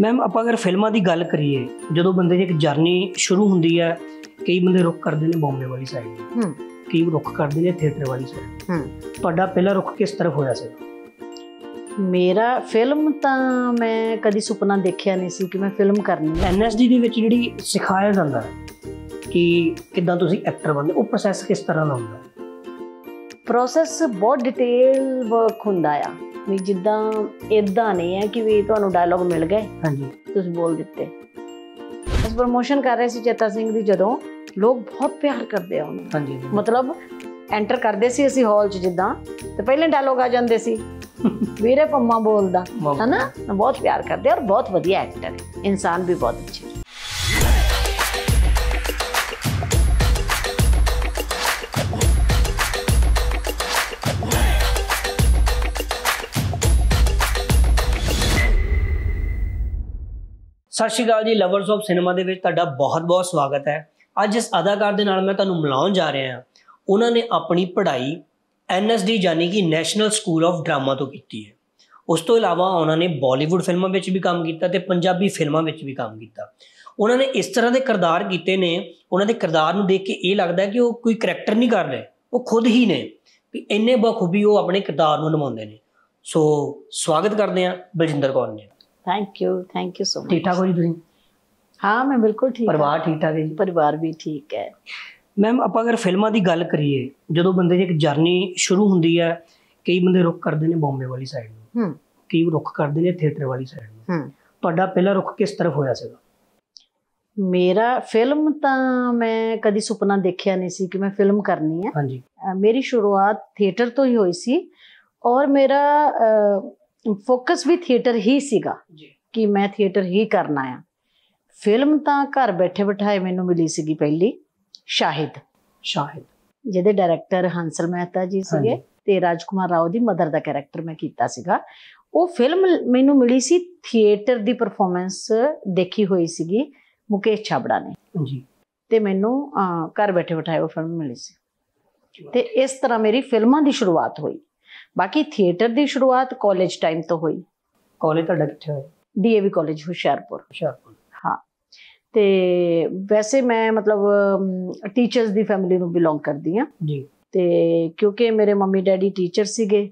Ma'am ਆਪਾਂ ਅਗਰ ਫਿਲਮਾਂ ਦੀ ਗੱਲ ਕਰੀਏ ਜਦੋਂ ਬੰਦੇ ਦੀ ਇੱਕ ਜਰਨੀ ਸ਼ੁਰੂ ਹੁੰਦੀ ਹੈ ਕਈ ਬੰਦੇ ਰੁਕ ਕਰਦੇ ਨੇ ਬੰਬੇ ਵਾਲੀ ਸਾਈਡ ਹੂੰ ਕਈ ਰੁਕ ਕਰਦੇ ਨੇ ਥੀਏਟਰ ਵਾਲੀ ਸਾਈਡ ਹੂੰ ਤੁਹਾਡਾ ਪਹਿਲਾ ਰੁਕ ਕਿਸ ਤਰਫ ਹੋਇਆ ਸੀ ਮੇਰਾ ਫਿਲਮ ਤਾਂ ਮੈਂ ਕਦੀ ਸੁਪਨਾ ਦੇਖਿਆ ਨਹੀਂ ਸੀ ਕਿ ਮੈਂ ਫਿਲਮ ਕਰਨੀ ਹੈ ਐਨਐਸਡੀ ਦੇ ਵਿੱਚ ਜਿਹੜੀ ਸਿਖਾਇਆ ਜਾਂਦਾ ਹੈ ਕਿ ਕਿਦਾਂ ਤੁਸੀਂ ਐਕਟਰ ਬਣਦੇ ਉਹ ਪ੍ਰੋਸੈਸ ਕਿਸ ਤਰ੍ਹਾਂ ਦਾ ਹੁੰਦਾ ਹੈ ਪ੍ਰੋਸੈਸ ਬਹੁਤ ਡਿਟੇਲ ਵਰਕ ਹੁੰਦਾ ਆ ਵੀ ਜਿੱਦਾਂ ਇਦਾਂ ਨਹੀਂ ਹੈ ਕਿ ਵੀ ਤੁਹਾਨੂੰ ਡਾਇਲੌਗ ਮਿਲ ਗਏ ਹਾਂਜੀ ਤੁਸੀਂ ਬੋਲ ਦਿੱਤੇ ਉਸ ਪ੍ਰੋਮੋਸ਼ਨ ਕਰ ਰਹੇ ਸੀ ਚੇਤਾ ਸਿੰਘ ਦੀ ਜਦੋਂ ਲੋਕ ਬਹੁਤ ਪਿਆਰ ਕਰਦੇ ਆ ਉਹਨੂੰ ਹਾਂਜੀ ਮਤਲਬ ਐਂਟਰ ਕਰਦੇ ਸੀ ਅਸੀਂ ਹਾਲ 'ਚ ਜਿੱਦਾਂ ਤੇ ਪਹਿਲੇ ਡਾਇਲੌਗ ਆ ਜਾਂਦੇ ਸੀ ਵੀਰੇ ਪੰਮਾ ਬੋਲਦਾ ਹਨਾ ਬਹੁਤ ਪਿਆਰ ਕਰਦੇ ਔਰ ਬਹੁਤ ਵਧੀਆ ਐਕਟਰ ਹੈ ਇਨਸਾਨ ਵੀ ਬਹੁਤ ਅੱਛੇ ਸਤਿ ਸ਼੍ਰੀ ਅਕਾਲ ਜੀ ਲਵਰਸ ਆਫ ਸਿਨੇਮਾ ਦੇ ਵਿੱਚ ਤੁਹਾਡਾ ਬਹੁਤ-ਬਹੁਤ ਸਵਾਗਤ ਹੈ ਅੱਜ ਇਸ ਅਦਾਕਾਰ ਦੇ ਨਾਲ ਮੈਂ ਤੁਹਾਨੂੰ ਮਿਲਾਉਣ ਜਾ ਰਿਹਾ ਹਾਂ ਉਹਨਾਂ ਨੇ ਆਪਣੀ ਪੜ੍ਹਾਈ ਐਨਐਸਡੀ ਯਾਨੀ ਕਿ ਨੈਸ਼ਨਲ ਸਕੂਲ ਆਫ ਡਰਾਮਾ ਤੋਂ ਕੀਤੀ ਹੈ ਉਸ ਤੋਂ ਇਲਾਵਾ ਉਹਨਾਂ ਨੇ ਬਾਲੀਵੁੱਡ ਫਿਲਮਾਂ ਵਿੱਚ ਵੀ ਕੰਮ ਕੀਤਾ ਤੇ ਪੰਜਾਬੀ ਫਿਲਮਾਂ ਵਿੱਚ ਵੀ ਕੰਮ ਕੀਤਾ ਉਹਨਾਂ ਨੇ ਇਸ ਤਰ੍ਹਾਂ ਦੇ ਕਿਰਦਾਰ ਕੀਤੇ ਨੇ ਉਹਨਾਂ ਦੇ ਕਿਰਦਾਰ ਨੂੰ ਦੇਖ ਕੇ ਇਹ ਲੱਗਦਾ ਕਿ ਉਹ ਕੋਈ ਕੈਰੈਕਟਰ ਨਹੀਂ ਕਰ ਰਹੇ ਉਹ ਖੁਦ ਹੀ ਨੇ ਕਿ ਇੰਨੇ ਬਖੂਬੀ ਉਹ ਆਪਣੇ ਕਿਰਦਾਰ ਨੂੰ ਨਿਭਾਉਂਦੇ ਨੇ ਸੋ ਸਵਾਗਤ ਕਰਦੇ ਹਾਂ Baljinder Kaur ji thank you thank you so much ਠੀਕ ਠਾਕ ਹੋ ਜੀ ਤੁਸੀਂ ਹਾਂ ਮੈਂ ਬਿਲਕੁਲ ਠੀਕ ਪਰਿਵਾਰ ਠੀਕ ਠਾਕ ਹੈ ਜੀ ਪਰਿਵਾਰ ਵੀ ਠੀਕ ਹੈ ਮੈਮ ਆਪਾਂ ਅਗਰ ਫਿਲਮਾਂ ਦੀ ਗੱਲ ਕਰੀਏ ਜਦੋਂ ਬੰਦੇ ਦੀ ਇੱਕ ਜਰਨੀ ਸ਼ੁਰੂ ਹੁੰਦੀ ਹੈ ਕਈ ਬੰਦੇ ਰੁਕ ਕਰਦੇ ਨੇ ਬੰਬੇ ਵਾਲੀ ਸਾਈਡ ਨੂੰ ਹੂੰ ਕਈ ਰੁਕ ਕਰਦੇ ਨੇ ਥੀਏਟਰ ਵਾਲੀ ਸਾਈਡ ਨੂੰ ਹੂੰ ਤੁਹਾਡਾ ਪਹਿਲਾ ਰੁਕ ਕਿਸ ਤਰਫ ਹੋਇਆ ਸੀਗਾ ਮੇਰਾ ਫਿਲਮ ਤਾਂ ਮੈਂ ਕਦੀ ਸੁਪਨਾ ਦੇਖਿਆ ਨਹੀਂ ਸੀ ਕਿ ਮੈਂ ਫਿਲਮ ਕਰਨੀ ਹੈ ਹਾਂਜੀ ਮੇਰੀ ਸ਼ੁਰੂਆਤ ਥੀਏਟਰ ਤੋਂ ਹੀ ਹੋਈ ਸੀ ਔਰ ਮੇਰਾ ਫੋਕਸ ਵੀ ਥੀਏਟਰ ਹੀ ਸੀਗਾ ਕਿ ਮੈਂ ਥੀਏਟਰ ਹੀ ਕਰਨਾ ਆ ਫਿਲਮ ਤਾਂ ਘਰ ਬੈਠੇ ਬਿਠਾਏ ਮੈਨੂੰ ਮਿਲੀ ਸੀਗੀ ਪਹਿਲੀ ਸ਼ਾਹਿਦ ਸ਼ਾਹਿਦ ਜਿਹਦੇ ਡਾਇਰੈਕਟਰ ਹੰਸਲ ਮਹਿਤਾ ਜੀ ਸੀਗੇ ਤੇ ਰਾਜਕੁਮਾਰ ਰਾਓ ਦੀ ਮਦਰ ਦਾ ਕੈਰੈਕਟਰ ਮੈਂ ਕੀਤਾ ਸੀਗਾ ਉਹ ਫਿਲਮ ਮੈਨੂੰ ਮਿਲੀ ਸੀ ਥੀਏਟਰ ਦੀ ਪਰਫਾਰਮੈਂਸ ਦੇਖੀ ਹੋਈ ਸੀਗੀ ਮੁਕੇਸ਼ ਛਾਬੜਾ ਨੇ ਜੀ ਤੇ ਮੈਨੂੰ ਘਰ ਬੈਠੇ ਬਿਠਾਏ ਉਹ ਫਿਲਮ ਮਿਲੀ ਸੀ ਤੇ ਇਸ ਤਰ੍ਹਾਂ ਮੇਰੀ ਫਿਲਮਾਂ ਦੀ ਸ਼ੁਰੂਆਤ ਹੋਈ ਬਾਕੀ ਥੀਏਟਰ ਦੀ ਸ਼ੁਰੂਆਤ ਕਾਲਜ ਟਾਈਮ ਤੋਂ ਹੋਈ ਕਾਲਜ ਤੁਹਾਡਾ ਕਿੱਥੇ ਹੋਇਆ ਡੀਏਵੀ ਕਾਲਜ ਹੁਸ਼ਿਆਰਪੁਰ ਹੁਸ਼ਿਆਰਪੁਰ ਹਾਂ ਤੇ ਵੈਸੇ ਮੈਂ ਮਤਲਬ ਟੀਚਰਸ ਦੀ ਫੈਮਿਲੀ ਨੂੰ ਬਿਲੋਂਗ ਕਰਦੀ ਆ ਜੀ ਤੇ ਕਿਉਂਕਿ ਮੇਰੇ ਮੰਮੀ ਡੈਡੀ ਟੀਚਰ ਸੀਗੇ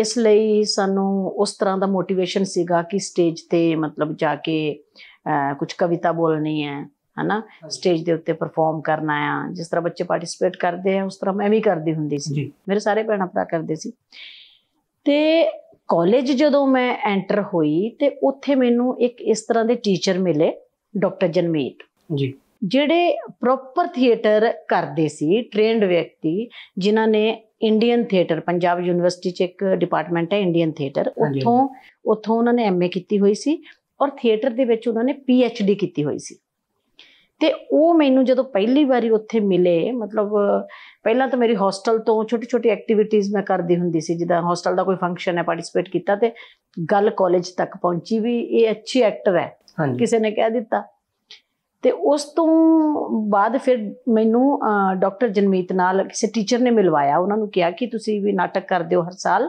ਇਸ ਲਈ ਸਾਨੂੰ ਉਸ ਤਰ੍ਹਾਂ ਦਾ ਮੋਟੀਵੇਸ਼ਨ ਸੀਗਾ ਕਿ ਸਟੇਜ ਤੇ ਮਤਲਬ ਜਾ ਕੇ ਕੁਝ ਕਵਿਤਾ ਬੋਲਣੀ ਹੈ ਹਨਾ ਸਟੇਜ ਦੇ ਉੱਤੇ ਪਰਫਾਰਮ ਕਰਨਾ ਆ ਜਿਸ ਤਰ੍ਹਾਂ ਬੱਚੇ ਪਾਰਟਿਸਿਪੇਟ ਕਰਦੇ ਆ ਉਸ ਤਰ੍ਹਾਂ ਮੈਂ ਵੀ ਕਰਦੀ ਹੁੰਦੀ ਸੀ ਮੇਰੇ ਸਾਰੇ ਭੈਣਾਂ ਭਰਾ ਕਰਦੇ ਸੀ ਤੇ ਕਾਲਜ ਜਦੋਂ ਮੈਂ ਐਂਟਰ ਹੋਈ ਤੇ ਉੱਥੇ ਮੈਨੂੰ ਇੱਕ ਇਸ ਤਰ੍ਹਾਂ ਦੇ ਟੀਚਰ ਮਿਲੇ ਡਾਕਟਰ ਜਨਮੀਤ ਜੀ ਜਿਹੜੇ ਪ੍ਰੋਪਰ ਥੀਏਟਰ ਕਰਦੇ ਸੀ ਟ੍ਰੇਨਡ ਵਿਅਕਤੀ ਜਿਨ੍ਹਾਂ ਨੇ ਇੰਡੀਅਨ ਥੀਏਟਰ ਪੰਜਾਬ ਯੂਨੀਵਰਸਿਟੀ 'ਚ ਇੱਕ ਡਿਪਾਰਟਮੈਂਟ ਹੈ ਇੰਡੀਅਨ ਥੀਏਟਰ ਉੱਥੋਂ ਉੱਥੋਂ ਉਹਨਾਂ ਨੇ ਐਮਏ ਕੀਤੀ ਹੋਈ ਸੀ ਔਰ ਥੀਏਟਰ ਦੇ ਵਿੱਚ ਉਹਨਾਂ ਨੇ ਪੀਐਚਡੀ ਕੀਤੀ ਹੋਈ ਸੀ ਤੇ ਉਹ ਮੈਨੂੰ ਜਦੋਂ ਪਹਿਲੀ ਵਾਰੀ ਉੱਥੇ ਮਿਲੇ ਮਤਲਬ ਪਹਿਲਾਂ ਤਾਂ ਮੇਰੀ ਹੋਸਟਲ ਤੋਂ ਛੋਟੀ ਛੋਟੀ ਐਕਟੀਵਿਟੀਜ਼ ਮੈਂ ਕਰਦੀ ਹੁੰਦੀ ਸੀ ਜਿੱਦਾਂ ਹੋਸਟਲ ਦਾ ਕੋਈ ਫੰਕਸ਼ਨ ਹੈ ਪਾਰਟਿਸਿਪੇਟ ਕੀਤਾ ਤੇ ਗੱਲ ਕਾਲਜ ਤੱਕ ਪਹੁੰਚੀ ਵੀ ਇਹ ਅੱਛੀ ਐਕਟਰ ਹੈ ਕਿਸੇ ਨੇ ਕਹਿ ਦਿੱਤਾ ਤੇ ਉਸ ਤੋਂ ਬਾਅਦ ਫਿਰ ਮੈਨੂੰ ਡਾਕਟਰ ਜਨਮੀਤ ਨਾਲ ਕਿਸੇ ਟੀਚਰ ਨੇ ਮਿਲਵਾਇਆ ਉਹਨਾਂ ਨੂੰ ਕਿਹਾ ਕਿ ਤੁਸੀਂ ਵੀ ਨਾਟਕ ਕਰਦੇ ਹੋ ਹਰ ਸਾਲ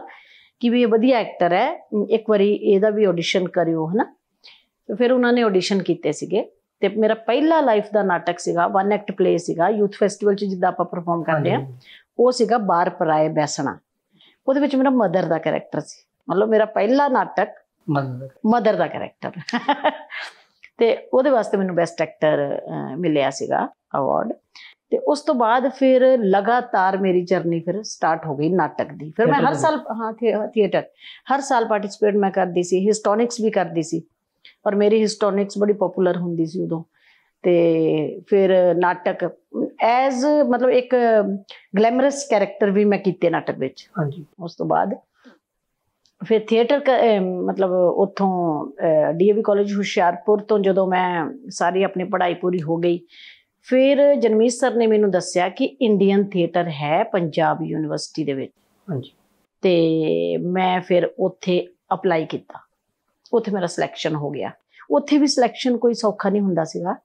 ਕਿ ਵੀ ਇਹ ਵਧੀਆ ਐਕਟਰ ਹੈ ਇੱਕ ਵਾਰੀ ਇਹਦਾ ਵੀ ਆਡੀਸ਼ਨ ਕਰਿਓ ਹਨਾ ਫਿਰ ਉਹਨਾਂ ਨੇ ਆਡੀਸ਼ਨ ਕੀਤੇ ਸੀਗੇ ਤੇ ਮੇਰਾ ਪਹਿਲਾ ਲਾਈਫ ਦਾ ਨਾਟਕ ਸੀਗਾ ਵਨ ਐਕਟ ਪਲੇ ਸੀਗਾ ਯੂਥ ਫੈਸਟੀਵਲ 'ਚ ਜਿੱਦਾਂ ਆਪਾਂ ਪਰਫਾਰਮ ਕਰਦੇ ਆ ਉਹ ਸੀਗਾ ਬਾਰ ਪਰਾਏ ਬੈਸਣਾ ਉਹਦੇ ਵਿੱਚ ਮੇਰਾ ਮਦਰ ਦਾ ਕੈਰੈਕਟਰ ਸੀ ਮਤਲਬ ਮੇਰਾ ਪਹਿਲਾ ਨਾਟਕ ਮਦਰ ਦਾ ਕੈਰੈਕਟਰ ਤੇ ਉਹਦੇ ਵਾਸਤੇ ਮੈਨੂੰ ਬੈਸਟ ਐਕਟਰ ਮਿਲਿਆ ਸੀਗਾ ਅਵਾਰਡ ਤੇ ਉਸ ਤੋਂ ਬਾਅਦ ਫਿਰ ਲਗਾਤਾਰ ਮੇਰੀ ਜਰਨੀ ਫਿਰ ਸਟਾਰਟ ਹੋ ਗਈ ਨਾਟਕ ਦੀ ਫਿਰ ਮੈਂ ਹਰ ਸਾਲ ਹਾਂ ਥੀਏਟਰ ਹਰ ਸਾਲ ਪਾਰਟਿਸਿਪੇਟ ਮੈਂ ਕਰਦੀ ਸੀ ਹਿਸਟੋਨਿਕਸ ਵੀ ਕਰਦੀ ਸੀ ਔਰ ਮੇਰੀ ਹਿਸਟੋਨਿਕਸ ਬੜੀ ਪਪੂਲਰ ਹੁੰਦੀ ਸੀ ਉਦੋਂ ਤੇ ਫਿਰ ਨਾਟਕ ਐਜ਼ ਮਤਲਬ ਇੱਕ ਗਲੈਮਰਸ ਕੈਰੈਕਟਰ ਵੀ ਮੈਂ ਕੀਤੇ ਨਾਟਕ ਵਿੱਚ ਹਾਂਜੀ ਉਸ ਤੋਂ ਬਾਅਦ ਫਿਰ ਥੀਏਟਰ ਮਤਲਬ ਉੱਥੋਂ ਡੀਏਵੀ ਕਾਲਜ ਹੁਸ਼ਿਆਰਪੁਰ ਤੋਂ ਜਦੋਂ ਮੈਂ ਸਾਰੀ ਆਪਣੀ ਪੜ੍ਹਾਈ ਪੂਰੀ ਹੋ ਗਈ ਫਿਰ ਜਨਮੀਤ ਸਰ ਨੇ ਮੈਨੂੰ ਦੱਸਿਆ ਕਿ ਇੰਡੀਅਨ ਥੀਏਟਰ ਹੈ ਪੰਜਾਬ ਯੂਨੀਵਰਸਿਟੀ ਦੇ ਵਿੱਚ ਹਾਂਜੀ ਤੇ ਮੈਂ ਫਿਰ ਉੱਥੇ ਅਪਲਾਈ ਕੀਤਾ ਉੱਥੇ ਮੇਰਾ ਸਿਲੈਕਸ਼ਨ ਹੋ ਗਿਆ ਉੱਥੇ ਵੀ ਸਿਲੈਕਸ਼ਨ ਕੋਈ ਸੌਖਾ ਨਹੀਂ ਹੁੰਦਾ ਸੀਗਾ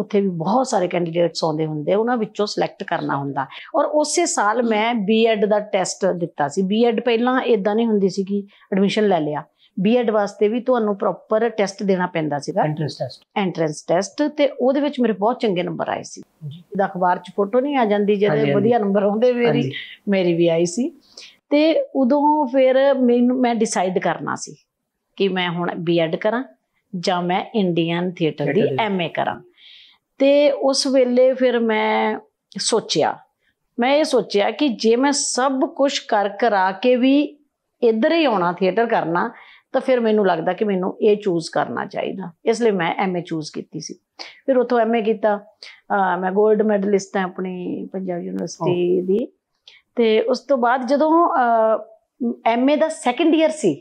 ਉੱਥੇ ਵੀ ਬਹੁਤ ਸਾਰੇ ਕੈਂਡੀਡੇਟਸ ਆਉਂਦੇ ਹੁੰਦੇ ਉਹਨਾਂ ਵਿੱਚੋਂ ਸਿਲੈਕਟ ਕਰਨਾ ਹੁੰਦਾ ਔਰ ਉਸੇ ਸਾਲ ਮੈਂ ਬੀਐਡ ਦਾ ਟੈਸਟ ਦਿੱਤਾ ਸੀ ਬੀਐਡ ਪਹਿਲਾਂ ਇਦਾਂ ਨਹੀਂ ਹੁੰਦੀ ਸੀ ਕਿ ਐਡਮਿਸ਼ਨ ਲੈ ਲਿਆ ਬੀਐਡ ਵਾਸਤੇ ਵੀ ਤੁਹਾਨੂੰ ਪ੍ਰੋਪਰ ਟੈਸਟ ਦੇਣਾ ਪੈਂਦਾ ਸੀਗਾ ਐਂਟਰੈਂਸ ਟੈਸਟ ਐਂਟਰੈਂਸ ਟੈਸਟ ਤੇ ਉਹਦੇ ਵਿੱਚ ਮੇਰੇ ਬਹੁਤ ਚੰਗੇ ਨੰਬਰ ਆਏ ਸੀ ਜਿਹਦਾ ਅਖਬਾਰ 'ਚ ਫੋਟੋ ਨਹੀਂ ਆ ਜਾਂਦੀ ਜਿਹਦੇ ਵਧੀਆ ਨੰਬਰ ਆਉਂਦੇ ਮੇਰੀ ਮੇਰੀ ਵੀ ਆਈ ਸੀ ਤੇ ਉਦੋਂ ਫਿਰ ਮੈਂ ਡਿਸਾਈਡ ਕਰਨਾ ਸੀ ਕਿ ਮੈਂ ਹੁਣ ਬੀਐਡ ਕਰਾਂ ਜਾਂ ਮੈਂ ਇੰਡੀਅਨ ਥੀਏਟਰ ਦੀ ਐਮਏ ਕਰਾਂ ਤੇ ਉਸ ਵੇਲੇ ਫਿਰ ਮੈਂ ਸੋਚਿਆ ਮੈਂ ਇਹ ਸੋਚਿਆ ਕਿ ਜੇ ਮੈਂ ਸਭ ਕੁਝ ਕਰ ਕਰਾ ਕੇ ਵੀ ਇੱਧਰ ਹੀ ਆਉਣਾ ਥੀਏਟਰ ਕਰਨਾ ਤਾਂ ਫਿਰ ਮੈਨੂੰ ਲੱਗਦਾ ਕਿ ਮੈਨੂੰ ਇਹ ਚੂਜ਼ ਕਰਨਾ ਚਾਹੀਦਾ ਇਸ ਲਈ ਮੈਂ ਐਮਏ ਚੂਜ਼ ਕੀਤੀ ਸੀ ਫਿਰ ਉਥੋਂ ਐਮਏ ਕੀਤਾ ਮੈਂ 골ਡ ਮੈਡਲਿਸਟ ਹਾਂ ਆਪਣੀ ਪੰਜਾਬ ਯੂਨੀਵਰਸਿਟੀ oh. ਦੀ ਤੇ ਉਸ ਤੋਂ ਬਾਅਦ ਜਦੋਂ ਐਮਏ ਦਾ ਸੈਕੰਡ ਈਅਰ ਸੀ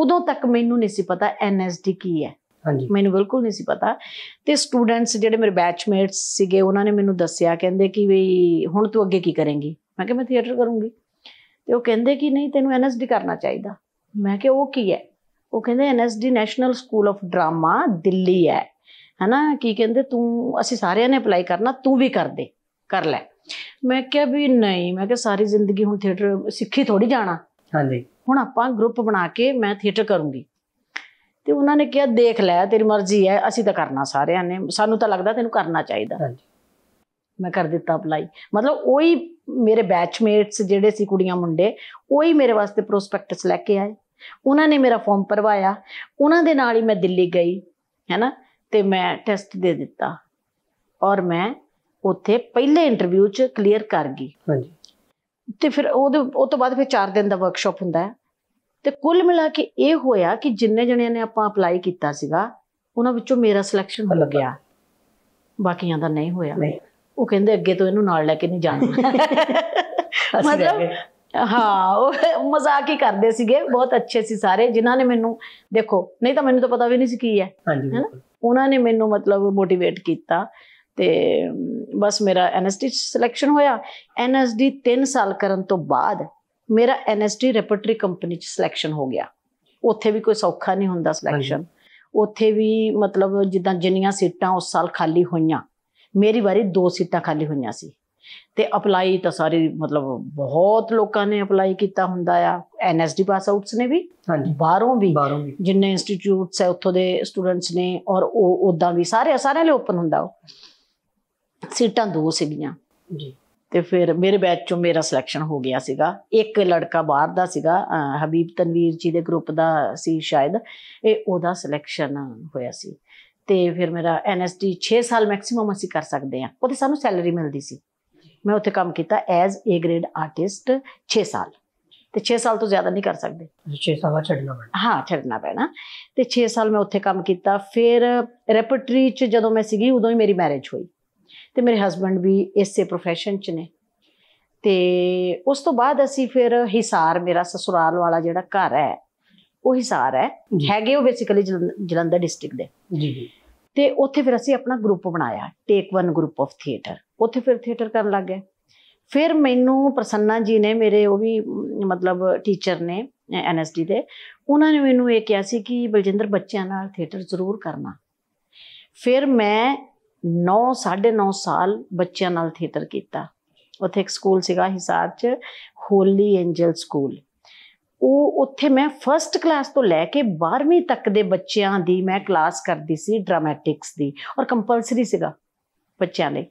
ਉਦੋਂ ਤੱਕ ਮੈਨੂੰ ਨਹੀਂ ਸੀ ਪਤਾ ਐਨਐਸਡੀ ਕੀ ਹੈ ਹਾਂਜੀ ਮੈਨੂੰ ਬਿਲਕੁਲ ਨਹੀਂ ਸੀ ਪਤਾ ਤੇ ਸਟੂਡੈਂਟਸ ਜਿਹੜੇ ਮੇਰੇ ਬੈਚਮੇਟਸ ਸੀਗੇ ਉਹਨਾਂ ਨੇ ਮੈਨੂੰ ਦੱਸਿਆ ਕਹਿੰਦੇ ਕਿ ਵੀ ਹੁਣ ਤੂੰ ਅੱਗੇ ਕੀ ਕਰੇਂਗੀ ਮੈਂ ਕਿਹਾ ਮੈਂ ਥੀਏਟਰ ਕਰੂੰਗੀ ਤੇ ਉਹ ਕਹਿੰਦੇ ਕਿ ਨਹੀਂ ਤੈਨੂੰ ਐਨਐਸਡੀ ਕਰਨਾ ਚਾਹੀਦਾ ਮੈਂ ਕਿਹਾ ਉਹ ਕੀ ਹੈ ਉਹ ਕਹਿੰਦੇ NSD national school of drama Delhi ਹੈ ਹਨਾ ਕੀ ਕਹਿੰਦੇ ਤੂੰ ਅਸੀਂ ਸਾਰਿਆਂ ਨੇ ਅਪਲਾਈ ਕਰਨਾ ਤੂੰ ਵੀ ਕਰ ਦੇ ਕਰ ਲੈ ਮੈਂ ਕਿਹਾ ਵੀ ਨਹੀਂ ਮੈਂ ਕਿਹਾ ਸਾਰੀ ਜ਼ਿੰਦਗੀ ਹੁਣ ਥੀਏਟਰ ਸਿੱਖੀ ਥੋੜੀ ਜਾਣਾ ਹਾਂਜੀ ਹੁਣ ਆਪਾਂ ਗਰੁੱਪ ਬਣਾ ਕੇ ਮੈਂ ਥੀਏਟਰ ਕਰੂੰਗੀ ਤੇ ਉਹਨਾਂ ਨੇ ਕਿਹਾ ਦੇਖ ਲੈ ਤੇਰੀ ਮਰਜ਼ੀ ਹੈ ਅਸੀਂ ਤਾਂ ਕਰਨਾ ਸਾਰਿਆਂ ਨੇ ਸਾਨੂੰ ਤਾਂ ਲੱਗਦਾ ਤੈਨੂੰ ਕਰਨਾ ਚਾਹੀਦਾ ਮੈਂ ਕਰ ਦਿੱਤਾ ਅਪਲਾਈ ਮਤਲਬ ਉਹੀ ਮੇਰੇ ਬੈਚਮੇਟਸ ਜਿਹੜੇ ਸੀ ਕੁੜੀਆਂ ਮੁੰਡੇ ਉਹੀ ਮੇਰੇ ਵਾਸਤੇ ਪ੍ਰੋਸਪੈਕਟਸ ਲੈ ਕੇ ਆਏ ਉਹਨਾਂ ਨੇ ਮੇਰਾ ਫਾਰਮ ਭਰਵਾਇਆ ਉਹਨਾਂ ਦੇ ਨਾਲ ਹੀ ਮੈਂ ਦਿੱਲੀ ਗਈ ਹੈਨਾ ਤੇ ਮੈਂ ਟੈਸਟ ਦੇ ਦਿੱਤਾ ਔਰ ਮੈਂ ਉੱਥੇ ਪਹਿਲੇ ਇੰਟਰਵਿਊ 'ਚ ਕਲੀਅਰ ਕਰ ਗਈ ਹਾਂਜੀ ਤੇ ਫਿਰ ਉਹਦੇ ਉਹ ਤੋਂ ਬਾਅਦ ਫਿਰ 4 ਦਿਨ ਦਾ ਵਰਕਸ਼ਾਪ ਹੁੰਦਾ ਹੈ ਤੇ ਕੁੱਲ ਮਿਲਾ ਕੇ ਇਹ ਹੋਇਆ ਕਿ ਜਿੰਨੇ ਜਣਿਆਂ ਨੇ ਆਪਾਂ ਅਪਲਾਈ ਕੀਤਾ ਸੀਗਾ ਉਹਨਾਂ ਵਿੱਚੋਂ ਮੇਰਾ ਸਿਲੈਕਸ਼ਨ ਹੋ ਗਿਆ ਬਾਕੀਆਂ ਦਾ ਨਹੀਂ ਹੋਇਆ ਉਹ ਕਹਿੰਦੇ ਅੱਗੇ ਤੋਂ ਇਹਨੂੰ ਨਾਲ ਲੈ ਕੇ ਨਹੀਂ ਜਾਣਾ ਮਤਲਬ ਹਾਂ ਉਹ ਮਜ਼ਾਕ ਹੀ ਕਰਦੇ ਸੀਗੇ ਬਹੁਤ ਅੱਛੇ ਸੀ ਸਾਰੇ ਜਿਨ੍ਹਾਂ ਨੇ ਮੈਨੂੰ ਦੇਖੋ ਨਹੀਂ ਤਾਂ ਮੈਨੂੰ ਤਾਂ ਪਤਾ ਵੀ ਨਹੀਂ ਸੀ ਕੀ ਹੈ ਹਾਂਜੀ ਉਹਨਾਂ ਨੇ ਮੈਨੂੰ ਮਤਲਬ ਮੋਟੀਵੇਟ ਕੀਤਾ ਤੇ ਬਸ ਮੇਰਾ ਐਨਐਸਡੀ ਸਿਲੈਕਸ਼ਨ ਹੋਇਆ ਐਨਐਸਡੀ 3 ਸਾਲ ਕਰਨ ਤੋਂ ਬਾਅਦ ਮੇਰਾ ਐਨਐਸਡੀ ਰੈਪਰਟਰੀ ਕੰਪਨੀ ਚ ਸਿਲੈਕਸ਼ਨ ਹੋ ਗਿਆ ਉੱਥੇ ਵੀ ਕੋਈ ਸੌਖਾ ਨਹੀਂ ਹੁੰਦਾ ਸਿਲੈਕਸ਼ਨ ਉੱਥੇ ਵੀ ਮਤਲਬ ਜਿੱਦਾਂ ਜਿੰਨੀਆਂ ਸੀਟਾਂ ਉਸ ਸਾਲ ਖਾਲੀ ਹੋਈਆਂ ਮੇਰੀ ਵਾਰੀ ਦੋ ਸੀਟਾਂ ਖਾਲੀ ਹੋਈਆਂ ਸੀ ਤੇ ਅਪਲਾਈ ਤਾਂ ਸਾਰੇ ਮਤਲਬ ਬਹੁਤ ਲੋਕਾਂ ਨੇ ਅਪਲਾਈ ਕੀਤਾ ਹੁੰਦਾ ਆ ਐਨਐਸਡੀ ਪਾਸ ਆਊਟਸ ਨੇ ਵੀ ਹਾਂਜੀ ਬਾਹਰੋਂ ਵੀ ਜਿੰਨੇ ਇੰਸਟੀਚਿਊਟਸ ਹੈ ਉੱਥੋਂ ਦੇ ਸਟੂਡੈਂਟਸ ਨੇ ਔਰ ਉਹ ਉਦਾਂ ਵੀ ਸਾਰੇ ਸਾਰੇ ਲਈ ਓਪਨ ਹੁੰਦਾ ਉਹ ਸੀਟਾਂ ਦੋ ਸੀਗੀਆਂ ਜੀ ਤੇ ਫਿਰ ਮੇਰੇ ਬੈਚ ਚੋਂ ਮੇਰਾ ਸਿਲੈਕਸ਼ਨ ਹੋ ਗਿਆ ਸੀਗਾ ਇੱਕ ਲੜਕਾ ਬਾਹਰ ਦਾ ਸੀਗਾ ਹਬੀਬ ਤਨਵੀਰ ਜੀ ਦੇ ਗਰੁੱਪ ਦਾ ਸੀ ਸ਼ਾਇਦ ਇਹ ਉਹਦਾ ਸਿਲੈਕਸ਼ਨ ਹੋਇਆ ਸੀ ਤੇ ਫਿਰ ਮੇਰਾ ਐਨਐਸਡੀ 6 ਸਾਲ ਮੈਕਸਿਮਮ ਅਸੀਂ ਕਰ ਸਕਦੇ ਆ ਉਹਦੇ ਸਾਨੂੰ ਸੈਲਰੀ ਮਿਲਦੀ ਸੀ ਮੈਂ ਉੱਥੇ ਕੰਮ ਕੀਤਾ ਐਜ਼ ਏ ਗ੍ਰੇਡ ਆਰਟਿਸਟ 6 ਸਾਲ ਤੇ 6 ਸਾਲ ਤੋਂ ਜ਼ਿਆਦਾ ਨਹੀਂ ਕਰ ਸਕਦੇ 6 ਸਾਲਾ ਛੱਡਣਾ ਪੈਣਾ ਹਾਂ ਛੱਡਣਾ ਪੈਣਾ ਤੇ 6 ਸਾਲ ਮੈਂ ਉੱਥੇ ਕੰਮ ਕੀਤਾ ਫਿਰ ਰੈਪਰਟਰੀ 'ਚ ਜਦੋਂ ਮੈਂ ਸੀਗੀ ਉਦੋਂ ਹੀ ਮੇਰੀ ਮੈਰਿਜ ਹੋਈ ਤੇ ਮੇਰੇ ਹਸਬੰਡ ਵੀ ਇਸੇ profession 'ਚ ਨੇ ਤੇ ਉਸ ਤੋਂ ਬਾਅਦ ਅਸੀਂ ਫਿਰ ਹਿਸਾਰ ਮੇਰਾ ਸਸੁਰਾਲ ਵਾਲਾ ਜਿਹੜਾ ਘਰ ਹੈ ਉਹ ਹਿਸਾਰ ਹੈ ਹੈਗੇ ਉਹ ਬੇਸਿਕਲੀ ਜਲੰਧਰ ਡਿਸਟ੍ਰਿਕਟ ਦੇ ਜੀ ਜੀ ਤੇ ਉੱਥੇ ਫਿਰ ਅਸੀਂ ਆਪਣਾ ਗਰੁੱਪ ਬਣਾਇਆ ਟੇਕ 1 ਗਰੁੱਪ ਆਫ ਥੀਏਟਰ ਉੱਥੇ ਫਿਰ ਥੀਏਟਰ ਕਰਨ ਲੱਗ ਗਏ ਫਿਰ ਮੈਨੂੰ ਪ੍ਰਸੰਨਾ ਜੀ ਨੇ ਮੇਰੇ ਉਹ ਵੀ ਮਤਲਬ ਟੀਚਰ ਨੇ ਐਨਐਸਡੀ ਦੇ ਉਹਨਾਂ ਨੇ ਮੈਨੂੰ ਇਹ ਕਿਹਾ ਸੀ ਕਿ ਬਲਜਿੰਦਰ ਬੱਚਿਆਂ ਨਾਲ ਥੀਏਟਰ ਜ਼ਰੂਰ ਕਰਨਾ ਫਿਰ ਮੈਂ 9 9.5 ਸਾਲ ਬੱਚਿਆਂ ਨਾਲ ਥੀਏਟਰ ਕੀਤਾ ਉੱਥੇ ਇੱਕ ਸਕੂਲ ਸੀਗਾ ਹਿਸਾਰ 'ਚ ਹੋਲੀ ਐਂਜਲ ਸਕੂਲ ਉਹ ਉੱਥੇ ਮੈਂ ਫਰਸਟ ਕਲਾਸ ਤੋਂ ਲੈ ਕੇ 12ਵੀਂ ਤੱਕ ਦੇ ਬੱਚਿਆਂ ਦੀ ਮੈਂ ਕਲਾਸ ਕਰਦੀ ਸੀ ਡਰਾਮੈਟਿਕਸ ਦੀ ਔਰ ਕੰਪਲਸਰੀ ਸੀਗਾ ਬੱਚਿਆਂ ਲਈ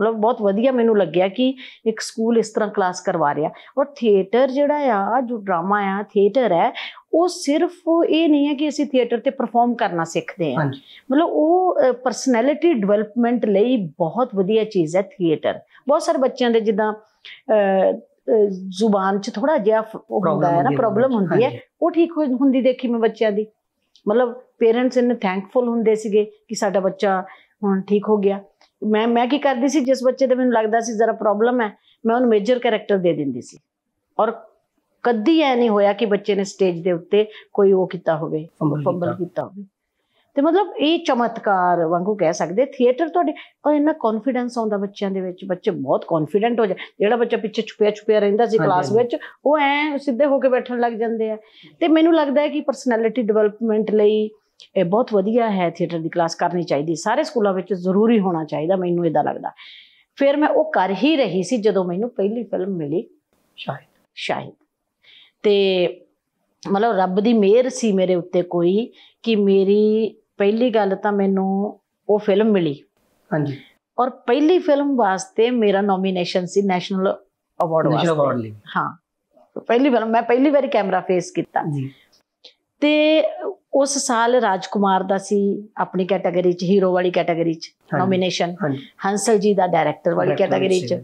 ਮਤਲਬ ਬਹੁਤ ਵਧੀਆ ਮੈਨੂੰ ਲੱਗਿਆ ਕਿ ਇੱਕ ਸਕੂਲ ਇਸ ਤਰ੍ਹਾਂ ਕਲਾਸ ਕਰਵਾ ਰਿਹਾ ਔਰ ਥੀਏਟਰ ਜਿਹੜਾ ਆ ਜੋ ਡਰਾਮਾ ਆ ਥੀਏਟਰ ਹੈ ਉਹ ਸਿਰਫ ਇਹ ਨਹੀਂ ਹੈ ਕਿ ਅਸੀਂ ਥੀਏਟਰ ਤੇ ਪਰਫਾਰਮ ਕਰਨਾ ਸਿੱਖਦੇ ਹਾਂ ਮਤਲਬ ਉਹ ਪਰਸਨੈਲਿਟੀ ਡਿਵੈਲਪਮੈਂਟ ਲਈ ਬਹੁਤ ਵਧੀਆ ਚੀਜ਼ ਹੈ ਥੀਏਟਰ ਬਹੁਤ ਸਾਰੇ ਬੱਚਿਆਂ ਦੇ ਜਿੱਦਾਂ ਜ਼ੁਬਾਨ 'ਚ ਥੋੜਾ ਜਿਹਾ ਹੁੰਦਾ ਹੈ ਨਾ ਪ੍ਰੋਬਲਮ ਹੁੰਦੀ ਹੈ ਉਹ ਠੀਕ ਹੁੰਦੀ ਦੇਖੀ ਮੈਂ ਬੱਚਿਆਂ ਦੀ ਮਤਲਬ ਪੇਰੈਂਟਸ ਇਹਨੇ ਥੈਂਕਫੁਲ ਹੁੰਦੇ ਸੀਗੇ ਕਿ ਸਾਡਾ ਬੱਚਾ ਹੁਣ ਠੀਕ ਹੋ ਗਿਆ ਮੈਂ ਮੈਂ ਕੀ ਕਰਦੀ ਸੀ ਜਿਸ ਬੱਚੇ ਦੇ ਮੈਨੂੰ ਲੱਗਦਾ ਸੀ ਜ਼ਰਾ ਪ੍ਰੋਬਲਮ ਹੈ ਮੈਂ ਉਹਨੂੰ ਮੇਜਰ ਕੈਰੈਕਟਰ ਦੇ ਦਿੰਦੀ ਸੀ ਔਰ ਕਦੀ ਐ ਨਹੀਂ ਹੋਇਆ ਕਿ ਬੱਚੇ ਨੇ ਸਟੇਜ ਦੇ ਉੱਤੇ ਕੋਈ ਉਹ ਕੀਤਾ ਹੋਵੇ ਫੰਬਲ ਕੀਤਾ ਹੋਵੇ ਤੇ ਮਤਲਬ ਇਹ ਚਮਤਕਾਰ ਵਾਂਗੂ ਕਹਿ ਸਕਦੇ ਥੀਏਟਰ ਤੁਹਾਡੇ ਔਰ ਇੰਨਾ ਕੌਨਫੀਡੈਂਸ ਆਉਂਦਾ ਬੱਚਿਆਂ ਦੇ ਵਿੱਚ ਬੱਚੇ ਬਹੁਤ ਕੌਨਫੀਡੈਂਟ ਹੋ ਜਾਂਦੇ ਜਿਹੜਾ ਬੱਚਾ ਪਿੱਛੇ ਛੁਪਿਆ ਛੁਪਿਆ ਰਹਿੰਦਾ ਸੀ ਕਲਾਸ ਵਿੱਚ ਉਹ ਐ ਸਿੱਧੇ ਹੋ ਕੇ ਬੈਠਣ ਲੱਗ ਜਾਂਦੇ ਆ ਤੇ ਮੈਨੂੰ ਲੱਗਦਾ ਹੈ ਕਿ ਪਰਸਨੈਲਿਟੀ ਡਿਵੈਲਪਮੈਂਟ ਲਈ ਇਹ ਬਹੁਤ ਵਧੀਆ ਹੈ ਥੀਏਟਰ ਦੀ ਕਲਾਸ ਕਰਨੀ ਚਾਹੀਦੀ ਸਾਰੇ ਸਕੂਲਾਂ ਵਿੱਚ ਜ਼ਰੂਰੀ ਹੋਣਾ ਚਾਹੀਦਾ ਮੈਨੂੰ ਇਦਾਂ ਲੱਗਦਾ ਫਿਰ ਮੈਂ ਉਹ ਕਰ ਹੀ ਰਹੀ ਸੀ ਜਦੋਂ ਮੈਨੂੰ ਪਹਿਲੀ ਫਿਲਮ ਮਿਲੀ ਸ਼ਾਹਿਦ ਸ਼ਾਹਿਦ ਤੇ ਮਤਲਬ ਰੱਬ ਦੀ ਮਿਹਰ ਸੀ ਮੇਰੇ ਉੱਤੇ ਕੋਈ ਕਿ ਮੇਰੀ ਪਹਿਲੀ ਗੱਲ ਤਾਂ ਮੈਨੂੰ ਉਹ ਫਿਲਮ ਮਿਲੀ ਹਾਂਜੀ ਔਰ ਪਹਿਲੀ ਫਿਲਮ ਵਾਸਤੇ ਮੇਰਾ ਨੋਮੀਨੇਸ਼ਨ ਸੀ ਨੈਸ਼ਨਲ ਅਵਾਰਡ ਵਾਸਤੇ ਹਾਂ ਪਹਿਲੀ ਵਾਰ ਮੈਂ ਪਹਿਲੀ ਵਾਰ ਕੈਮਰਾ ਫੇਸ ਕੀਤਾ ਜੀ ਤੇ ਉਸ ਸਾਲ ਰਾਜਕੁਮਾਰ ਦਾ ਸੀ ਆਪਣੀ ਕੈਟਾਗਰੀ ਚ ਹੀਰੋ ਵਾਲੀ ਕੈਟਾਗਰੀ ਚ ਨੋਮੀਨੇਸ਼ਨ ਹੰਸਲ ਜੀ ਦਾ ਡਾਇਰੈਕਟਰ ਵਾਲੀ ਕੈਟਾਗਰੀ ਚ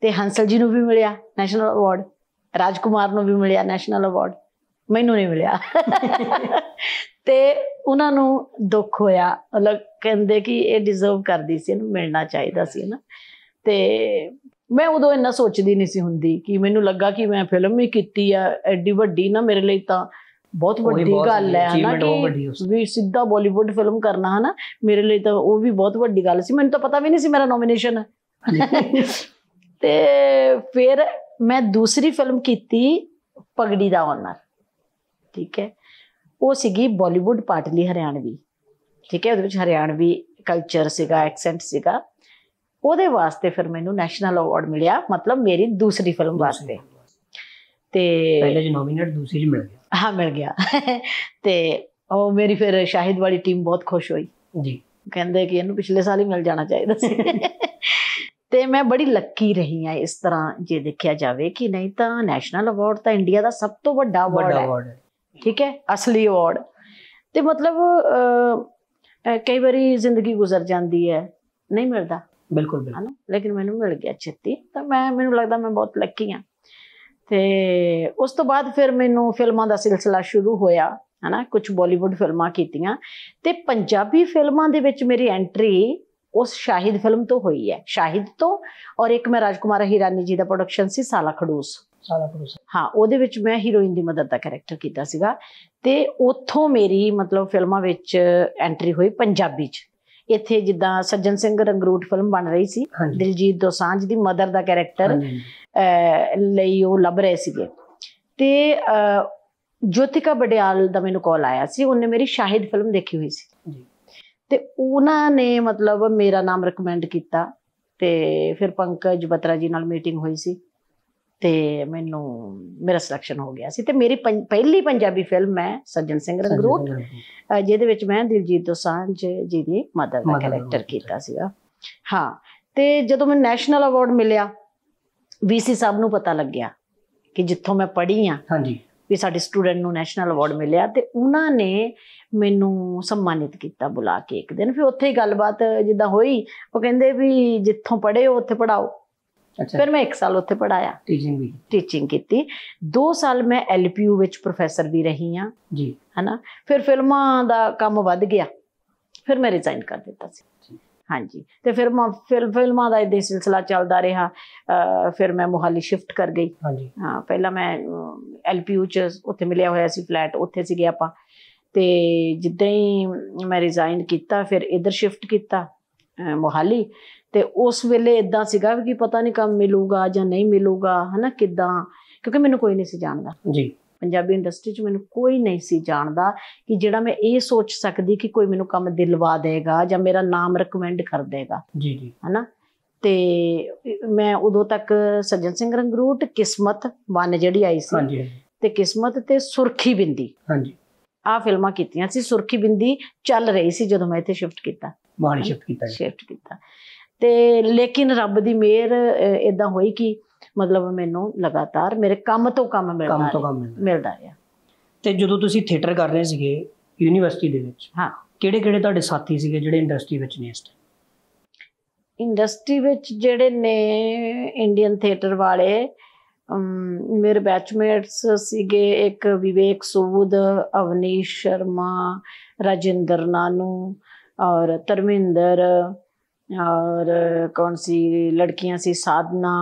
ਤੇ ਹੰਸਲ ਜੀ ਨੂੰ ਵੀ ਮਿਲਿਆ ਨੈਸ਼ਨਲ ਅਵਾਰਡ ਰਾਜਕੁਮਾਰ ਨੂੰ ਵੀ ਮਿਲਿਆ ਨੈਸ਼ਨਲ ਅਵਾਰਡ ਮੈਨੂੰ ਨਹੀਂ ਮਿਲਿਆ ਤੇ ਉਹਨਾਂ ਨੂੰ ਦੁੱਖ ਹੋਇਆ ਮਤਲਬ ਕਹਿੰਦੇ ਕਿ ਇਹ ਡਿਜ਼ਰਵ ਕਰਦੀ ਸੀ ਇਹਨੂੰ ਮਿਲਣਾ ਚਾਹੀਦਾ ਸੀ ਨਾ ਤੇ ਮੈਂ ਉਦੋਂ ਇੰਨਾ ਸੋਚਦੀ ਨਹੀਂ ਸੀ ਹੁੰਦੀ ਕਿ ਮੈਨੂੰ ਲੱਗਾ ਕਿ ਮੈਂ ਫਿਲਮ ਵੀ ਕੀਤੀ ਆ ਐਡੀ ਵੱਡੀ ਨਾ ਮੇਰੇ ਲਈ ਤਾਂ ਬਹੁਤ ਵੱਡੀ ਗੱਲ ਹੈ ਨਾ ਕਿ ਵੀ ਸਿੱਧਾ ਬਾਲੀਵੁੱਡ ਫਿਲਮ ਕਰਨਾ ਹਨਾ ਮੇਰੇ ਲਈ ਤਾਂ ਉਹ ਵੀ ਬਹੁਤ ਵੱਡੀ ਗੱਲ ਸੀ ਮੈਨੂੰ ਤਾਂ ਪਤਾ ਵੀ ਨਹੀਂ ਸੀ ਮੇਰਾ ਨੋਮੀਨੇਸ਼ਨ ਹੈ ਤੇ ਫਿਰ ਮੈਂ ਦੂਸਰੀ ਫਿਲਮ ਕੀਤੀ ਪਗੜੀ ਦਾ ਓਨਰ ਠੀਕ ਹੈ ਉਹ ਸੀਗੀ ਬਾਲੀਵੁੱਡ ਪਾਟਲੀ ਹਰਿਆਣਵੀ ਠੀਕ ਹੈ ਉਹਦੇ ਵਿੱਚ ਹਰਿਆਣਵੀ ਕਲਚਰ ਸੀਗਾ ਐਕਸੈਂਟ ਸੀਗਾ ਉਹਦੇ ਵਾਸਤੇ ਫਿਰ ਮੈਨੂੰ ਨੈਸ਼ਨਲ ਅਵਾਰਡ ਮਿਲਿਆ ਮਤਲਬ ਮੇਰੀ ਦੂਸਰੀ ਫਿਲਮ ਵਾਸਤੇ ਤੇ ਪਹਿਲੇ ਜੀ ਨੋਮੀਨੇਟ ਦੂਸਰੀ ਜੀ ਮਿਲ ਗਿਆ ਹਾਂ ਮਿਲ ਗਿਆ ਤੇ ਉਹ ਮੇਰੀ ਫਿਰ ਸ਼ਾਹਿਦ ਵਾਲੀ ਟੀਮ ਬਹੁਤ ਖੁਸ਼ ਹੋਈ ਜੀ ਕਹਿੰਦੇ ਕਿ ਇਹਨੂੰ ਪਿਛਲੇ ਸਾਲ ਹੀ ਮਿਲ ਜਾਣਾ ਚਾਹੀਦਾ ਸੀ ਤੇ ਮੈਂ ਬੜੀ ਲੱਕੀ ਰਹੀ ਆ ਇਸ ਤਰ੍ਹਾਂ ਜੇ ਦੇਖਿਆ ਜਾਵੇ ਕਿ ਨਹੀਂ ਤਾਂ ਨੈਸ਼ਨਲ ਅਵਾਰਡ ਤਾਂ ਇੰਡੀਆ ਦਾ ਸਭ ਤੋਂ ਵੱਡਾ ਅਵਾਰਡ ਹੈ ਠੀਕ ਹੈ ਅਸਲੀ ਅਵਾਰਡ ਤੇ ਮਤਲਬ ਕਈ ਵਾਰੀ ਜ਼ਿੰਦਗੀ ਗੁਜ਼ਰ ਜਾਂਦੀ ਹੈ ਨਹੀਂ ਮਿਲਦਾ ਬਿਲਕੁਲ ਬਿਲਕੁਲ ਲੇਕਿਨ ਮੈਨੂੰ ਮਿਲ ਗਿਆ ਛੇਤੀ ਤਾਂ ਮੈਂ ਮੈਨੂੰ ਲੱਗਦਾ ਮੈਂ ਬਹੁਤ ਲੱਕੀ ਆ ਤੇ ਉਸ ਤੋਂ ਬਾਅਦ ਫਿਰ ਮੈਨੂੰ ਫਿਲਮਾਂ ਦਾ ਸਿਲਸਿਲਾ ਸ਼ੁਰੂ ਹੋਇਆ ਹਨਾ ਕੁਝ ਬਾਲੀਵੁੱਡ ਫਿਲਮਾਂ ਕੀਤੀਆਂ ਤੇ ਪੰਜਾਬੀ ਫਿਲਮਾਂ ਦੇ ਵਿੱਚ ਮੇਰੀ ਐਂਟਰੀ ਉਸ ਸ਼ਾਹਿਦ ਫਿਲਮ ਤੋਂ ਹੋਈ ਹੈ ਸ਼ਾਹਿਦ ਤੋਂ ਔਰ ਇੱਕ ਮੈਂ ਰਾਜਕੁਮਾਰ ਹੀਰਾਨੀ ਜੀ ਦਾ ਪ੍ਰੋਡਕਸ਼ਨ ਸੀ ਸਾਲਾ ਖਡੂਸ ਸਾਲਾ ਖਡੂਸ ਹਾਂ ਉਹਦੇ ਵਿੱਚ ਮੈਂ ਹੀਰੋਇਨ ਦੀ ਮਦਦ ਦਾ ਕੈਰੈਕਟਰ ਕੀਤਾ ਸੀਗਾ ਤੇ ਉੱਥੋਂ ਮੇਰੀ ਮਤਲਬ ਫਿਲਮਾਂ ਵਿੱਚ ਐਂਟਰੀ ਹੋਈ ਪੰਜਾਬੀ 'ਚ ਇੱਥੇ ਜਿੱਦਾਂ ਸੱਜਣ ਸਿੰਘ ਰੰਗਰੂਟ ਫਿਲਮ ਬਣ ਰਹੀ ਸੀ ਦਿਲਜੀਤ ਦੋਸਾਂਝ ਦੀ ਮਦਰ ਦਾ ਕੈਰੈਕਟਰ ਲਈ ਉਹ ਲੱਭ ਰਹੇ ਸੀਗੇ ਤੇ ਜੋਤਿਕਾ ਬੜਿਆਲ ਦਾ ਮੈਨੂੰ ਕਾਲ ਆਇਆ ਸੀ ਉਹਨੇ ਮੇਰੀ ਸ਼ਾਹਿਦ ਫਿਲਮ ਦੇਖੀ ਹੋਈ ਸੀ ਤੇ ਉਹਨਾਂ ਨੇ ਮਤਲਬ ਮੇਰਾ ਨਾਮ ਰეკਮੈਂਡ ਕੀਤਾ ਤੇ ਫਿਰ ਪੰਕਜ ਬਤਰਾ ਜੀ ਨਾਲ ਮੀਟਿੰਗ ਹੋਈ ਸੀ ਤੇ ਮੈਨੂੰ ਮੇਰਾ ਸਿਲੈਕਸ਼ਨ ਹੋ ਗਿਆ ਸੀ ਤੇ ਮੇਰੀ ਪਹਿਲੀ ਪੰਜਾਬੀ ਫਿਲਮ ਹੈ ਸੱਜਣ ਸਿੰਘ ਰੰਗਰੂਟ ਜਿਹਦੇ ਵਿੱਚ ਮੈਂ ਦਿਲਜੀਤ ਦੋਸਾਂਝ ਜੀ ਦੀ ਮਦਰ ਦਾ ਕੈਰੈਕਟਰ ਕੀਤਾ ਸੀਗਾ ਹਾਂ ਤੇ ਜਦੋਂ ਮੈਨੂੰ ਨੈਸ਼ਨਲ ਅਵਾਰਡ ਮਿਲਿਆ ਵੀਸੀ ਸਾਹਿਬ ਨੂੰ ਪਤਾ ਲੱਗਿਆ ਕਿ ਜਿੱਥੋਂ ਮੈਂ ਪੜ੍ਹੀ ਆ ਹਾਂਜੀ ਵੀ ਸਾਡੇ ਸਟੂਡੈਂਟ ਨੂੰ ਨੈਸ਼ਨਲ ਅਵਾਰਡ ਮਿਲਿਆ ਤੇ ਉਹਨਾਂ ਨੇ ਮੈਨੂੰ ਸਨਮਾਨਿਤ ਕੀਤਾ ਬੁਲਾ ਕੇ ਇੱਕ ਦਿਨ ਫਿਰ ਉੱਥੇ ਹੀ ਗੱਲਬਾਤ ਜਿੱਦਾਂ ਹੋਈ ਉਹ ਕਹਿੰਦੇ ਵੀ ਜਿੱਥੋਂ ਪੜ੍ਹੇ ਹੋ ਉੱਥੇ ਪੜਾਓ ਅੱਛਾ ਫਿਰ ਮੈਂ 1 ਸਾਲ ਉੱਥੇ ਪੜਾਇਆ ਟੀਚਿੰਗ ਵੀ ਟੀਚਿੰਗ ਕੀਤੀ 2 ਸਾਲ ਮੈਂ ਐਲਪੀਯੂ ਵਿੱਚ ਪ੍ਰੋਫੈਸਰ ਵੀ ਰਹੀ ਆ ਜੀ ਹਨਾ ਫਿਰ ਫਿਲਮਾਂ ਦਾ ਕੰਮ ਵੱਧ ਗਿਆ ਫਿਰ ਮੈਂ ਰਿਜ਼ਾਈਨ ਕਰ ਦਿੱਤਾ ਸੀ ਜੀ ਹਾਂਜੀ ਤੇ ਫਿਰ ਫਿਲਮਾਂ ਦਾ ਇਦਾਂ ਸਿਲਸਿਲਾ ਚੱਲਦਾ ਰਿਹਾ ਫਿਰ ਮੈਂ ਮੁਹਾਲੀ ਸ਼ਿਫਟ ਕਰ ਗਈ ਹਾਂਜੀ ਹਾਂ ਪਹਿਲਾਂ ਮੈਂ ਐਲਪੀਯੂ ਚ ਉੱਥੇ ਮਿਲਿਆ ਹੋਇਆ ਸੀ ਫਲੈਟ ਉੱਥੇ ਸੀਗੇ ਆਪਾਂ ਤੇ ਜਿੱਦਾਂ ਹੀ ਮੈਂ ਰਿਜ਼ਾਈਨ ਕੀਤਾ ਫਿਰ ਇਧਰ ਸ਼ਿਫਟ ਕੀਤਾ ਮੁਹਾਲੀ ਤੇ ਉਸ ਵੇਲੇ ਇਦਾਂ ਸੀਗਾ ਕਿ ਪਤਾ ਨਹੀਂ ਕੰਮ ਮਿਲੂਗਾ ਜਾਂ ਨਹੀਂ ਮਿਲੂਗਾ ਹਨਾ ਕਿਦਾਂ ਕਿਉਂਕਿ ਮੈਨੂੰ ਕੋਈ ਨਹੀਂ ਸੀ ਜਾਣਦਾ ਜੀ ਪੰਜਾਬੀ ਇੰਡਸਟਰੀ 'ਚ ਮੈਨੂੰ ਕੋਈ ਨਹੀਂ ਸੀ ਜਾਣਦਾ ਕਿ ਜਿਹੜਾ ਮੈਂ ਇਹ ਸੋਚ ਸਕਦੀ ਕਿ ਕੋਈ ਮੈਨੂੰ ਕੰਮ ਦਿਲਵਾ ਦੇਗਾ ਜਾਂ ਮੇਰਾ ਨਾਮ ਰეკਮੈਂਡ ਕਰ ਦੇਗਾ ਜੀ ਜੀ ਹਨਾ ਤੇ ਮੈਂ ਉਦੋਂ ਤੱਕ ਸੱਜਣ ਸਿੰਘ ਰੰਗਰੂਟ ਕਿਸਮਤ ਵਨ ਜਿਹੜੀ ਆਈ ਸੀ ਹਾਂਜੀ ਤੇ ਕਿਸਮਤ ਤੇ ਸੁਰਖੀ ਬਿੰਦੀ ਹਾਂਜੀ ਆ ਫਿਲਮਾਂ ਕੀਤੀਆਂ ਸੀ ਸੁਰਖੀ ਬਿੰਦੀ ਚੱਲ ਰਹੀ ਸੀ ਜਦੋਂ ਮੈਂ ਇੱਥੇ ਸ਼ਿਫਟ ਕੀਤਾ ਮਾਣੀ ਸ਼ਿਫਟ ਕੀਤਾ ਸ਼ਿਫਟ ਕੀਤਾ ਤੇ ਲੇਕਿਨ ਰੱਬ ਦੀ ਮਿਹਰ ਇਦਾਂ ਹੋਈ ਕਿ ਮਤਲਬ ਮੈਨੂੰ ਲਗਾਤਾਰ ਮੇਰੇ ਕੰਮ ਤੋਂ ਕੰਮ ਮਿਲਦਾ ਕੰਮ ਤੋਂ ਕੰਮ ਮਿਲਦਾ ਰਿਹਾ ਤੇ ਜਦੋਂ ਤੁਸੀਂ ਥੀਏਟਰ ਕਰ ਰਹੇ ਸੀਗੇ ਯੂਨੀਵਰਸਿਟੀ ਦੇ ਵਿੱਚ ਹਾਂ ਕਿਹੜੇ ਕਿਹੜੇ ਤੁਹਾਡੇ ਸਾਥੀ ਸੀਗੇ ਜਿਹੜੇ ਇੰਡਸਟਰੀ ਵਿੱਚ ਨੇ ਇਸ ਟਾਈਮ ਇੰਡਸਟਰੀ ਵਿੱਚ ਜਿਹੜੇ ਨੇ ਇੰਡੀਅਨ ਥੀਏਟਰ ਵਾਲੇ ਮੇਰੇ ਬੈਚਮੇਟਸ ਸੀਗੇ ਇੱਕ ਵਿਵੇਕ ਸੂਦ ਅਵਨੀਸ਼ ਸ਼ਰਮਾ ਰਜਿੰਦਰ ਨਾਨੂ ਔਰ ਤਰਮਿੰਦਰ ਔਰ ਕੌਣ ਸੀ ਲੜਕੀਆਂ ਸੀ ਸਾਧਨਾ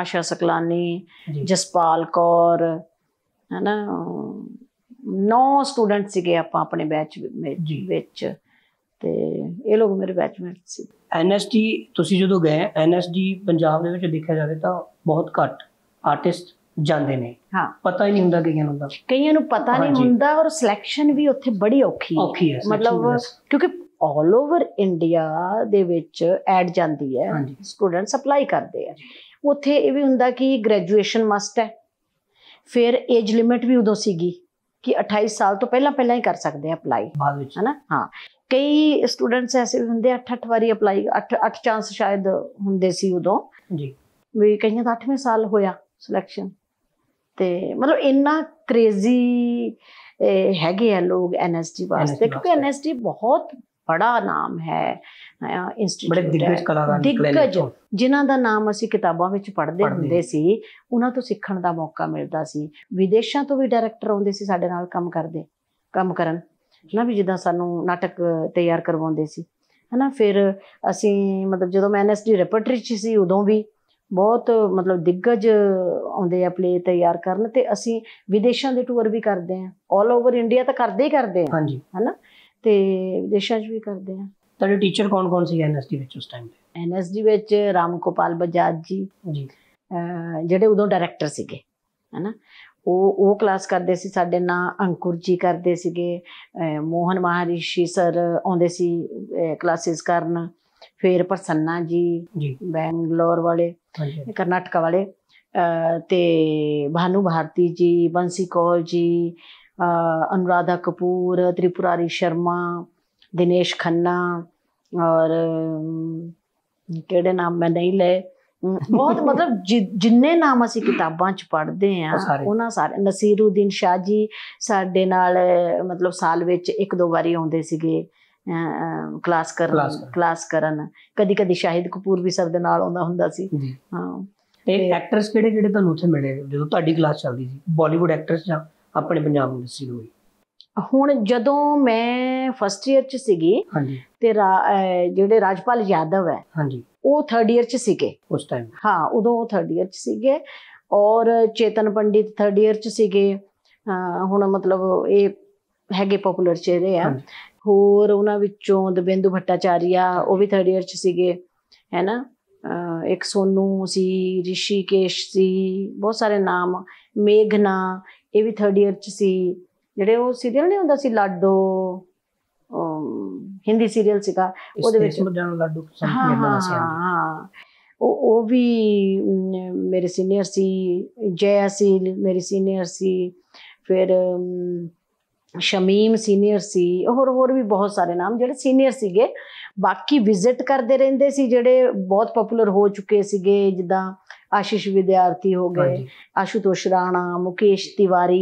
ਆਸ਼ਾ ਸਕਲਾਨੀ ਜਸਪਾਲ ਕੌਰ ਹਨਾ ਨੌ ਸਟੂਡੈਂਟ ਸੀਗੇ ਆਪਾਂ ਆਪਣੇ ਬੈਚ ਵਿੱਚ ਤੇ ਇਹ ਲੋਕ ਮੇਰੇ ਬੈਚਮੇਟ ਸੀ ਐਨਐਸਡੀ ਤੁਸੀਂ ਜਦੋਂ ਗਏ ਐਨਐਸਡੀ ਪੰਜਾਬ ਦੇ ਵਿੱਚ ਦੇਖਿਆ ਜਾਵੇ ਤਾਂ ਬਹੁਤ ਘੱਟ ਆਰਟਿਸਟ ਜਾਂਦੇ ਨੇ ਹਾਂ ਪਤਾ ਹੀ ਨਹੀਂ ਹੁੰਦਾ ਕਈਆਂ ਨੂੰ ਦਾ ਕਈਆਂ ਨੂੰ ਪਤਾ ਨਹੀਂ ਹੁੰਦਾ ਔਰ ਸਿਲੈਕਸ਼ਨ ਵੀ ਉੱਥੇ ਬੜੀ ਔਖੀ ਹੈ ਔਖੀ ਹੈ ਮਤਲਬ ਕਿਉਂਕਿ ਆਲ ਓਵਰ ਇੰਡੀਆ ਦੇ ਵਿੱਚ ਐਡ ਜਾਂਦੀ ਹੈ ਸਟੂਡੈਂਟਸ ਅਪਲਾਈ ਕਰਦੇ ਆ ਉੱਥੇ ਇਹ ਵੀ ਹੁੰਦਾ ਕਿ ਗ੍ਰੈਜੂਏਸ਼ਨ ਮਸਟ ਹੈ ਫਿਰ ਏਜ ਲਿਮਿਟ ਵੀ ਉਦੋਂ ਸੀਗੀ ਕਿ 28 ਸਾਲ ਤੋਂ ਪਹਿਲਾਂ ਪਹਿਲਾਂ ਹੀ ਕਰ ਸਕਦੇ ਆ ਅਪਲਾਈ ਬਾਅਦ ਵਿੱਚ ਹਨਾ ਹਾਂ ਕਈ ਸਟੂਡੈਂਟਸ ਐਸੇ ਵੀ ਹੁੰਦੇ 8-8 ਵਾਰੀ ਅਪਲਾਈ 8-8 ਚਾਂਸ ਸ਼ਾਇਦ ਹੁੰਦੇ ਸੀ ਉਦੋਂ ਜੀ ਵੀ ਕਈਆਂ ਦਾ 8ਵੇਂ ਸਾਲ ਹੋਇਆ ਸਿਲੈਕਸ਼ਨ ਤੇ ਮਤਲਬ ਇੰਨਾ ਕ੍ਰੇਜ਼ੀ ਹੈਗੇ ਆ ਲੋਕ ਐਨਐਸਡੀ ਵਾਸਤੇ ਕਿਉਂਕਿ ਐਨਐਸਡੀ ਬਹੁਤ ਬੜਾ ਨਾਮ ਹੈ ਇੰਸਟੀਚਿਊਟ ਬੜੇ ਦਿੱਗਜ ਕਲਾਕਾਰ ਦਿੱਗਜ ਜਿਨ੍ਹਾਂ ਦਾ ਨਾਮ ਅਸੀਂ ਕਿਤਾਬਾਂ ਵਿੱਚ ਪੜ੍ਹਦੇ ਹੁੰਦੇ ਸੀ ਉਹਨਾਂ ਤੋਂ ਸਿੱਖਣ ਦਾ ਮੌਕਾ ਮਿਲਦਾ ਸੀ ਵਿਦੇਸ਼ਾਂ ਤੋਂ ਵੀ ਡਾਇਰੈਕਟਰ ਆਉਂਦੇ ਸੀ ਸਾਡੇ ਨਾਲ ਕੰਮ ਕਰਦੇ ਕੰਮ ਕਰਨ ਨਾ ਵੀ ਜਿੱਦਾਂ ਸਾਨੂੰ ਨਾਟਕ ਤਿਆਰ ਕਰਵਾਉਂਦੇ ਸੀ ਹਨਾ ਫਿਰ ਅਸੀਂ ਮਤਲਬ ਜਦੋਂ ਮੈਂ ਐਨਐਸਡੀ ਰੈਪਰਟਰੀ ਚ ਸੀ ਉਦੋਂ ਵੀ ਬਹੁਤ ਮਤਲਬ ਦਿੱਗਜ ਆਉਂਦੇ ਆ ਪਲੇ ਤਿਆਰ ਕਰਨ ਤੇ ਅਸੀਂ ਵਿਦੇਸ਼ਾਂ ਦੇ ਟੂਰ ਵੀ ਕਰਦੇ ਆ 올 ਓਵਰ ਇੰਡੀਆ ਤਾਂ ਕਰਦੇ ਹੀ ਕਰਦੇ ਆ ਹਾਂਜੀ ਹਨਾ ਤੇ ਵਿਦੇਸ਼ਾਂ 'ਚ ਵੀ ਕਰਦੇ ਆ ਤੁਹਾਡੇ ਟੀਚਰ ਕੌਣ-ਕੌਣ ਸੀ ਐਨਐਸਡੀ ਵਿੱਚ ਉਸ ਟਾਈਮ ਤੇ ਐਨਐਸਡੀ ਵਿੱਚ ਰਾਮ ਗੋਪਾਲ ਬਜਾਜ ਜੀ ਜੀ ਜਿਹੜੇ ਉਦੋਂ ਡਾਇਰੈਕਟਰ ਸੀਗੇ ਹਨਾ ਉਹ ਉਹ ਕਲਾਸ ਕਰਦੇ ਸੀ ਸਾਡੇ ਨਾਲ ਅੰਕੁਰ ਜੀ ਕਰਦੇ ਸੀਗੇ ਮੋਹਨ ਮਹਾਰਿਸ਼ੀ ਸਰ ਆਉਂਦੇ ਸੀ ਕਲਾਸਿਸ ਕਰਨ ਫਿਰ ਪ੍ਰਸੰਨਾ ਜੀ ਜੀ ਬੈਂਗਲੌਰ ਵਾਲੇ ਕਰਨਾਟਕਾ ਵਾਲੇ ਤੇ ਭਾਨੂ ਭਾਰਤੀ ਜੀ ਬੰਸੀ ਕੋਲ ਜੀ ਅਨੁਰਾਧਾ ਕਪੂਰ ਤ੍ਰਿਪੁਰਾਰੀ ਸ਼ਰਮਾ ਦਿਨੇਸ਼ ਖੰਨਾ ਔਰ ਕਿਹੜੇ ਨਾਮ ਮੈਂ ਨਹੀਂ ਲਏ ਬਹੁਤ ਮਤਲਬ ਜਿੰਨੇ ਨਾਮ ਅਸੀਂ ਕਿਤਾਬਾਂ ਚ ਪੜ੍ਹਦੇ ਆ ਉਹਨਾਂ ਸਾਰੇ ਨਸੀਰਉਦੀਨ ਸ਼ਾਹ ਜੀ ਸਾਡੇ ਨਾਲ ਮਤਲਬ ਸਾਲ ਵਿੱਚ ਇੱਕ ਦੋ ਵਾਰੀ ਆਉਂਦੇ ਸੀਗੇ ਕਲਾਸ ਕਰਨ ਕਲਾਸ ਕਰਨ ਕਦੀ ਕਦੀ ਸ਼ਾਹਿਦ ਕਪੂਰ ਵੀ ਸਰ ਦੇ ਨਾਲ ਆਉਂਦਾ ਹੁੰਦਾ ਸੀ ਹਾਂ ਤੇ ਐਕਟਰਸ ਕਿਹੜੇ ਕਿਹੜੇ ਤੁਹਾਨੂੰ ਉੱਥੇ ਮਿਲੇ ਜਦੋਂ ਤੁਹਾਡੀ ਕਲਾਸ ਚੱਲਦੀ ਸੀ ਬਾਲੀਵੁੱਡ ਐਕਟਰਸ ਜਾਂ ਆਪਣੇ ਪੰਜਾਬ ਨੂੰ ਨਸੀਬ ਹੋਈ ਹੁਣ ਜਦੋਂ ਮੈਂ ਫਸਟ ਇਅਰ ਚ ਸੀਗੀ ਹਾਂਜੀ ਤੇ ਜਿਹੜੇ ਰਾਜਪਾਲ ਯਾਦਵ ਹੈ ਹਾਂਜੀ ਉਹ ਥਰਡ ਇਅਰ ਚ ਸੀਗੇ ਉਸ ਟਾਈਮ ਹਾਂ ਉਦੋਂ ਉਹ ਥਰਡ ਇਅਰ ਚ ਸੀਗੇ ਔਰ ਚੇਤਨ ਪੰਡਿਤ ਥਰਡ ਇਅਰ ਚ ਸੀਗੇ ਹੁਣ ਮਤਲਬ ਇਹ ਹੈਗੇ ਪਪੂਲਰ ਚਿਹਰੇ ਆ ਹੋਰ ਉਹਨਾਂ ਵਿੱਚੋਂ ਦਬਿੰਦੂ ਭੱਟਾਚਾਰੀਆ ਉਹ ਵੀ ਥਰਡ ਇਅਰ ਚ ਸੀਗੇ ਹੈਨਾ ਇੱਕ ਸੋਨੂ ਸੀ ਰਿਸ਼ੀਕੇਸ਼ ਸੀ ਬਹੁਤ ਸਾਰੇ ਨਾਮ ਮੇਘਨਾ ਇਹ ਵੀ 3rd ਇਅਰ ਚ ਸੀ ਜਿਹੜੇ ਉਹ ਸੀਰੀਅਲ ਨਹੀਂ ਹੁੰਦਾ ਸੀ ਲਾਡੋ ਹਿੰਦੀ ਸੀਰੀਅਲ ਸੀਗਾ ਉਹਦੇ ਵਿੱਚ ਮਦਨ ਲਾਡੋ ਸਮਥਿੰਗ ਇਦਾਂ ਸੀ ਹਾਂ ਉਹ ਉਹ ਵੀ ਮੇਰੇ ਸੀਨੀਅਰ ਸੀ ਜੈ ਸੀ ਮੇਰੇ ਸੀਨੀਅਰ ਸੀ ਫਿਰ ਸ਼ਮੀਮ ਸੀਨੀਅਰ ਸੀ ਹੋਰ ਹੋਰ ਵੀ ਬਹੁਤ ਸਾਰੇ ਨਾਮ ਜਿਹੜੇ ਸੀਨੀਅਰ ਸੀਗੇ ਬਾਕੀ ਵਿਜ਼ਿਟ ਕਰਦੇ ਰਹਿੰਦੇ ਸੀ ਜਿਹੜੇ ਬਹੁਤ ਪਪੂਲਰ ਹੋ ਚੁੱਕੇ ਸੀਗੇ ਜਿੱਦਾਂ ਆਸ਼ੀਸ਼ ਵਿਦਿਆਰਥੀ ਹੋ ਗਏ ਆਸ਼ੂਤੋਸ਼ ਰਾਣਾ ਮੁਕੇਸ਼ ਤਿਵਾਰੀ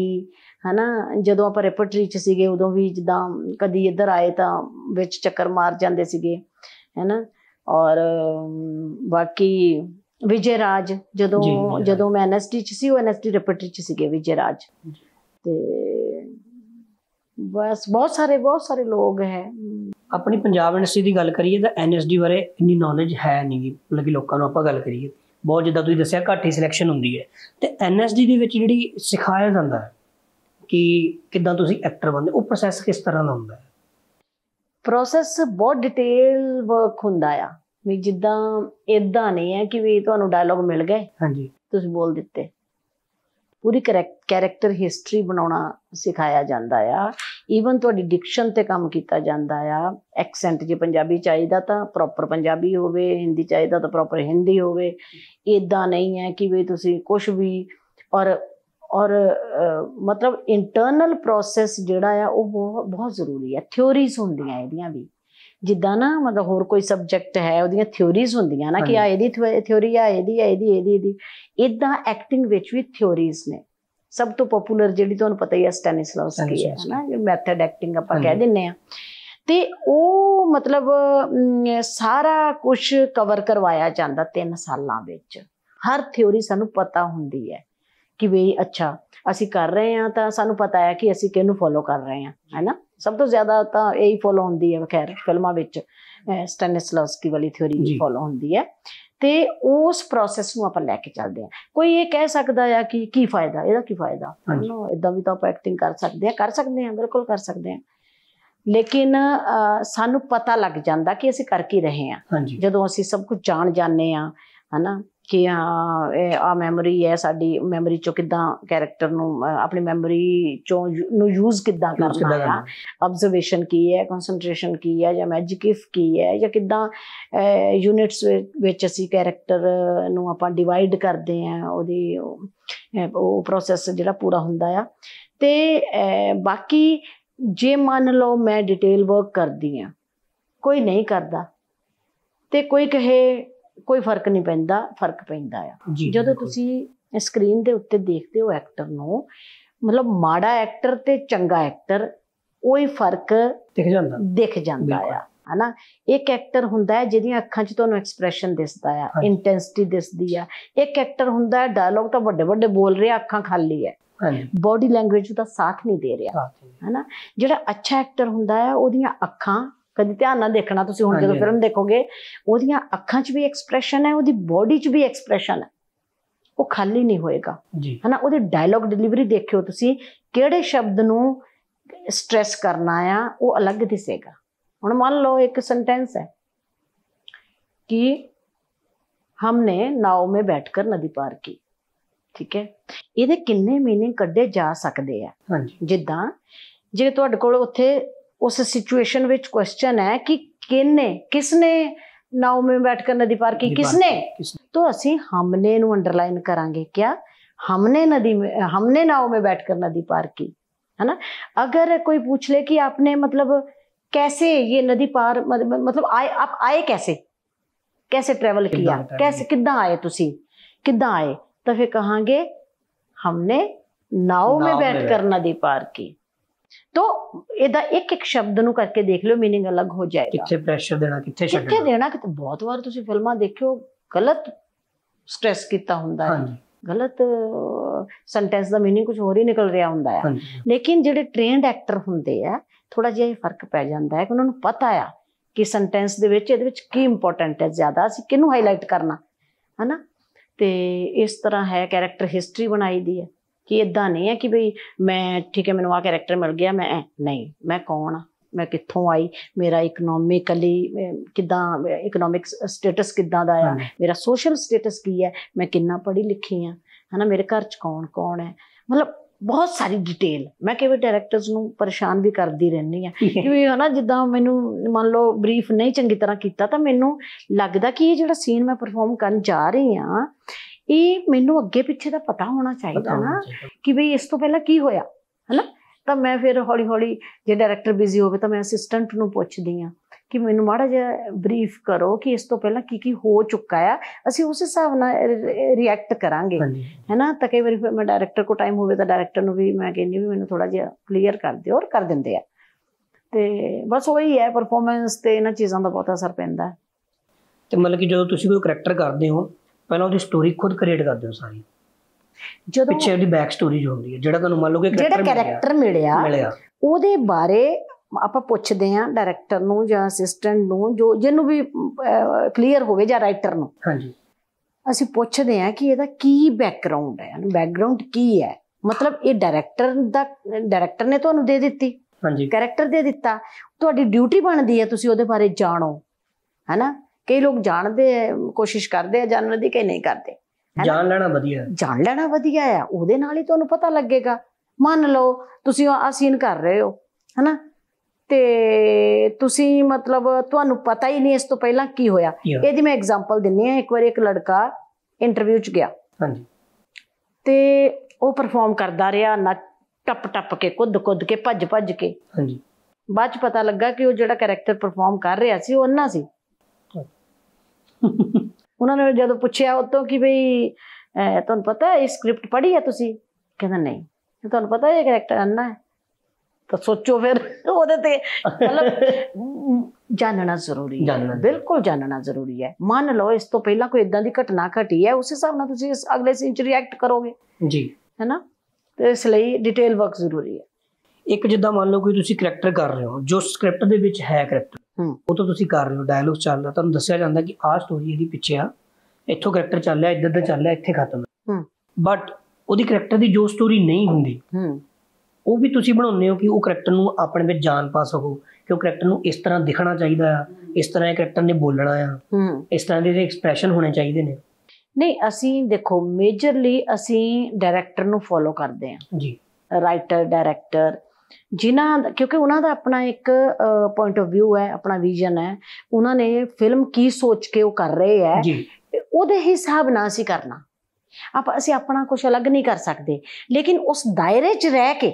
ਹਨਾ ਜਦੋਂ ਆਪਾਂ ਰੈਪਰਟਰੀ ਚ ਸੀਗੇ ਉਦੋਂ ਵੀ ਜਦਾਂ ਕਦੀ ਇੱਧਰ ਆਏ ਤਾਂ ਵਿੱਚ ਚੱਕਰ ਮਾਰ ਜਾਂਦੇ ਸੀਗੇ ਹਨਾ ਔਰ ਬਾਕੀ ਵਿਜੇ ਰਾਜ ਜਦੋਂ ਜਦੋਂ ਮੈਂ ਐਨਐਸਟੀ ਚ ਸੀ ਉਹ ਐਨਐਸਟੀ ਰੈਪਰਟਰੀ ਚ ਸੀਗੇ ਵਿਜੇ ਰਾਜ ਤੇ ਬਸ ਬਹੁਤ ਸਾਰੇ ਬਹੁਤ ਸਾਰੇ ਲੋਕ ਹੈ ਆਪਣੀ ਪੰਜਾਬ ਐਨਐਸਟੀ ਦੀ ਗੱਲ ਕਰੀਏ ਤਾਂ ਐਨਐਸਡੀ ਬਾਰੇ ਇੰਨੀ ਨੌਲੇਜ ਹੈ ਨਹੀਂ ਲੱਗੀ ਲੋਕਾਂ ਨੂੰ ਆਪਾਂ ਗੱਲ ਕਰੀਏ ਬਹੁਤ ਜਿੱਦਾਂ ਤੁਸੀਂ ਦੱਸਿਆ ਘੱਟ ਹੀ ਸਿਲੈਕਸ਼ਨ ਹੁੰਦੀ ਹੈ ਤੇ ਐਨਐਸਡੀ ਦੇ ਵਿੱਚ ਜਿਹੜੀ ਸਿਖਾਇਆ ਜਾਂਦਾ ਹੈ ਕਿ ਕਿੱਦਾਂ ਤੁਸੀਂ ਐਕਟਰ ਬਣਦੇ ਉਹ ਪ੍ਰੋਸੈਸ ਕਿਸ ਤਰ੍ਹਾਂ ਦਾ ਹੁੰਦਾ ਹੈ ਪ੍ਰੋਸੈਸ ਬਹੁਤ ਡਿਟੇਲ ਵਰਕ ਹੁੰਦਾ ਆ ਵੀ ਜਿੱਦਾਂ ਇਦਾਂ ਨਹੀਂ ਹੈ ਕਿ ਵੀ ਤੁਹਾਨੂੰ ਡਾਇਲੌਗ ਮਿਲ ਗਏ ਹਾਂਜੀ ਤੁਸੀਂ ਬੋਲ ਦਿੱਤੇ ਪੂਰੀ ਕੈਰੈਕਟਰ ਹਿਸਟਰੀ ਬਣਾਉਣਾ ਸਿਖਾਇਆ ਜਾਂਦਾ ਆ ਈਵਨ ਤੁਹਾਡੀ ਡਿਕਸ਼ਨ ਤੇ ਕੰਮ ਕੀਤਾ ਜਾਂਦਾ ਆ ਐਕਸੈਂਟ ਜੇ ਪੰਜਾਬੀ ਚਾਹੀਦਾ ਤਾਂ ਪ੍ਰੋਪਰ ਪੰਜਾਬੀ ਹੋਵੇ ਹਿੰਦੀ ਚਾਹੀਦਾ ਤਾਂ ਪ੍ਰੋਪਰ ਹਿੰਦੀ ਹੋਵੇ ਇਦਾਂ ਨਹੀਂ ਹੈ ਕਿ ਵੀ ਤੁਸੀਂ ਕੁਝ ਵੀ ਔਰ ਔਰ ਮਤਲਬ ਇੰਟਰਨਲ ਪ੍ਰੋਸੈਸ ਜਿਹੜਾ ਆ ਉਹ ਬਹੁਤ ਬਹੁਤ ਜ਼ਰੂਰੀ ਹੈ ਥਿਉਰੀਜ਼ ਹੁੰਦੀਆਂ ਇਹਦੀਆਂ ਵੀ ਜਿੱਦਾਂ ਨਾ ਮਤਲਬ ਹੋਰ ਕੋਈ ਸਬਜੈਕਟ ਹੈ ਉਹਦੀਆਂ ਥਿਉਰੀਜ਼ ਹੁੰਦੀਆਂ ਨਾ ਕਿ ਆ ਇਹਦੀ ਥਿਉਰੀ ਆ ਇਹਦੀ ਆ ਇਹਦੀ ਇਹਦੀ ਇਹਦੀ ਇਦਾਂ ਐਕਟਿੰਗ ਵਿੱਚ ਵੀ ਥਿਉਰੀਜ਼ ਨੇ ਸਭ ਤੋਂ ਪਪੂਲਰ ਜਿਹੜੀ ਤੁਹਾਨੂੰ ਪਤਾ ਹੀ ਹੈ ਸਟੈਨਿਸਲਾਵਸਕੀ ਹੈ ਨਾ ਮੈਥਡ ਐਕਟਿੰਗ ਆਪਾਂ ਕਹਿ ਦਿੰਨੇ ਆ ਤੇ ਉਹ ਮਤਲਬ ਸਾਰਾ ਕੁਝ ਕਵਰ ਕਰਵਾਇਆ ਜਾਂਦਾ 3 ਸਾਲਾਂ ਵਿੱਚ ਹਰ ਥਿਉਰੀ ਸਾਨੂੰ ਪਤਾ ਹੁੰਦੀ ਹੈ ਕਿ ਵੀ ਅੱਛਾ ਅਸੀਂ ਕਰ ਰਹੇ ਹਾਂ ਤਾਂ ਸਾਨੂੰ ਪਤਾ ਹੈ ਕਿ ਅਸੀਂ ਕਿਹਨੂੰ ਫੋਲੋ ਕਰ ਰਹੇ ਹਾਂ ਹੈਨਾ ਸਭ ਤੋਂ ਜ਼ਿਆਦਾ ਤਾਂ ਇਹੀ ਫੋਲੋ ਹੁੰਦੀ ਹੈ ਖੈਰ ਫਿਲਮਾਂ ਵਿੱਚ ਸਟੈਨਿਸਲਾਵਸਕੀ ਵਾਲੀ ਥਿਉਰੀ ਫੋਲੋ ਹੁੰਦੀ ਹੈ ਤੇ ਉਸ ਪ੍ਰੋਸੈਸ ਨੂੰ ਆਪਾਂ ਲੈ ਕੇ ਚੱਲਦੇ ਆ ਕੋਈ ਇਹ ਕਹਿ ਸਕਦਾ ਆ ਕਿ ਕੀ ਫਾਇਦਾ ਇਹਦਾ ਕੀ ਫਾਇਦਾ ਇਦਾਂ ਵੀ ਤਾਂ ਆਪਾਂ ਐਕਟਿੰਗ ਕਰ ਸਕਦੇ ਆ ਕਰ ਸਕਦੇ ਆ ਬਿਲਕੁਲ ਕਰ ਸਕਦੇ ਆ ਲੇਕਿਨ ਸਾਨੂੰ ਪਤਾ ਲੱਗ ਜਾਂਦਾ ਕਿ ਅਸੀਂ ਕਰ ਕੀ ਰਹੇ ਆ ਜਦੋਂ ਅਸੀਂ ਸਭ ਕੁਝ ਜਾਣ ਜਾਣੇ ਆ ਹਨਾ ਕਿ ਹਾਂ ਇਹ ਆ ਮੈਮਰੀ ਹੈ ਸਾਡੀ ਮੈਮਰੀ ਚੋਂ ਕਿਦਾਂ ਕੈਰੈਕਟਰ ਨੂੰ ਆਪਣੀ ਮੈਮਰੀ ਚੋਂ ਨੂੰ ਯੂਜ਼ ਕਿਦਾਂ ਕਰਨਾ ਹੈ ਆਬਜ਼ਰਵੇਸ਼ਨ ਕੀ ਹੈ ਕਨਸੈਂਟ੍ਰੇਸ਼ਨ ਕੀ ਹੈ ਜਾਂ ਮੈਜਿਕਿਵ ਕੀ ਹੈ ਜਾਂ ਕਿਦਾਂ ਯੂਨਿਟਸ ਵਿੱਚ ਅਸੀਂ ਕੈਰੈਕਟਰ ਨੂੰ ਆਪਾਂ ਡਿਵਾਈਡ ਕਰਦੇ ਆ ਉਹਦੀ ਉਹ ਪ੍ਰੋਸੈਸ ਜਿਹੜਾ ਪੂਰਾ ਹੁੰਦਾ ਆ ਤੇ ਬਾਕੀ ਜੇ ਮੰਨ ਲਓ ਮੈਂ ਡਿਟੇਲ ਵਰਕ ਕਰਦੀ ਆ ਕੋਈ ਨਹੀਂ ਕਰਦਾ ਤੇ ਕੋਈ ਕਹੇ ਕੋਈ ਫਰਕ ਨਹੀਂ ਪੈਂਦਾ ਫਰਕ ਪੈਂਦਾ ਆ ਜਦੋਂ ਤੁਸੀਂ ਸਕਰੀਨ ਦੇ ਉੱਤੇ ਦੇਖਦੇ ਹੋ ਐਕਟਰ ਨੂੰ ਮਤਲਬ ਮਾੜਾ ਐਕਟਰ ਤੇ ਚੰਗਾ ਐਕਟਰ ਕੋਈ ਫਰਕ ਦਿਖ ਜਾਂਦਾ ਦਿਖ ਜਾਂਦਾ ਆ ਹਨਾ ਇੱਕ ਐਕਟਰ ਹੁੰਦਾ ਹੈ ਜਿਹਦੀਆਂ ਅੱਖਾਂ 'ਚ ਤੁਹਾਨੂੰ ਐਕਸਪ੍ਰੈਸ਼ਨ ਦਿਸਦਾ ਆ ਇੰਟੈਂਸਿਟੀ ਦਿਸਦੀ ਆ ਇੱਕ ਐਕਟਰ ਹੁੰਦਾ ਹੈ ਡਾਇਲੌਗ ਤਾਂ ਵੱਡੇ ਵੱਡੇ ਬੋਲ ਰਿਹਾ ਅੱਖਾਂ ਖਾਲੀ ਹੈ ਬਾਡੀ ਲੈਂਗੁਏਜ ਦਾ ਸਾਥ ਨਹੀਂ ਦੇ ਰਿਹਾ ਹਨਾ ਜਿਹੜਾ ਅੱਛਾ ਐਕਟਰ ਹੁੰਦਾ ਹੈ ਉਹਦੀਆਂ ਅੱਖਾਂ ਕਦੀ ਧਿਆਨ ਨਾਲ ਦੇਖਣਾ ਤੁਸੀਂ ਹੁਣ ਜਦੋਂ ਫਿਲਮ ਦੇਖੋਗੇ ਉਹਦੀਆਂ ਅੱਖਾਂ 'ਚ ਵੀ ਐਕਸਪ੍ਰੈਸ਼ਨ ਹੈ ਉਹਦੀ ਬਾਡੀ 'ਚ ਵੀ ਐਕਸਪ੍ਰੈਸ਼ਨ ਹੈ ਉਹ ਖਾਲੀ ਨਹੀਂ ਹੋਏਗਾ ਹਨਾ ਉਹਦੇ ਡਾਇਲੌਗ ਡਿਲੀਵਰੀ ਦੇਖਿਓ ਤੁਸੀਂ ਕਿਹੜੇ ਸ਼ਬਦ ਨੂੰ ਸਟ੍ਰੈਸ ਕਰਨਾ ਆ ਉਹ ਅਲੱਗ ਦਿਸੇਗਾ ਹੁਣ ਮੰਨ ਲਓ ਇੱਕ ਸੈਂਟੈਂਸ ਹੈ ਕਿ ਹਮਨੇ ਨਾਓ ਮੇ ਬੈਠ ਕੇ ਨਦੀ ਪਾਰ ਕੀ ਠੀਕ ਹੈ ਇਹਦੇ ਕਿੰਨੇ ਮੀਨਿੰਗ ਕੱਢੇ ਜਾ ਸਕਦੇ ਆ ਜਿੱਦਾਂ ਜੇ ਤੁਹਾਡੇ ਕੋਲ ਉੱਥੇ उस सिचुएशन ਵਿੱਚ ਕੁਐਸਚਨ ਹੈ ਕਿ ਕਿੰਨੇ ਕਿਸਨੇ ਨਾਉ ਮੇ ਬੈਠ ਕੇ ਨਦੀ ਪਾਰ ਕੀ ਕਿਸਨੇ तो ਅਸੀਂ हमने ਨੂੰ ਅੰਡਰਲਾਈਨ ਕਰਾਂਗੇ ਕਿਆ हमने नदी में हमने नाव में बैठकर नदी पार की है ना अगर कोई पूछ ले कि आपने मतलब कैसे ये नदी पार मतलब आए आप आए कैसे कैसे ट्रैवल किया कैसे किदा आए तुसी किदा आए तो फिर कहांगे हमने नाव में बैठकर नदी पार की ਤੋ ਇਹਦਾ ਇੱਕ ਇੱਕ ਸ਼ਬਦ ਨੂੰ ਕਰਕੇ ਦੇਖ ਲਿਓ मीनिंग ਅਲੱਗ ਹੋ ਜਾਏਗਾ ਕਿੱਥੇ ਪ੍ਰੈਸ਼ਰ ਦੇਣਾ ਕਿੱਥੇ ਛੱਡਣਾ ਕਿੱਥੇ ਦੇਣਾ ਕਿ ਬਹੁਤ ਵਾਰ ਤੁਸੀਂ ਫਿਲਮਾਂ ਦੇਖਿਓ ਗਲਤ ਸਟ੍ਰੈਸ ਕੀਤਾ ਹੁੰਦਾ ਹੈ ਗਲਤ ਸੈਂਟੈਂਸ ਦਾ मीनिंग ਕੁਝ ਹੋਰ ਹੀ ਨਿਕਲ ਰਿਹਾ ਹੁੰਦਾ ਹੈ ਲੇਕਿਨ ਜਿਹੜੇ ਟ੍ਰੇਨਡ ਐਕਟਰ ਹੁੰਦੇ ਆ ਥੋੜਾ ਜਿਹਾ ਫਰਕ ਪੈ ਜਾਂਦਾ ਹੈ ਕਿ ਉਹਨਾਂ ਨੂੰ ਪਤਾ ਆ ਕਿ ਸੈਂਟੈਂਸ ਦੇ ਵਿੱਚ ਇਹਦੇ ਵਿੱਚ ਕੀ ਇੰਪੋਰਟੈਂਟ ਹੈ ਜ਼ਿਆਦਾ ਅਸੀਂ ਕਿਹਨੂੰ ਹਾਈਲਾਈਟ ਕਰਨਾ ਹੈ ਨਾ ਤੇ ਇਸ ਤਰ੍ਹਾਂ ਹੈ ਕੈਰੈਕਟਰ ਹਿਸਟਰੀ ਬਣਾਈ ਦੀ ਹੈ ਕਿ ਇਦਾਂ ਨਹੀਂ ਹੈ ਕਿ ਭਈ ਮੈਂ ਠੀਕ ਹੈ ਮੈਨੂੰ ਆ ਕੈਰੈਕਟਰ ਮਿਲ ਗਿਆ ਮੈਂ ਨਹੀਂ ਮੈਂ ਕੌਣ ਆ ਮੈਂ ਕਿੱਥੋਂ ਆਈ ਮੇਰਾ ਇਕਨੋਮਿਕਲੀ ਕਿਦਾਂ ਇਕਨੋਮਿਕ ਸਟੇਟਸ ਕਿਦਾਂ ਦਾ ਆ ਮੇਰਾ ਸੋਸ਼ਲ ਸਟੇਟਸ ਕੀ ਹੈ ਮੈਂ ਕਿੰਨਾ ਪੜ੍ਹੀ ਲਿਖੀ ਆ ਹਨਾ ਮੇਰੇ ਘਰ ਚ ਕੌਣ ਕੌਣ ਹੈ ਮਤਲਬ ਬਹੁਤ ਸਾਰੀ ਡਿਟੇਲ ਮੈਂ ਕਿਵੇਂ ਡਾਇਰੈਕਟਰਸ ਨੂੰ ਪਰੇਸ਼ਾਨ ਵੀ ਕਰਦੀ ਰਹਿੰਦੀ ਆ ਕਿਉਂਕਿ ਹਨਾ ਜਿੱਦਾਂ ਮੈਨੂੰ ਮੰਨ ਲਓ ਬਰੀਫ ਨਹੀਂ ਚੰਗੀ ਤਰ੍ਹਾਂ ਕੀਤਾ ਤਾਂ ਮੈਨੂੰ ਲੱਗਦਾ ਕਿ ਇਹ ਜਿਹੜਾ ਸੀਨ ਮੈਂ ਪਰਫਾਰਮ ਕਰਨ ਜਾ ਰਹੀ ਆ ਇਹ ਮੈਨੂੰ ਅੱਗੇ ਪਿੱਛੇ ਦਾ ਪਤਾ ਹੋਣਾ ਚਾਹੀਦਾ ਨਾ ਕਿ ਵੀ ਇਸ ਤੋਂ ਪਹਿਲਾਂ ਕੀ ਹੋਇਆ ਹੈਨਾ ਤਾਂ ਮੈਂ ਫਿਰ ਹੌਲੀ ਹੌਲੀ ਜੇ ਡਾਇਰੈਕਟਰ ਬਿਜ਼ੀ ਹੋਵੇ ਤਾਂ ਮੈਂ ਅਸਿਸਟੈਂਟ ਨੂੰ ਪੁੱਛਦੀ ਆ ਕਿ ਮੈਨੂੰ ਮਾੜਾ ਜਿਹਾ ਬਰੀਫ ਕਰੋ ਕਿ ਇਸ ਤੋਂ ਪਹਿਲਾਂ ਕੀ ਕੀ ਹੋ ਚੁੱਕਾ ਆ ਅਸੀਂ ਉਸ ਹਿਸਾਬ ਨਾਲ ਰਿਐਕਟ ਕਰਾਂਗੇ ਹੈਨਾ ਤਾਂ ਕਈ ਵਾਰੀ ਫਿਰ ਮੈਂ ਡਾਇਰੈਕਟਰ ਕੋ ਟਾਈਮ ਹੋਵੇ ਤਾਂ ਡਾਇਰੈਕਟਰ ਨੂੰ ਵੀ ਮੈਂ ਕਹਿੰਦੀ ਵੀ ਮੈਨੂੰ ਥੋੜਾ ਜਿਹਾ ਕਲੀਅਰ ਕਰ ਦਿਓ ਔਰ ਕਰ ਦਿੰਦੇ ਆ ਤੇ ਬਸ ਉਹੀ ਹੈ ਪਰਫਾਰਮੈਂਸ ਤੇ ਇਹਨਾਂ ਚੀਜ਼ਾਂ ਦਾ ਬਹੁਤ ਅਸਰ ਪੈਂਦਾ ਤੇ ਮਤਲਬ ਕਿ ਜਦੋਂ ਤੁਸੀਂ ਕੋਈ ਕਰੈਕਟਰ ਕਰਦੇ ਹੋ ਪਹਿਲਾਂ ਉਹਦੀ ਸਟੋਰੀ ਖੁਦ ਕ੍ਰੀਏਟ ਕਰਦੇ ਹੋ ਸਾਰੀ ਜਦੋਂ ਪਿੱਛੇ ਉਹਦੀ ਬੈਕ ਸਟੋਰੀ ਜੋ ਹੁੰਦੀ ਹੈ ਜਿਹੜਾ ਤੁਹਾਨੂੰ ਮੰਨ ਲਓ ਕਿ ਜਿਹੜਾ ਕੈਰੈਕਟਰ ਮਿਲਿਆ ਉਹਦੇ ਬਾਰੇ ਆਪਾਂ ਪੁੱਛਦੇ ਆ ਡਾਇਰੈਕਟਰ ਨੂੰ ਜਾਂ ਅਸਿਸਟੈਂਟ ਨੂੰ ਜੋ ਜਿਹਨੂੰ ਵੀ ਕਲੀਅਰ ਹੋਵੇ ਜਾਂ ਰਾਈਟਰ ਨੂੰ ਹਾਂਜੀ ਅਸੀਂ ਪੁੱਛਦੇ ਆ ਕਿ ਇਹਦਾ ਕੀ ਬੈਕਗ੍ਰਾਉਂਡ ਹੈ ਬੈਕਗ੍ਰਾਉਂਡ ਕੀ ਹੈ ਮਤਲਬ ਇਹ ਡਾਇਰੈਕਟਰ ਦਾ ਡਾਇਰੈਕਟਰ ਨੇ ਤੁਹਾਨੂੰ ਦੇ ਦਿੱਤੀ ਹਾਂਜੀ ਕੈਰੈਕਟਰ ਦੇ ਦਿੱਤਾ ਤੁਹਾਡੀ ਡਿਊਟੀ ਬਣਦੀ ਹੈ ਤੁਸੀਂ ਉਹਦੇ ਬਾਰੇ ਜਾਣੋ ਹੈਨਾ ਕਈ ਲੋਕ ਜਾਣਦੇ ਆ ਕੋਸ਼ਿਸ਼ ਕਰਦੇ ਆ ਜਾਣਨ ਦੀ ਕਿ ਨਹੀਂ ਕਰਦੇ ਜਾਣ ਲੈਣਾ ਵਧੀਆ ਜਾਣ ਲੈਣਾ ਵਧੀਆ ਆ ਉਹਦੇ ਨਾਲ ਹੀ ਤੁਹਾਨੂੰ ਪਤਾ ਲੱਗੇਗਾ ਮੰਨ ਲਓ ਤੁਸੀਂ ਆ ਸੀਨ ਕਰ ਰਹੇ ਹੋ ਹਨਾ ਤੇ ਤੁਸੀਂ ਮਤਲਬ ਤੁਹਾਨੂੰ ਪਤਾ ਹੀ ਨਹੀਂ ਇਸ ਤੋਂ ਪਹਿਲਾਂ ਕੀ ਹੋਇਆ ਇਹਦੀ ਮੈਂ ਐਗਜ਼ਾਮਪਲ ਦਿੰਨੀ ਆ ਇੱਕ ਵਾਰ ਇੱਕ ਲੜਕਾ ਇੰਟਰਵਿਊ 'ਚ ਗਿਆ ਹਾਂਜੀ ਤੇ ਉਹ ਪਰਫਾਰਮ ਕਰਦਾ ਰਿਹਾ ਨਾ ਟੱਪ ਟੱਪ ਕੇ ਕੁੱਦ ਕੁੱਦ ਕੇ ਭੱਜ ਭੱਜ ਕੇ ਹਾਂਜੀ ਬਾਅਦ ਚ ਪਤਾ ਲੱਗਾ ਕਿ ਉਹ ਜਿਹੜਾ ਕੈਰੈਕਟਰ ਪਰਫਾਰਮ ਕਰ ਰਿਹਾ ਸੀ ਉਹ ਅੰਨਾ ਸੀ ਉਹਨਾਂ ਨੇ ਜਦੋਂ ਪੁੱਛਿਆ ਉਹ ਤੋਂ ਕਿ ਭਈ ਤੁਹਾਨੂੰ ਪਤਾ ਇਹ ਸਕ੍ਰਿਪਟ ਪੜ੍ਹੀ ਹੈ ਤੁਸੀਂ ਕਹਿੰਦਾ ਨਹੀਂ ਤੁਹਾਨੂੰ ਪਤਾ ਇਹ ਕੈਰੈਕਟਰ ਅੰਨਾ ਹੈ ਤਾਂ ਸੋਚੋ ਫਿਰ ਉਹਦੇ ਤੇ ਮਤਲਬ ਜਾਣਨਾ ਜ਼ਰੂਰੀ ਹੈ ਬਿਲਕੁਲ ਜਾਣਨਾ ਜ਼ਰੂਰੀ ਹੈ ਮੰਨ ਲਓ ਇਸ ਤੋਂ ਪਹਿਲਾਂ ਕੋਈ ਇਦਾਂ ਦੀ ਘਟਨਾ ਘਟੀ ਹੈ ਉਸੇ ਹਿਸਾਬ ਨਾਲ ਤੁਸੀਂ ਇਸ ਅਗਲੇ ਸੀਨ 'ਚ ਰਿਐਕਟ ਕਰੋਗੇ ਜੀ ਹੈਨਾ ਤੇ ਇਸ ਲਈ ਡਿਟੇਲ ਵਰਕ ਜ਼ਰੂਰੀ ਹੈ ਇੱਕ ਜਿੱਦਾਂ ਮੰਨ ਲਓ ਕੋਈ ਤੁਸੀਂ ਕੈਰੈਕਟਰ ਕਰ ਰਹੇ ਹੋ ਜੋ ਸਕ੍ਰਿਪਟ ਦੇ ਵਿੱਚ ਹੈ ਕੈਰੈਕਟਰ ਉਹ ਤਾਂ ਤੁਸੀਂ ਕਰ ਰਹੇ ਹੋ ਡਾਇਲੌਗ ਚੱਲ ਰਿਹਾ ਤੁਹਾਨੂੰ ਦੱਸਿਆ ਜਾਂਦਾ ਕਿ ਆਹ ਸਟੋਰੀ ਇਹਦੀ ਪਿੱਛੇ ਆ ਇੱਥੋਂ ਕੈਰੈਕਟਰ ਚੱਲ ਰਿਹਾ ਇੱਧਰ ਦਾ ਚੱਲ ਰਿਹਾ ਇੱਥੇ ਖਤਮ ਹੈ ਬਟ ਉਹਦੀ ਕੈਰੈਕਟਰ ਦੀ ਜੋ ਸਟੋਰੀ ਨਹੀਂ ਹੁੰਦੀ ਉਹ ਵੀ ਤੁਸੀਂ ਬਣਾਉਂਦੇ ਹੋ ਕਿ ਉਹ ਕੈਰੈਕਟਰ ਨੂੰ ਆਪਣੇ ਵਿੱਚ ਜਾਨ ਪਾ ਸਕੋ ਕਿ ਉਹ ਕੈਰੈਕਟਰ ਨੂੰ ਇਸ ਤਰ੍ਹਾਂ ਦਿਖਣਾ ਚਾਹੀਦਾ ਆ ਇਸ ਤਰ੍ਹਾਂ ਇਹ ਕੈਰੈਕਟਰ ਨੇ ਬੋਲਣਾ ਆ ਇਸ ਤਰ੍ਹਾਂ ਦੇ ਐਕਸਪ੍ਰੈਸ਼ਨ ਹੋਣੇ ਚਾਹੀਦੇ ਨੇ ਨਹੀਂ ਅਸੀਂ ਦੇਖੋ ਮੇਜਰਲੀ ਅਸੀਂ ਡਾਇਰੈਕਟਰ ਨੂੰ ਫੋਲੋ ਕਰਦੇ ਆ ਜੀ ਰਾਈਟਰ ਡਾਇਰੈਕਟਰ ਜਿਨ੍ਹਾਂ ਕਿਉਂਕਿ ਉਹਨਾਂ ਦਾ ਆਪਣਾ ਇੱਕ ਪੁਆਇੰਟ ਆਫ View ਹੈ ਆਪਣਾ ਵਿਜ਼ਨ ਹੈ ਉਹਨਾਂ ਨੇ ਫਿਲਮ ਕੀ ਸੋਚ ਕੇ ਉਹ ਕਰ ਰਹੇ ਹੈ ਉਹਦੇ ਹਿਸਾਬ ਨਾਲ ਸੀ ਕਰਨਾ ਆਪਾਂ ਅਸੀਂ ਆਪਣਾ ਕੁਝ ਅਲੱਗ ਨਹੀਂ ਕਰ ਸਕਦੇ ਲੇਕਿਨ ਉਸ ਦਾਇਰੇ 'ਚ ਰਹਿ ਕੇ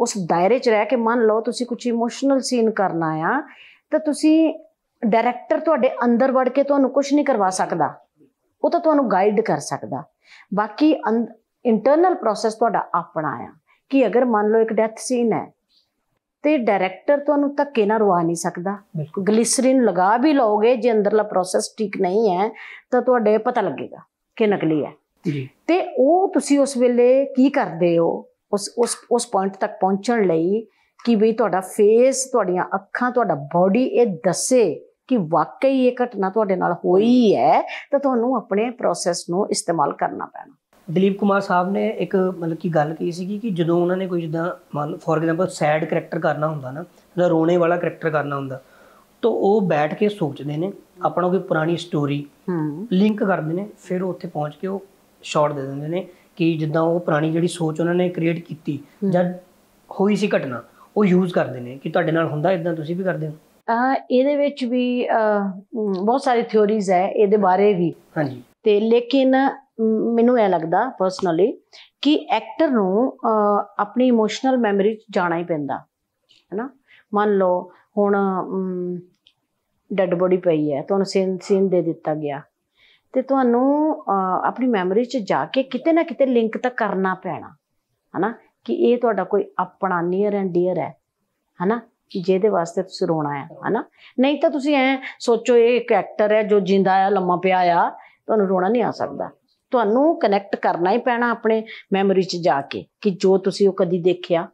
ਉਸ ਦਾਇਰੇ 'ਚ ਰਹਿ ਕੇ ਮੰਨ ਲਓ ਤੁਸੀਂ ਕੁਝ ਇਮੋਸ਼ਨਲ ਸੀਨ ਕਰਨਾ ਆ ਤਾਂ ਤੁਸੀਂ ਡਾਇਰੈਕਟਰ ਤੁਹਾਡੇ ਅੰਦਰ ਵੜ ਕੇ ਤੁਹਾਨੂੰ ਕੁਝ ਨਹੀਂ ਕਰਵਾ ਸਕਦਾ ਉਹ ਤਾਂ ਤੁਹਾਨੂੰ ਗਾਈਡ ਕਰ ਸਕਦਾ ਬਾਕੀ ਇੰਟਰਨਲ ਪ੍ਰੋਸੈਸ ਤੁਹਾਡਾ ਆਪਣਾ ਆ ਕਿ ਅਗਰ ਮੰਨ ਲਓ ਇੱਕ ਡੈਥ ਸੀਨ ਹੈ ਤੇ ਡਾਇਰੈਕਟਰ ਤੁਹਾਨੂੰ ਧੱਕੇ ਨਾਲ ਰਵਾ ਨਹੀਂ ਸਕਦਾ ਗਲਿਸਰੀਨ ਲਗਾ ਵੀ ਲਓਗੇ ਜੇ ਅੰਦਰਲਾ ਪ੍ਰੋਸੈਸ ਠੀਕ ਨਹੀਂ ਹੈ ਤਾਂ ਤੁਹਾਡੇ ਪਤਾ ਲੱਗੇਗਾ ਕਿ ਨਕਲੀ ਹੈ ਜੀ ਤੇ ਉਹ ਤੁਸੀਂ ਉਸ ਵੇਲੇ ਕੀ ਕਰਦੇ ਹੋ ਉਸ ਉਸ ਉਸ ਪੁਆਇੰਟ ਤੱਕ ਪਹੁੰਚਣ ਲਈ ਕਿ ਵੀ ਤੁਹਾਡਾ ਫੇਸ ਤੁਹਾਡੀਆਂ ਅੱਖਾਂ ਤੁਹਾਡਾ ਬਾਡੀ ਇਹ ਦੱਸੇ ਕਿ ਵਾਕਈ ਇਹ ਘਟਨਾ ਤੁਹਾਡੇ ਨਾਲ ਹੋਈ ਹੈ ਤਾਂ ਤੁਹਾਨੂੰ ਆਪਣੇ ਪ੍ਰੋਸੈਸ ਨੂੰ ਇਸਤੇਮਾਲ ਕਰਨਾ ਪੈਣਾ ਦਲੀਪ ਕੁਮਾਰ ਸਾਹਿਬ ਨੇ ਇੱਕ ਮਤਲਬ ਕਿ ਗੱਲ ਕਹੀ ਸੀਗੀ ਕਿ ਜਦੋਂ ਉਹਨਾਂ ਨੇ ਕੋਈ ਜਿੱਦਾਂ ਮੰਨ ਲਓ ਫੋਰ ਐਗਜ਼ਾਮਪਲ ਸੈਡ ਕੈਰੈਕਟਰ ਕਰਨਾ ਹੁੰਦਾ ਨਾ ਜਾਂ ਰੋਣੇ ਵਾਲਾ ਕੈਰੈਕਟਰ ਕਰਨਾ ਹੁੰਦਾ ਤਾਂ ਉਹ ਬੈਠ ਕੇ ਸੋਚਦੇ ਨੇ ਆਪਣਾ ਕੋਈ ਪੁਰਾਣੀ ਸਟੋਰੀ ਲਿੰਕ ਕਰਦੇ ਨੇ ਫਿਰ ਉਹ ਉੱਥੇ ਪਹੁੰਚ ਕੇ ਉਹ ਸ਼ਾਟ ਦੇ ਦਿੰਦੇ ਨੇ ਕਿ ਜਿੱਦਾਂ ਉਹ ਪੁਰਾਣੀ ਜਿਹੜੀ ਸੋਚ ਉਹਨਾਂ ਨੇ ਕ੍ਰੀਏਟ ਕੀਤੀ ਜਾਂ ਹੋਈ ਸੀ ਘਟਨਾ ਉਹ ਯੂਜ਼ ਕਰਦੇ ਨੇ ਕਿ ਤੁਹਾਡੇ ਨਾਲ ਹੁੰਦਾ ਇਦਾਂ ਤੁਸੀਂ ਵੀ ਕਰਦੇ ਹੋ ਆ ਇਹਦੇ ਵਿੱਚ ਵੀ ਬਹੁਤ ਸਾਰੀ ਥਿਉਰੀਜ਼ ਹੈ ਇਹਦੇ ਬਾਰੇ ਵੀ ਹਾਂਜੀ ਤੇ ਲੇਕਿਨ ਮੈਨੂੰ ਇਹ ਲੱਗਦਾ ਪਰਸਨਲੀ ਕਿ ਐਕਟਰ ਨੂੰ ਆਪਣੀ ਇਮੋਸ਼ਨਲ ਮੈਮਰੀ ਚ ਜਾਣਾ ਹੀ ਪੈਂਦਾ ਹੈਨਾ ਮੰਨ ਲਓ ਹੁਣ ਡੈੱਡ ਬੋਡੀ ਪਈ ਹੈ ਤੁਹਾਨੂੰ ਸੀਨ ਸੀਨ ਦੇ ਦਿੱਤਾ ਗਿਆ ਤੇ ਤੁਹਾਨੂੰ ਆਪਣੀ ਮੈਮਰੀ ਚ ਜਾ ਕੇ ਕਿਤੇ ਨਾ ਕਿਤੇ ਲਿੰਕ ਤਾਂ ਕਰਨਾ ਪੈਣਾ ਹੈਨਾ ਕਿ ਇਹ ਤੁਹਾਡਾ ਕੋਈ ਆਪਣਾ ਨੀਅਰ ਐਂਡ ਡੀਅਰ ਹੈ ਹਨਾ ਜਿਹਦੇ ਵਾਸਤੇ ਤੁਸੀਂ ਰੋਣਾ ਹੈ ਹੈਨਾ ਨਹੀਂ ਤਾਂ ਤੁਸੀਂ ਐ ਸੋਚੋ ਇਹ ਇੱਕ ਐਕਟਰ ਹੈ ਜੋ ਜਿੰਦਾ ਆ ਲੰਮਾ ਪਿਆ ਆ ਤੁਹਾਨੂੰ ਰੋਣਾ ਨਹੀਂ ਆ ਸਕਦਾ ਤੁਹਾਨੂੰ ਕਨੈਕਟ ਕਰਨਾ ਹੀ ਪੈਣਾ ਆਪਣੇ ਮੈਮਰੀ 'ਚ ਜਾ ਕੇ ਕਿ ਜੋ ਤੁਸੀਂ ਉਹ ਕਦੀ ਦੇਖਿਆ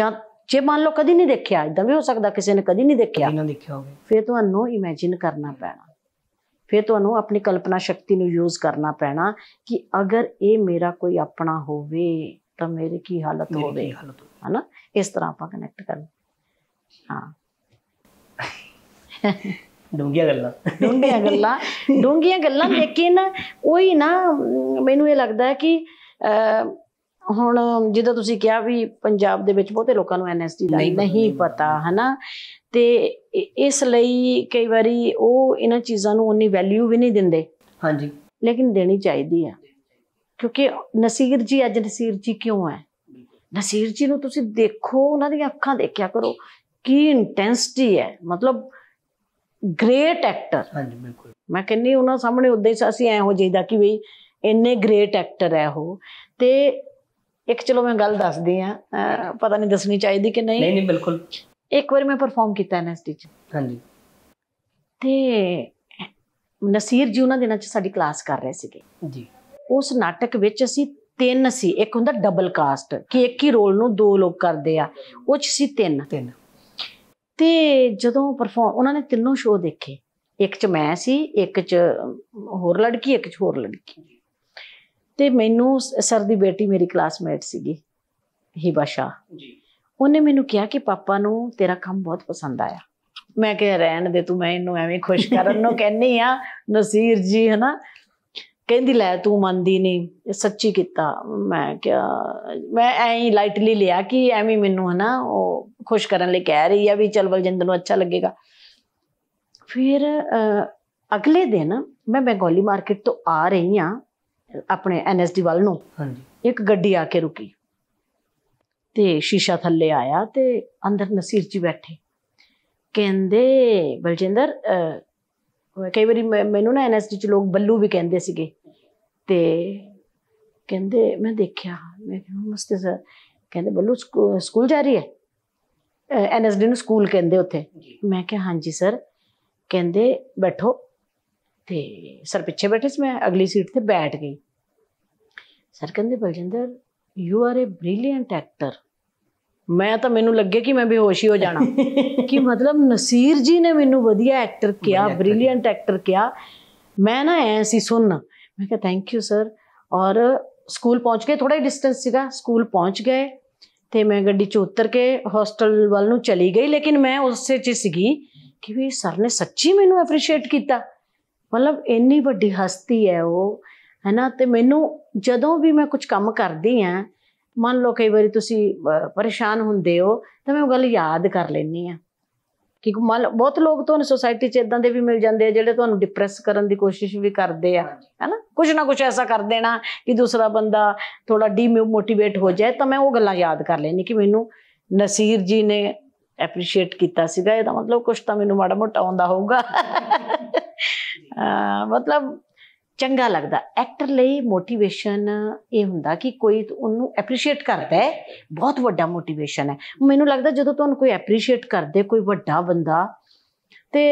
ਜਾਂ ਜੇ ਮੰਨ ਲਓ ਕਦੀ ਨਹੀਂ ਦੇਖਿਆ ਇਦਾਂ ਵੀ ਹੋ ਸਕਦਾ ਕਿਸੇ ਨੇ ਕਦੀ ਨਹੀਂ ਦੇਖਿਆ ਨਾ ਦੇਖਿਆ ਹੋਵੇ ਫਿਰ ਤੁਹਾਨੂੰ ਇਮੇਜਿਨ ਕਰਨਾ ਪੈਣਾ ਫਿਰ ਤੁਹਾਨੂੰ ਆਪਣੀ ਕਲਪਨਾ ਸ਼ਕਤੀ ਨੂੰ ਯੂਜ਼ ਕਰਨਾ ਪੈਣਾ ਕਿ ਅਗਰ ਇਹ ਮੇਰਾ ਕੋਈ ਆਪਣਾ ਹੋਵੇ ਤਾਂ ਮੇਰੇ ਕੀ ਹਾਲਤ ਹੋਵੇ ਹਨਾ ਇਸ ਤਰ੍ਹਾਂ ਆਪਾਂ ਕਨੈਕਟ ਕਰਨਾ ਹਾਂ ਡੂੰਘੀਆਂ ਗੱਲਾਂ ਡੂੰਘੀਆਂ ਗੱਲਾਂ ਡੂੰਘੀਆਂ ਗੱਲਾਂ ਲੇਕਿਨ ਉਹੀ ਨਾ ਮੈਨੂੰ ਇਹ ਲੱਗਦਾ ਹੈ ਕਿ ਹੁਣ ਜਿੱਦਾਂ ਤੁਸੀਂ ਕਿਹਾ ਵੀ ਪੰਜਾਬ ਦੇ ਵਿੱਚ ਬਹੁਤੇ ਲੋਕਾਂ ਨੂੰ ਐਨਐਸਟੀ ਦਾ ਨਹੀਂ ਪਤਾ ਹਨਾ ਤੇ ਇਸ ਲਈ ਕਈ ਵਾਰੀ ਉਹ ਇਹਨਾਂ ਚੀਜ਼ਾਂ ਨੂੰ ਉਨੀ ਵੈਲਿਊ ਵੀ ਨਹੀਂ ਦਿੰਦੇ ਹਾਂਜੀ ਲੇਕਿਨ ਦੇਣੀ ਚਾਹੀਦੀ ਆ ਕਿਉਂਕਿ ਨਸੀਰ ਜੀ ਅੱਜ ਨਸੀਰ ਜੀ ਕਿਉਂ ਹੈ ਨਸੀਰ ਜੀ ਨੂੰ ਤੁਸੀਂ ਦੇਖੋ ਉਹਨਾਂ ਦੀਆਂ ਅੱਖਾਂ ਦੇਖਿਆ ਕਰੋ ਕੀ ਇੰਟੈਂਸਿਟੀ ਹੈ ਮਤਲਬ ਗ੍ਰੇਟ ਐਕਟਰ ਹਾਂਜੀ ਬਿਲਕੁਲ ਮੈਂ ਕਹਿੰਨੀ ਉਹਨਾਂ ਸਾਹਮਣੇ ਉਦਾਂ ਹੀ ਅਸੀਂ ਐ ਹੋ ਜਾਈਦਾ ਕਿ ਵੀ ਇੰਨੇ ਗ੍ਰੇਟ ਐਕਟਰ ਐ ਉਹ ਤੇ ਇੱਕ ਚਲੋ ਮੈਂ ਗੱਲ ਦੱਸਦੀ ਆ ਪਤਾ ਨਹੀਂ ਦੱਸਣੀ ਚਾਹੀਦੀ ਕਿ ਨਹੀਂ ਨਹੀਂ ਨਹੀਂ ਬਿਲਕੁਲ ਇੱਕ ਵਾਰ ਮੈਂ ਪਰਫਾਰਮ ਕੀਤਾ ਐਨਐਸਟੀ ਚ ਹਾਂਜੀ ਤੇ ਨਸੀਰ ਜੀ ਉਹਨਾਂ ਦਿਨਾਂ ਚ ਸਾਡੀ ਕਲਾਸ ਕਰ ਰਹੇ ਸੀਗੇ ਜੀ ਉਸ ਨਾਟਕ ਵਿੱਚ ਅਸੀਂ ਤਿੰਨ ਸੀ ਇੱਕ ਹੁੰਦਾ ਡਬਲ ਕਾਸਟ ਕਿ ਇੱਕ ਹੀ ਰੋਲ ਨੂੰ ਦੋ ਲੋਕ ਕਰਦੇ ਆ ਉਹ ਚ ਸੀ ਤਿੰਨ ਤਿੰਨ ਤੇ ਜਦੋਂ ਪਰਫਾਰਮ ਉਹਨਾਂ ਨੇ ਤਿੰਨੋਂ ਸ਼ੋਅ ਦੇਖੇ ਇੱਕ 'ਚ ਮੈਂ ਸੀ ਇੱਕ 'ਚ ਹੋਰ ਲੜਕੀ ਇੱਕ 'ਚ ਹੋਰ ਲੜਕੀ ਤੇ ਮੈਨੂੰ ਸਰ ਦੀ ਬੇਟੀ ਮੇਰੀ ਕਲਾਸਮੇਟ ਸੀਗੀ ਹਿਬਾ ਸ਼ਾ ਜੀ ਉਹਨੇ ਮੈਨੂੰ ਕਿਹਾ ਕਿ ਪਾਪਾ ਨੂੰ ਤੇਰਾ ਕੰਮ ਬਹੁਤ ਪਸੰਦ ਆਇਆ ਮੈਂ ਕਿਹਾ ਰਹਿਣ ਦੇ ਤੂੰ ਮੈਂ ਇਹਨੂੰ ਐਵੇਂ ਖੁਸ਼ ਕਰਨ ਨੂੰ ਕਹਿੰਨੀ ਆ ਨਸੀਰ ਜੀ ਹਨਾ ਕਹਿੰਦੀ ਲੈ ਤੂੰ ਮੰਨਦੀ ਨਹੀਂ ਸੱਚੀ ਕੀਤਾ ਮੈਂ ਕਿਹਾ ਮੈਂ ਐਂ ਹੀ ਲਾਈਟਲੀ ਲਿਆ ਕਿ ਐਵੇਂ ਮੈਨੂੰ ਹਨਾ ਉਹ ਖੁਸ਼ ਕਰਨ ਲਈ ਕਹਿ ਰਹੀ ਆ ਵੀ ਚਲ ਬਲਜਿੰਦਰ ਨੂੰ ਅੱਛਾ ਲੱਗੇਗਾ ਫਿਰ ਅਗਲੇ ਦਿਨ ਮੈਂ ਬੰਗਾਲੀ ਮਾਰਕੀਟ ਤੋਂ ਆ ਰਹੀ ਆ ਆਪਣੇ ਐਨਐਸਡੀ ਵੱਲ ਨੂੰ ਹਾਂਜੀ ਇੱਕ ਗੱਡੀ ਆ ਕੇ ਰੁਕੀ ਤੇ ਸ਼ੀਸ਼ਾ ਥੱਲੇ ਆਇਆ ਤੇ ਅੰਦਰ ਨਸੀਰ ਜੀ ਬੈਠੇ ਕਹਿੰਦੇ ਬਲਜਿੰਦਰ ਕਈ ਵਾਰੀ ਮੈਨੂੰ ਨਾ ਐਨਐਸਡੀ ਚ ਲੋਕ ਬੱਲੂ ਵੀ ਕਹਿੰਦੇ ਸੀਗੇ ਤੇ ਕਹਿੰਦੇ ਮੈਂ ਦੇਖਿਆ ਮੈਂ ਕਿਹਾ ਮਸਤੇ ਸਰ ਕਹਿੰਦੇ ਬੱਲੂ ਸਕੂਲ ਜਾ ਰਹੀ ਹੈ ਐਨਐਸਡੀ ਨੂੰ ਸਕੂਲ ਕਹਿੰਦੇ ਉੱਥੇ ਮੈਂ ਕਿਹਾ ਹਾਂਜੀ ਸਰ ਕਹਿੰਦੇ ਬੈਠੋ ਤੇ ਸਰ ਪਿੱਛੇ ਬੈਠੇ ਸੀ ਮੈਂ ਅਗਲੀ ਸੀਟ ਤੇ ਬੈਠ ਗਈ ਸਰ ਕਹਿੰਦੇ Baljinder you are a brilliant actor ਮੈਂ ਤਾਂ ਮੈਨੂੰ ਲੱਗੇ ਕਿ ਮੈਂ ਬੇਹੋਸ਼ ਹੀ ਹੋ ਜਾਣਾ ਕਿ ਮਤਲਬ ਨਸੀਰ ਜੀ ਨੇ ਮੈਨੂੰ ਵਧੀਆ ਐਕਟਰ ਕਿਹਾ ਬ੍ਰਿਲੀਅੰਟ ਐਕਟਰ ਕਿਹਾ ਮੈਂ ਨਾ ਐ ਸੀ ਸੁਣ ਮੈਂ ਕਿਹਾ ਥੈਂਕ ਯੂ ਸਰ ਔਰ ਸਕੂਲ ਪਹੁੰਚ ਗਏ ਥੋੜਾ ਡਿਸਟੈਂਸ ਸੀਗਾ ਸਕੂਲ ਪਹੁੰਚ ਗਏ ਤੇ ਮੈਂ ਗੱਡੀ 'ਚ ਉਤਰ ਕੇ ਹੌਸਟਲ ਵੱਲ ਨੂੰ ਚਲੀ ਗਈ ਲੇਕਿਨ ਮੈਂ ਉਸੇ 'ਚ ਸੀਗੀ ਕਿ ਵੀ ਸਰ ਨੇ ਸੱਚੀ ਮੈਨੂੰ ਐਪਰੀਸ਼ੀਏਟ ਕੀਤਾ ਮਤਲਬ ਇੰਨੀ ਵੱਡੀ ਹਸਤੀ ਹੈ ਉਹ ਹੈਨਾ ਤੇ ਮੈਨੂੰ ਜਦੋਂ ਵੀ ਮੈਂ ਕੁਝ ਕੰਮ ਕਰਦੀ ਆਂ ਮੰਨ ਲਓ ਕਈ ਵਾਰੀ ਤੁਸੀਂ ਪਰੇਸ਼ਾਨ ਹੁੰਦੇ ਹੋ ਤਾਂ ਮੈਂ ਉਹ ਗੱਲ ਯਾਦ ਕਰ ਲੈਣੀ ਆ ਕਿ ਮੰਨ ਬਹੁਤ ਲੋਕ ਤੁਹਾਨੂੰ ਸੋਸਾਇਟੀ 'ਚ ਇਦਾਂ ਦੇ ਵੀ ਮਿਲ ਜਾਂਦੇ ਆ ਜਿਹੜੇ ਤੁਹਾਨੂੰ ਡਿਪਰੈਸ ਕਰਨ ਦੀ ਕੋਸ਼ਿਸ਼ ਵੀ ਕਰਦੇ ਆ ਹੈਨਾ ਕੁਝ ਨਾ ਕੁਝ ਐਸਾ ਕਰ ਦੇਣਾ ਕਿ ਦੂਸਰਾ ਬੰਦਾ ਥੋੜਾ ਡੀਮੋਟੀਵੇਟ ਹੋ ਜਾਏ ਤਾਂ ਮੈਂ ਉਹ ਗੱਲਾਂ ਯਾਦ ਕਰ ਲੈਣੀ ਕਿ ਮੈਨੂੰ ਨਸੀਰ ਜੀ ਨੇ ਐਪਰੀਸ਼ੀਏਟ ਕੀਤਾ ਸੀਗਾ ਇਹਦਾ ਮਤਲਬ ਕੁਝ ਤਾਂ ਮੈਨੂੰ ਮਾੜਾ ਮੋਟਾ ਆਉਂਦਾ ਹੋਊਗਾ ਮਤਲਬ ਚੰਗਾ ਲੱਗਦਾ ਐਕਟਰ ਲਈ ਮੋਟੀਵੇਸ਼ਨ ਇਹ ਹੁੰਦਾ ਕਿ ਕੋਈ ਉਹਨੂੰ ਐਪਰੀਸ਼ੀਏਟ ਕਰਦਾ ਹੈ ਬਹੁਤ ਵੱਡਾ ਮੋਟੀਵੇਸ਼ਨ ਹੈ ਮੈਨੂੰ ਲੱਗਦਾ ਜਦੋਂ ਤੁਹਾਨੂੰ ਕੋਈ ਐਪਰੀਸ਼ੀਏਟ ਕਰਦੇ ਕੋਈ ਵੱਡਾ ਬੰਦਾ ਤੇ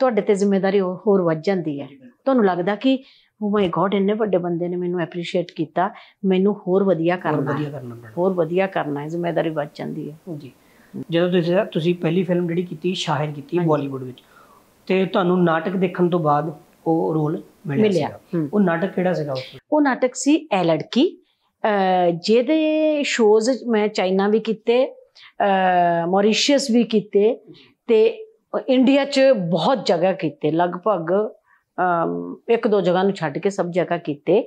ਤੁਹਾਡੇ ਤੇ ਜ਼ਿੰਮੇਵਾਰੀ ਹੋਰ ਵੱਧ ਜਾਂਦੀ ਹੈ ਤੁਹਾਨੂੰ ਲੱਗਦਾ ਕਿ ਓ ਮਾਈ ਗੋਡ ਇੰਨੇ ਵੱਡੇ ਬੰਦੇ ਨੇ ਮੈਨੂੰ ਐਪਰੀਸ਼ੀਏਟ ਕੀਤਾ ਮੈਨੂੰ ਹੋਰ ਵਧੀਆ ਕਰਨਾ ਹੈ ਹੋਰ ਵਧੀਆ ਕਰਨਾ ਹੈ ਜ਼ਿੰਮੇਵਾਰੀ ਵੱਧ ਜਾਂਦੀ ਹੈ ਜੀ ਜਦੋਂ ਤੁਸੀਂ ਤੁਸੀਂ ਪਹਿਲੀ ਫਿਲਮ ਜਿਹੜੀ ਕੀਤੀ ਸ਼ਾਹਿਰ ਕੀਤੀ ਬਾਲੀਵੁੱਡ ਵਿੱਚ ਤੇ ਤੁਹਾਨੂੰ ਨਾਟਕ ਦੇਖਣ ਤੋਂ ਬਾਅਦ ਉਹ ਰੋਲ ਮਿਲਿਆ ਉਹ ਨਾਟਕ ਕਿਹੜਾ ਸੀਗਾ ਉਹ ਨਾਟਕ ਸੀ ਐ ਲੜਕੀ ਜਿਹਦੇ ਸ਼ੋਜ਼ ਮੈਂ ਚਾਈਨਾ ਵੀ ਕੀਤੇ ਮੌਰੀਸ਼ੀਅਸ ਵੀ ਕੀਤੇ ਤੇ ਇੰਡੀਆ 'ਚ ਬਹੁਤ ਜਗ੍ਹਾ ਕੀਤੇ ਲਗਭਗ ਇੱਕ ਦੋ ਜਗ੍ਹਾ ਨੂੰ ਛੱਡ ਕੇ ਸਭ ਜਗ੍ਹਾ ਕੀਤੇ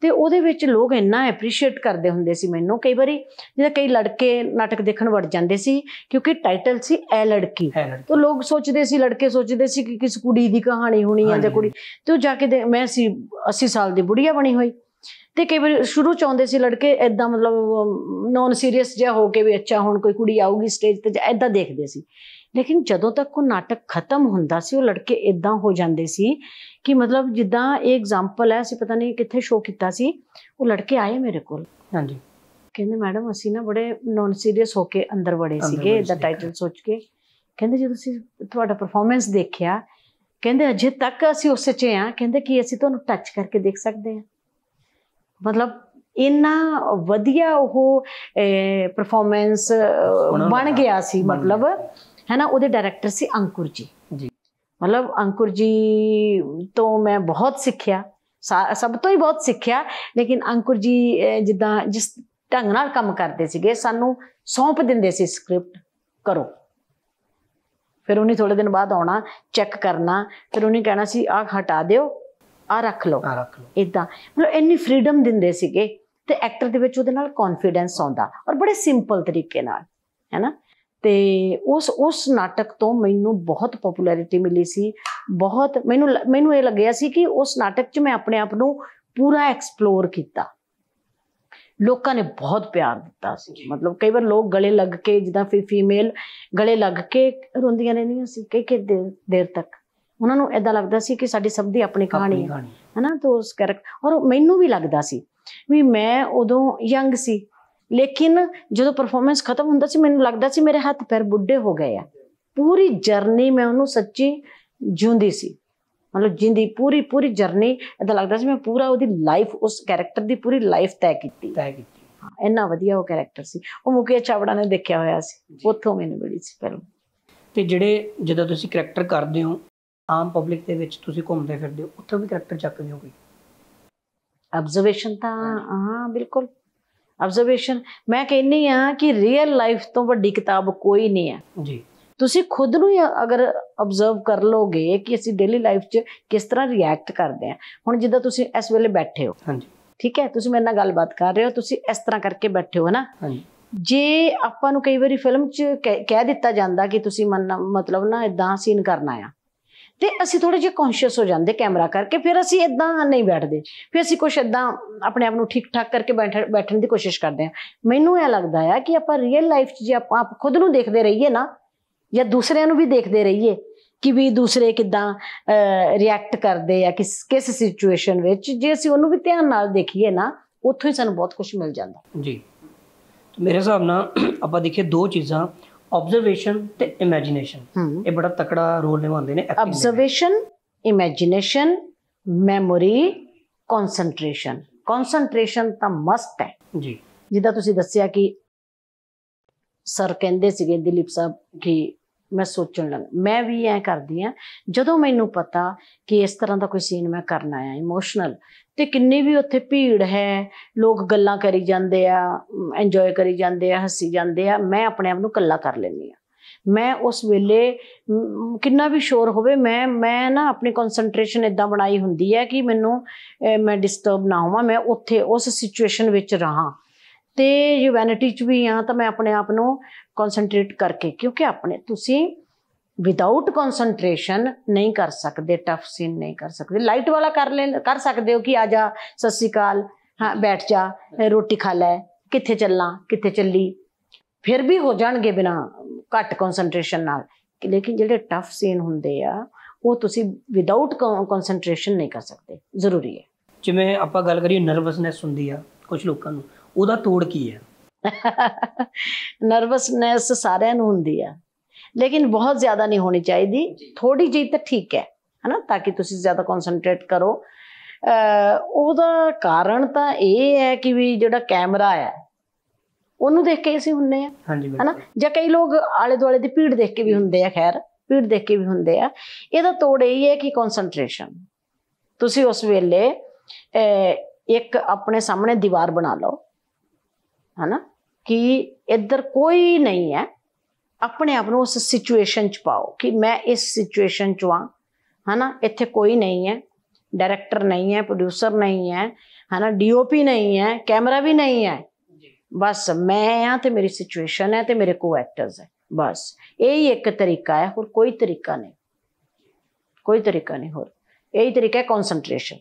ਤੇ ਉਹਦੇ ਵਿੱਚ ਲੋਕ ਇੰਨਾ ਐਪਰੀਸ਼ੀਏਟ ਕਰਦੇ ਹੁੰਦੇ ਸੀ ਮੈਨੂੰ ਕਈ ਵਾਰੀ ਜਿਹੜਾ ਕਈ ਲੜਕੇ ਨਾਟਕ ਦੇਖਣ ਵੜ ਜਾਂਦੇ ਸੀ ਕਿਉਂਕਿ ਟਾਈਟਲ ਸੀ ਐ ਲੜਕੀ ਤੇ ਲੋਕ ਸੋਚਦੇ ਸੀ ਲੜਕੇ ਸੋਚਦੇ ਸੀ ਕਿ ਕਿਸ ਕੁੜੀ ਦੀ ਕਹਾਣੀ ਹੋਣੀ ਹੈ ਜਾਂ ਕੁੜੀ ਤੇ ਉਹ ਜਾ ਕੇ ਮੈਂ ਸੀ 80 ਸਾਲ ਦੀ ਬੁੜੀਆ ਬਣੀ ਹੋਈ ਤੇ ਕਈ ਵਾਰ ਸ਼ੁਰੂ ਚ ਆਉਂਦੇ ਸੀ ਲੜਕੇ ਐਦਾਂ ਮਤਲਬ ਨੌਨ ਸੀਰੀਅਸ ਜਿਹਾ ਹੋ ਕੇ ਵੀ ਅੱਛਾ ਹੁਣ ਕੋਈ ਕੁੜੀ ਆਊਗੀ ਸਟੇਜ ਤੇ ਐਦਾਂ ਦੇਖਦੇ ਸੀ ਲੇਕਿਨ ਜਦੋਂ ਤੱਕ ਉਹ ਨਾਟਕ ਖਤਮ ਹੁੰਦਾ ਸੀ ਉਹ ਲੜਕੇ ਇਦਾਂ ਹੋ ਜਾਂਦੇ ਸੀ ਕਿ ਮਤਲਬ ਜਿੱਦਾਂ ਇਹ ਐਗਜ਼ਾਮਪਲ ਹੈ ਅਸੀਂ ਪਤਾ ਨਹੀਂ ਕਿੱਥੇ ਸ਼ੋਅ ਕੀਤਾ ਸੀ ਉਹ ਲੜਕੇ ਆਏ ਮੇਰੇ ਕੋਲ ਹਾਂਜੀ ਕਹਿੰਦੇ ਮੈਡਮ ਅਸੀਂ ਨਾ ਬੜੇ ਨਾਨ ਸੀਰੀਅਸ ਹੋ ਕੇ ਅੰਦਰ ਵੜੇ ਸੀਗੇ ਇਹਦਾ ਟਾਈਟਲ ਸੋਚ ਕੇ ਕਹਿੰਦੇ ਜਦੋਂ ਅਸੀਂ ਤੁਹਾਡਾ ਪਰਫਾਰਮੈਂਸ ਦੇਖਿਆ ਕਹਿੰਦੇ ਅਜੇ ਤੱਕ ਅਸੀਂ ਉਸੇ 'ਚ ਆ ਕਹਿੰਦੇ ਕਿ ਅਸੀਂ ਤੁਹਾਨੂੰ ਟੱਚ ਕਰਕੇ ਦੇਖ ਸਕਦੇ ਹਾਂ ਮਤਲਬ ਇੰਨਾ ਵਧੀਆ ਉਹ ਪਰਫਾਰਮੈਂਸ ਬਣ ਗਿਆ ਸੀ ਮਤਲਬ ਹੈ ਨਾ ਉਹਦੇ ਡਾਇਰੈਕਟਰ ਸੀ ਅੰਕੁਰ ਜੀ ਜੀ ਮਤਲਬ ਅੰਕੁਰ ਜੀ ਤੋਂ ਮੈਂ ਬਹੁਤ ਸਿੱਖਿਆ ਸਭ ਤੋਂ ਹੀ ਬਹੁਤ ਸਿੱਖਿਆ ਲੇਕਿਨ ਅੰਕੁਰ ਜੀ ਜਿੱਦਾਂ ਜਿਸ ਢੰਗ ਨਾਲ ਕੰਮ ਕਰਦੇ ਸੀਗੇ ਸਾਨੂੰ ਸੌਂਪ ਦਿੰਦੇ ਸੀ ਸਕ੍ਰਿਪਟ ਕਰੋ ਫਿਰ ਉਹਨੇ ਥੋੜੇ ਦਿਨ ਬਾਅਦ ਆਉਣਾ ਚੈੱਕ ਕਰਨਾ ਫਿਰ ਉਹਨੇ ਕਹਿਣਾ ਸੀ ਆਹ ਹਟਾ ਦਿਓ ਆ ਰੱਖ ਲਓ ਆ ਰੱਖ ਲਓ ਇਦਾਂ ਮਤਲਬ ਇੰਨੀ ਫ੍ਰੀडम ਦਿੰਦੇ ਸੀਗੇ ਤੇ ਐਕਟਰ ਦੇ ਵਿੱਚ ਉਹਦੇ ਨਾਲ ਕੌਨਫੀਡੈਂਸ ਆਉਂਦਾ ਔਰ ਬੜੇ ਸਿੰਪਲ ਤਰੀਕੇ ਨਾਲ ਹੈਨਾ ਤੇ ਉਸ ਉਸ ਨਾਟਕ ਤੋਂ ਮੈਨੂੰ ਬਹੁਤ ਪਪੂਲੈਰਿਟੀ ਮਿਲੀ ਸੀ ਬਹੁਤ ਮੈਨੂੰ ਮੈਨੂੰ ਇਹ ਲੱਗਿਆ ਸੀ ਕਿ ਉਸ ਨਾਟਕ 'ਚ ਮੈਂ ਆਪਣੇ ਆਪ ਨੂੰ ਪੂਰਾ ਐਕਸਪਲੋਰ ਕੀਤਾ ਲੋਕਾਂ ਨੇ ਬਹੁਤ ਪਿਆਰ ਦਿੱਤਾ ਸੀ ਮਤਲਬ ਕਈ ਵਾਰ ਲੋਕ ਗਲੇ ਲੱਗ ਕੇ ਜਿੱਦਾਂ ਫੀਮੇਲ ਗਲੇ ਲੱਗ ਕੇ ਰੋਂਦੀਆਂ ਰਹਿੰਦੀਆਂ ਸੀ ਕਈ ਕਿ ਦੇਰ ਤੱਕ ਉਹਨਾਂ ਨੂੰ ਐਦਾਂ ਲੱਗਦਾ ਸੀ ਕਿ ਸਾਡੀ ਸਭ ਦੀ ਆਪਣੀ ਕਹਾਣੀ ਹੈ ਹਨਾ ਤੋਂ ਉਸ ਕਰਕੇ ਔਰ ਮੈਨੂੰ ਵੀ ਲੱਗਦਾ ਸੀ ਵੀ ਮੈਂ ਉਦੋਂ ਯੰਗ ਸੀ ਲੇਕਿਨ ਜਦੋਂ ਪਰਫਾਰਮੈਂਸ ਖਤਮ ਹੁੰਦਾ ਸੀ ਮੈਨੂੰ ਲੱਗਦਾ ਸੀ ਮੇਰੇ ਹੱਥ ਪੈਰ ਬੁੱਢੇ ਹੋ ਗਏ ਆ ਪੂਰੀ ਜਰਨੀ ਮੈਂ ਉਹਨੂੰ ਸੱਚੀ ਜਿਉਂਦੀ ਸੀ ਮਤਲਬ ਜਿੰਦੀ ਪੂਰੀ ਪੂਰੀ ਜਰਨੀ ਇਦਾਂ ਲੱਗਦਾ ਸੀ ਮੈਂ ਪੂਰਾ ਉਹਦੀ ਲਾਈਫ ਉਸ ਕੈਰੈਕਟਰ ਦੀ ਪੂਰੀ ਲਾਈਫ ਤੈਅ ਕੀਤੀ ਤੈਅ ਕੀਤੀ ਇੰਨਾ ਵਧੀਆ ਉਹ ਕੈਰੈਕਟਰ ਸੀ ਉਹ ਮੁਕੇਸ਼ ਚਾਵੜਾ ਨੇ ਦੇਖਿਆ ਹੋਇਆ ਸੀ ਉੱਥੋਂ ਮੈਨੂੰ ਬੜੀ ਸੀ ਫਿਲਮ ਤੇ ਜਿਹੜੇ ਜਦੋਂ ਤੁਸੀਂ ਕੈਰੈਕਟਰ ਕਰਦੇ ਹੋ ਆਮ ਪਬਲਿਕ ਦੇ ਵਿੱਚ ਤੁਸੀਂ ਘੁੰਮਦੇ ਫਿਰਦੇ ਹੋ ਉੱਥੋਂ ਵੀ ਕੈਰੈਕਟਰ ਚੱਕਦੇ ਹੋ ਕੋਈ ਆਬਜ਼ਰਵੇਸ਼ਨ ਤਾਂ ਹਾਂ ਬਿਲਕੁਲ ਆਬਜ਼ਰਵੇਸ਼ਨ ਮੈਂ ਕਹਿੰਨੀ ਆ ਕਿ ਰੀਅਲ ਲਾਈਫ ਤੋਂ ਵੱਡੀ ਕਿਤਾਬ ਕੋਈ ਨਹੀਂ ਹੈ ਜੀ ਤੁਸੀਂ ਖੁਦ ਨੂੰ ਅਗਰ ਆਬਜ਼ਰਵ ਕਰ ਲੋਗੇ ਕਿ ਅਸੀਂ ਡੇਲੀ ਲਾਈਫ 'ਚ ਕਿਸ ਤਰ੍ਹਾਂ ਰਿਐਕਟ ਕਰਦੇ ਆ ਹੁਣ ਜਿੱਦਾਂ ਤੁਸੀਂ ਇਸ ਵੇਲੇ ਬੈਠੇ ਹੋ ਹਾਂਜੀ ਠੀਕ ਹੈ ਤੁਸੀਂ ਮੇਰੇ ਨਾਲ ਗੱਲਬਾਤ ਕਰ ਰਹੇ ਹੋ ਤੁਸੀਂ ਇਸ ਤਰ੍ਹਾਂ ਕਰਕੇ ਬੈਠੇ ਹੋ ਨਾ ਹਾਂਜੀ ਜੇ ਆਪਾਂ ਨੂੰ ਕਈ ਵਾਰੀ ਫਿਲਮ 'ਚ ਕਹਿ ਦਿੱਤਾ ਜਾਂਦਾ ਕਿ ਤੁਸੀਂ ਮਤਲਬ ਨਾ ਇਦਾਂ ਸੀਨ ਕਰਨਾ ਆ ਤੇ ਅਸੀਂ ਥੋੜੇ ਜਿਹਾ ਕੌਨਸ਼ੀਅਸ ਹੋ ਜਾਂਦੇ ਕੈਮਰਾ ਕਰਕੇ ਫਿਰ ਅਸੀਂ ਇਦਾਂ ਨਹੀਂ ਬੈਠਦੇ ਫਿਰ ਅਸੀਂ ਕੁਝ ਇਦਾਂ ਆਪਣੇ ਆਪ ਨੂੰ ਠੀਕ ਠਾਕ ਕਰਕੇ ਬੈਠਣ ਦੀ ਕੋਸ਼ਿਸ਼ ਕਰਦੇ ਆ ਮੈਨੂੰ ਇਹ ਲੱਗਦਾ ਆ ਕਿ ਆਪਾਂ ਰੀਅਲ ਲਾਈਫ 'ਚ ਜੇ ਆਪਾਂ ਆਪ ਖੁਦ ਨੂੰ ਦੇਖਦੇ ਰਹੀਏ ਨਾ ਜਾਂ ਦੂਸਰਿਆਂ ਨੂੰ ਵੀ ਦੇਖਦੇ ਰਹੀਏ ਕਿ ਵੀ ਦੂਸਰੇ ਕਿਦਾਂ ਰਿਐਕਟ ਕਰਦੇ ਆ ਕਿਸ ਕਿਸ ਸਿਚੁਏਸ਼ਨ ਵਿੱਚ ਜੇ ਅਸੀਂ ਉਹਨੂੰ ਵੀ ਧਿਆਨ ਨਾਲ ਦੇਖੀਏ ਨਾ ਉੱਥੋਂ ਹੀ ਸਾਨੂੰ ਬਹੁਤ ਕੁਝ ਮਿਲ ਜਾਂਦਾ ਜੀ ਮੇਰੇ ਹਿਸਾਬ ਨਾਲ ਆਪਾਂ ਦੇਖੀਏ ਦੋ ਚੀਜ਼ਾਂ ਆਬਜ਼ਰਵੇਸ਼ਨ ਤੇ ਇਮੇਜਿਨੇਸ਼ਨ ਇਹ ਬੜਾ ਤਕੜਾ ਰੋਲ ਨਿਭਾਉਂਦੇ ਨੇ observation imagination memory concentration concentration ਤਾਂ ਮਸਟ ਹੈ ਜੀ ਜਿੱਦਾਂ ਤੁਸੀਂ ਦੱਸਿਆ ਕਿ ਸਰ ਕਹਿੰਦੇ ਸੀਗੇ ਦਿਲੀਪ ਸਾਹਿਬ ਕਿ ਮੈਂ ਸੋਚਣ ਲੱਗ ਮੈਂ ਵੀ ਐ ਕਰਦੀ ਆ ਜਦੋਂ ਮੈਨੂੰ ਪਤਾ ਕਿ ਇਸ ਤਰ੍ਹਾਂ ਦਾ ਕੋਈ ਸੀਨ ਮੈਂ ਕਰਨਾ ਆ ਇਮੋਸ਼ਨਲ ਤੇ ਕਿੰਨੀ ਵੀ ਉੱਥੇ ਭੀੜ ਹੈ ਲੋਕ ਗੱਲਾਂ ਕਰੀ ਜਾਂਦੇ ਆ ਇੰਜੋਏ ਕਰੀ ਜਾਂਦੇ ਆ ਹੱਸੀ ਜਾਂਦੇ ਆ ਮੈਂ ਆਪਣੇ ਆਪ ਨੂੰ ਕੱਲਾ ਕਰ ਲੈਂਦੀ ਆ ਮੈਂ ਉਸ ਵੇਲੇ ਕਿੰਨਾ ਵੀ ਸ਼ੋਰ ਹੋਵੇ ਮੈਂ ਮੈਂ ਨਾ ਆਪਣੀ ਕਨਸੈਂਟਰੇਸ਼ਨ ਇਦਾਂ ਬਣਾਈ ਹੁੰਦੀ ਹੈ ਕਿ ਮੈਨੂੰ ਮੈਂ ਡਿਸਟਰਬ ਨਾ ਹੋਵਾਂ ਮੈਂ ਉੱਥੇ ਉਸ ਸਿਚੁਏਸ਼ਨ ਵਿੱਚ ਰਹਾ ਤੇ ਯੂਵੈਨਿਟੀ ਚ ਵੀ ਆ ਤਾਂ ਮੈਂ ਆਪਣੇ ਆਪ ਨੂੰ ਕਨਸੈਂਟਰੇਟ ਕਰਕੇ ਕਿਉਂਕਿ ਆਪਣੇ ਤੁਸੀਂ ਵਿਦਆਊਟ ਕਨਸੈਂਟ੍ਰੇਸ਼ਨ ਨਹੀਂ ਕਰ ਸਕਦੇ ਟਫ ਸੀਨ ਨਹੀਂ ਕਰ ਸਕਦੇ ਲਾਈਟ ਵਾਲਾ ਕਰ ਲੈ ਕਰ ਸਕਦੇ ਹੋ ਕਿ ਆ ਜਾ ਸਤਿ ਕਾਲ ਹਾਂ ਬੈਠ ਜਾ ਰੋਟੀ ਖਾ ਲੈ ਕਿੱਥੇ ਚੱਲਾਂ ਕਿੱਥੇ ਚੱਲੀ ਫਿਰ ਵੀ ਹੋ ਜਾਣਗੇ ਬਿਨਾ ਘੱਟ ਕਨਸੈਂਟ੍ਰੇਸ਼ਨ ਨਾਲ ਲੇਕਿਨ ਜਿਹੜੇ ਟਫ ਸੀਨ ਹੁੰਦੇ ਆ ਉਹ ਤੁਸੀਂ ਵਿਦਆਊਟ ਕਨਸੈਂਟ੍ਰੇਸ਼ਨ ਨਹੀਂ ਕਰ ਸਕਦੇ ਜ਼ਰੂਰੀ ਹੈ ਜਿਵੇਂ ਆਪਾਂ ਗੱਲ ਕਰੀਏ ਨਰਵਸਨੈਸ ਹੁੰਦੀ ਆ ਕੁਝ ਲੋਕਾਂ ਨੂੰ ਉਹਦਾ ਤੋੜ ਕੀ ਹੈ ਨਰਵਸਨੈਸ ਸਾਰਿਆਂ ਨੂੰ ਹੁੰਦੀ ਆ ਲੇਕਿਨ ਬਹੁਤ ਜ਼ਿਆਦਾ ਨਹੀਂ ਹੋਣੀ ਚਾਹੀਦੀ ਥੋੜੀ ਜਿਹੀ ਤਾਂ ਠੀਕ ਹੈ ਹਨਾ ਤਾਂ ਕਿ ਤੁਸੀਂ ਜ਼ਿਆਦਾ ਕਨਸੈਂਟਰੇਟ ਕਰੋ ਉਹਦਾ ਕਾਰਨ ਤਾਂ ਇਹ ਹੈ ਕਿ ਵੀ ਜਿਹੜਾ ਕੈਮਰਾ ਹੈ ਉਹਨੂੰ ਦੇਖ ਕੇ ਅਸੀਂ ਹੁੰਨੇ ਆ ਹਨਾ ਜਾਂ ਕਈ ਲੋਕ ਆਲੇ ਦੁਆਲੇ ਦੀ ਭੀੜ ਦੇਖ ਕੇ ਵੀ ਹੁੰਦੇ ਆ ਖੈਰ ਭੀੜ ਦੇਖ ਕੇ ਵੀ ਹੁੰਦੇ ਆ ਇਹਦਾ ਤੋੜ ਇਹ ਹੈ ਕਿ ਕਨਸੈਂਟਰੇਸ਼ਨ ਤੁਸੀਂ ਉਸ ਵੇਲੇ ਇੱਕ ਆਪਣੇ ਸਾਹਮਣੇ ਦੀਵਾਰ ਬਣਾ ਲਓ ਹਨਾ ਕਿ ਇੱਧਰ ਕੋਈ ਨਹੀਂ ਹੈ ਆਪਣੇ ਆਪ ਨੂੰ ਉਸ ਸਿਚੁਏਸ਼ਨ 'ਚ ਪਾਓ ਕਿ ਮੈਂ ਇਸ ਸਿਚੁਏਸ਼ਨ 'ਚ ਹਾਂ ਹਨਾ ਇੱਥੇ ਕੋਈ ਨਹੀਂ ਹੈ ਡਾਇਰੈਕਟਰ ਨਹੀਂ ਹੈ ਪ੍ਰੋਡਿਊਸਰ ਨਹੀਂ ਹੈ ਹਨਾ ਡੀਓਪੀ ਨਹੀਂ ਹੈ ਕੈਮਰਾ ਵੀ ਨਹੀਂ ਹੈ ਬਸ ਮੈਂ ਆ ਤੇ ਮੇਰੀ ਸਿਚੁਏਸ਼ਨ ਹੈ ਤੇ ਮੇਰੇ ਕੋ ਐਕਟਰਸ ਹੈ ਬਸ ਇਹ ਹੀ ਇੱਕ ਤਰੀਕਾ ਹੈ ਹੋਰ ਕੋਈ ਤਰੀਕਾ ਨਹੀਂ ਕੋਈ ਤਰੀਕਾ ਨਹੀਂ ਹੋਰ ਇਹੀ ਤਰੀਕਾ ਹੈ ਕਨਸੈਂਟਰੇਸ਼ਨ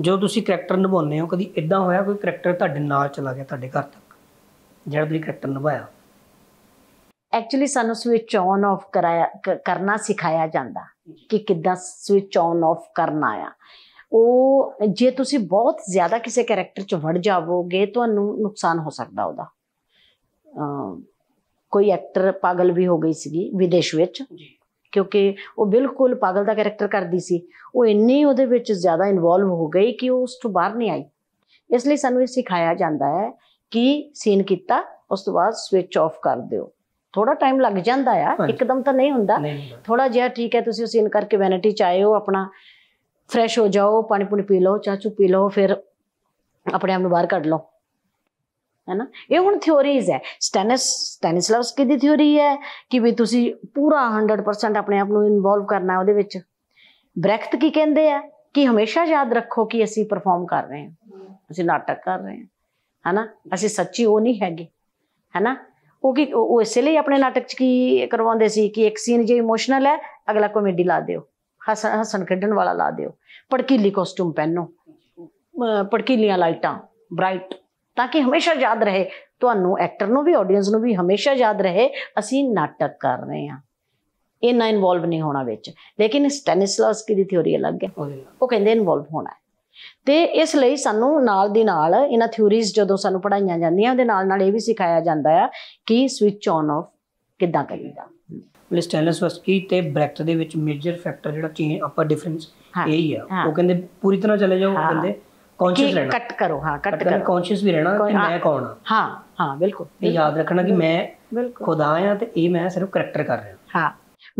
ਜੋ ਤੁਸੀਂ ਕੈਰੈਕਟਰ ਨਿਭਾਉਂਦੇ ਹੋ ਕਦੀ ਇਦਾਂ ਹੋਇਆ ਕੋਈ ਕੈਰੈਕਟਰ ਤੁਹਾਡੇ ਨਾਲ ਚਲਾ ਗਿਆ ਤੁਹਾਡੇ ਘਰ ਤੱਕ ਜਿਹੜਾ ਤੁਸੀਂ ਕੈਰੈਕਟਰ ਨਿਭਾਇਆ ਐਕਚੁਅਲੀ ਸਾਨੂੰ ਸਵਿਚ ਆਨ ਆਫ ਕਰਾਇਆ ਕਰਨਾ ਸਿਖਾਇਆ ਜਾਂਦਾ ਕਿ ਕਿੱਦਾਂ ਸਵਿਚ ਆਨ ਆਫ ਕਰਨਾ ਆ ਉਹ ਜੇ ਤੁਸੀਂ ਬਹੁਤ ਜ਼ਿਆਦਾ ਕਿਸੇ ਕੈਰੈਕਟਰ 'ਚ ਵੜ ਜਾਵੋਗੇ ਤੁਹਾਨੂੰ ਨੁਕਸਾਨ ਹੋ ਸਕਦਾ ਉਹਦਾ ਕੋਈ ਐਕਟਰ ਪਾਗਲ ਵੀ ਹੋ ਗਈ ਸੀਗੀ ਵਿਦੇਸ਼ ਵਿੱਚ ਕਿਉਂਕਿ ਉਹ ਬਿਲਕੁਲ ਪਾਗਲ ਦਾ ਕੈਰੈਕਟਰ ਕਰਦੀ ਸੀ ਉਹ ਇੰਨੀ ਉਹਦੇ ਵਿੱਚ ਜ਼ਿਆਦਾ ਇਨਵੋਲਵ ਹੋ ਗਈ ਕਿ ਉਹ ਉਸ ਤੋਂ ਬਾਹਰ ਨਹੀਂ ਆਈ ਇਸ ਲਈ ਸਾਨੂੰ ਇਹ ਸਿਖਾਇਆ ਜਾਂਦਾ ਹੈ ਕਿ ਸੀਨ ਕੀਤਾ ਉਸ ਤੋਂ ਬਾਅਦ ਸਵਿਚ ਆਫ ਕਰ ਦਿਓ ਥੋੜਾ ਟਾਈਮ ਲੱਗ ਜਾਂਦਾ ਆ ਇੱਕਦਮ ਤਾਂ ਨਹੀਂ ਹੁੰਦਾ ਥੋੜਾ ਜਿਹਾ ਠੀਕ ਹੈ ਤੁਸੀਂ ਉਸ ਇਨ ਕਰਕੇ ਵੈਨਿਟੀ ਚ ਆਏ ਹੋ ਆਪਣਾ ਫਰੈਸ਼ ਹੋ ਜਾਓ ਪਾਣੀ ਪੂਣੀ ਪੀ ਲਓ ਚਾਚੂ ਪੀ ਲਓ ਫਿਰ ਆਪਣੇ ਆਪ ਨੂੰ ਬਾਹਰ ਕੱਢ ਲਓ ਹੈਨਾ ਇਹ ਹੁਣ ਥਿਉਰੀਜ਼ ਹੈ ਸਟੈਨਿਸ ਕੀ ਦੀ ਥਿਉਰੀ ਹੈ ਕਿ ਵੀ ਤੁਸੀਂ ਪੂਰਾ 100% ਆਪਣੇ ਆਪ ਨੂੰ ਇਨਵੋਲਵ ਕਰਨਾ ਉਹਦੇ ਵਿੱਚ ਬ੍ਰੈਖਤ ਕੀ ਕਹਿੰਦੇ ਆ ਕਿ ਹਮੇਸ਼ਾ ਯਾਦ ਰੱਖੋ ਕਿ ਅਸੀਂ ਪਰਫਾਰਮ ਕਰ ਰਹੇ ਹਾਂ ਅਸੀਂ ਨਾਟਕ ਕਰ ਰਹੇ ਹਾਂ ਹੈਨਾ ਅਸੀਂ ਸੱਚੀ ਉਹ ਨਹੀਂ ਹੈਗੇ ਹੈਨਾ ਉਹ ਕਿ ਉਹ ਇਸੇ ਲਈ ਆਪਣੇ ਨਾਟਕ 'ਚ ਕੀ ਕਰਵਾਉਂਦੇ ਸੀ ਕਿ ਇੱਕ ਸੀਨ ਜੇ ਇਮੋਸ਼ਨਲ ਹੈ ਅਗਲਾ ਕਾਮੇਡੀ ਲਾ ਦਿਓ ਹਸਣ ਹਸਣ ਖੇਡਣ ਵਾਲਾ ਲਾ ਦਿਓ ਪੜਕੀਲੀ ਕਸਟਿਊਮ ਪਹਿਨੋ ਪੜਕੀਲੀਆਂ ਲਾਈਟਾਂ ਬ੍ਰਾਈਟ ਤਾਂ ਕਿ ਹਮੇਸ਼ਾ ਯਾਦ ਰਹੇ ਤੁਹਾਨੂੰ ਐਕਟਰ ਨੂੰ ਵੀ ਆਡੀਅנס ਨੂੰ ਵੀ ਹਮੇਸ਼ਾ ਯਾਦ ਰਹੇ ਅਸੀਂ ਨਾਟਕ ਕਰ ਰਹੇ ਹਾਂ ਇਹ ਨਾ ਇਨਵੋਲਵ ਨਹੀਂ ਹੋਣਾ ਵਿੱਚ ਲੇਕਿਨ ਕੀ ਦੀ ਥਿਉਰੀ ਅਲੱਗ ਹੈ ਉਹ ਕਹਿੰਦੇ ਇਨਵੋਲਵ ਹੋਣਾ ਤੇ ਇਸ ਲਈ ਸਾਨੂੰ ਨਾਲ ਦੀ ਨਾਲ ਇਹਨਾਂ ਥਿਉਰੀਜ਼ ਜਦੋਂ ਸਾਨੂੰ ਪੜਾਈਆਂ ਜਾਂਦੀਆਂ ਉਹਦੇ ਨਾਲ ਨਾਲ ਇਹ ਵੀ ਸਿਖਾਇਆ ਜਾਂਦਾ ਆ ਕਿ ਸਵਿਚ ਆਨ ਆਫ ਕਿੱਦਾਂ ਕਰੀਦਾ ਪੁਲਿਸ ਕੀ ਤੇ ਬ੍ਰੈਕਟ ਦੇ ਵਿੱਚ ਮੇਜਰ ਫੈਕਟਰ ਜਿਹੜਾ ਚੇਂਜ ਆਪਾਂ ਡਿਫਰੈਂਸ ਇਹ ਹੀ ਆ ਉਹ ਕਹਿੰਦੇ ਪੂਰੀ ਤਰ੍ਹਾਂ ਚਲੇ ਜਾਓ ਕਹਿੰਦੇ ਕੌਨਸ਼ੀਅਸ ਰਹਿਣਾ ਕੱਟ ਕਰੋ ਹਾਂ ਕੱਟ ਕਰੋ ਕੌਨਸ਼ੀਅਸ ਵੀ ਰਹਿਣਾ ਕਿ ਮੈਂ ਕੌਣ ਹਾਂ ਹਾਂ ਹਾਂ ਬਿਲਕੁਲ ਇਹ ਯਾਦ ਰੱਖਣਾ ਕਿ ਮੈਂ ਖੁਦਾ ਆ ਤੇ ਇਹ ਮੈਂ ਸਿਰਫ ਕਰੈਕਟਰ ਕਰ ਰਿਹਾ ਹਾਂ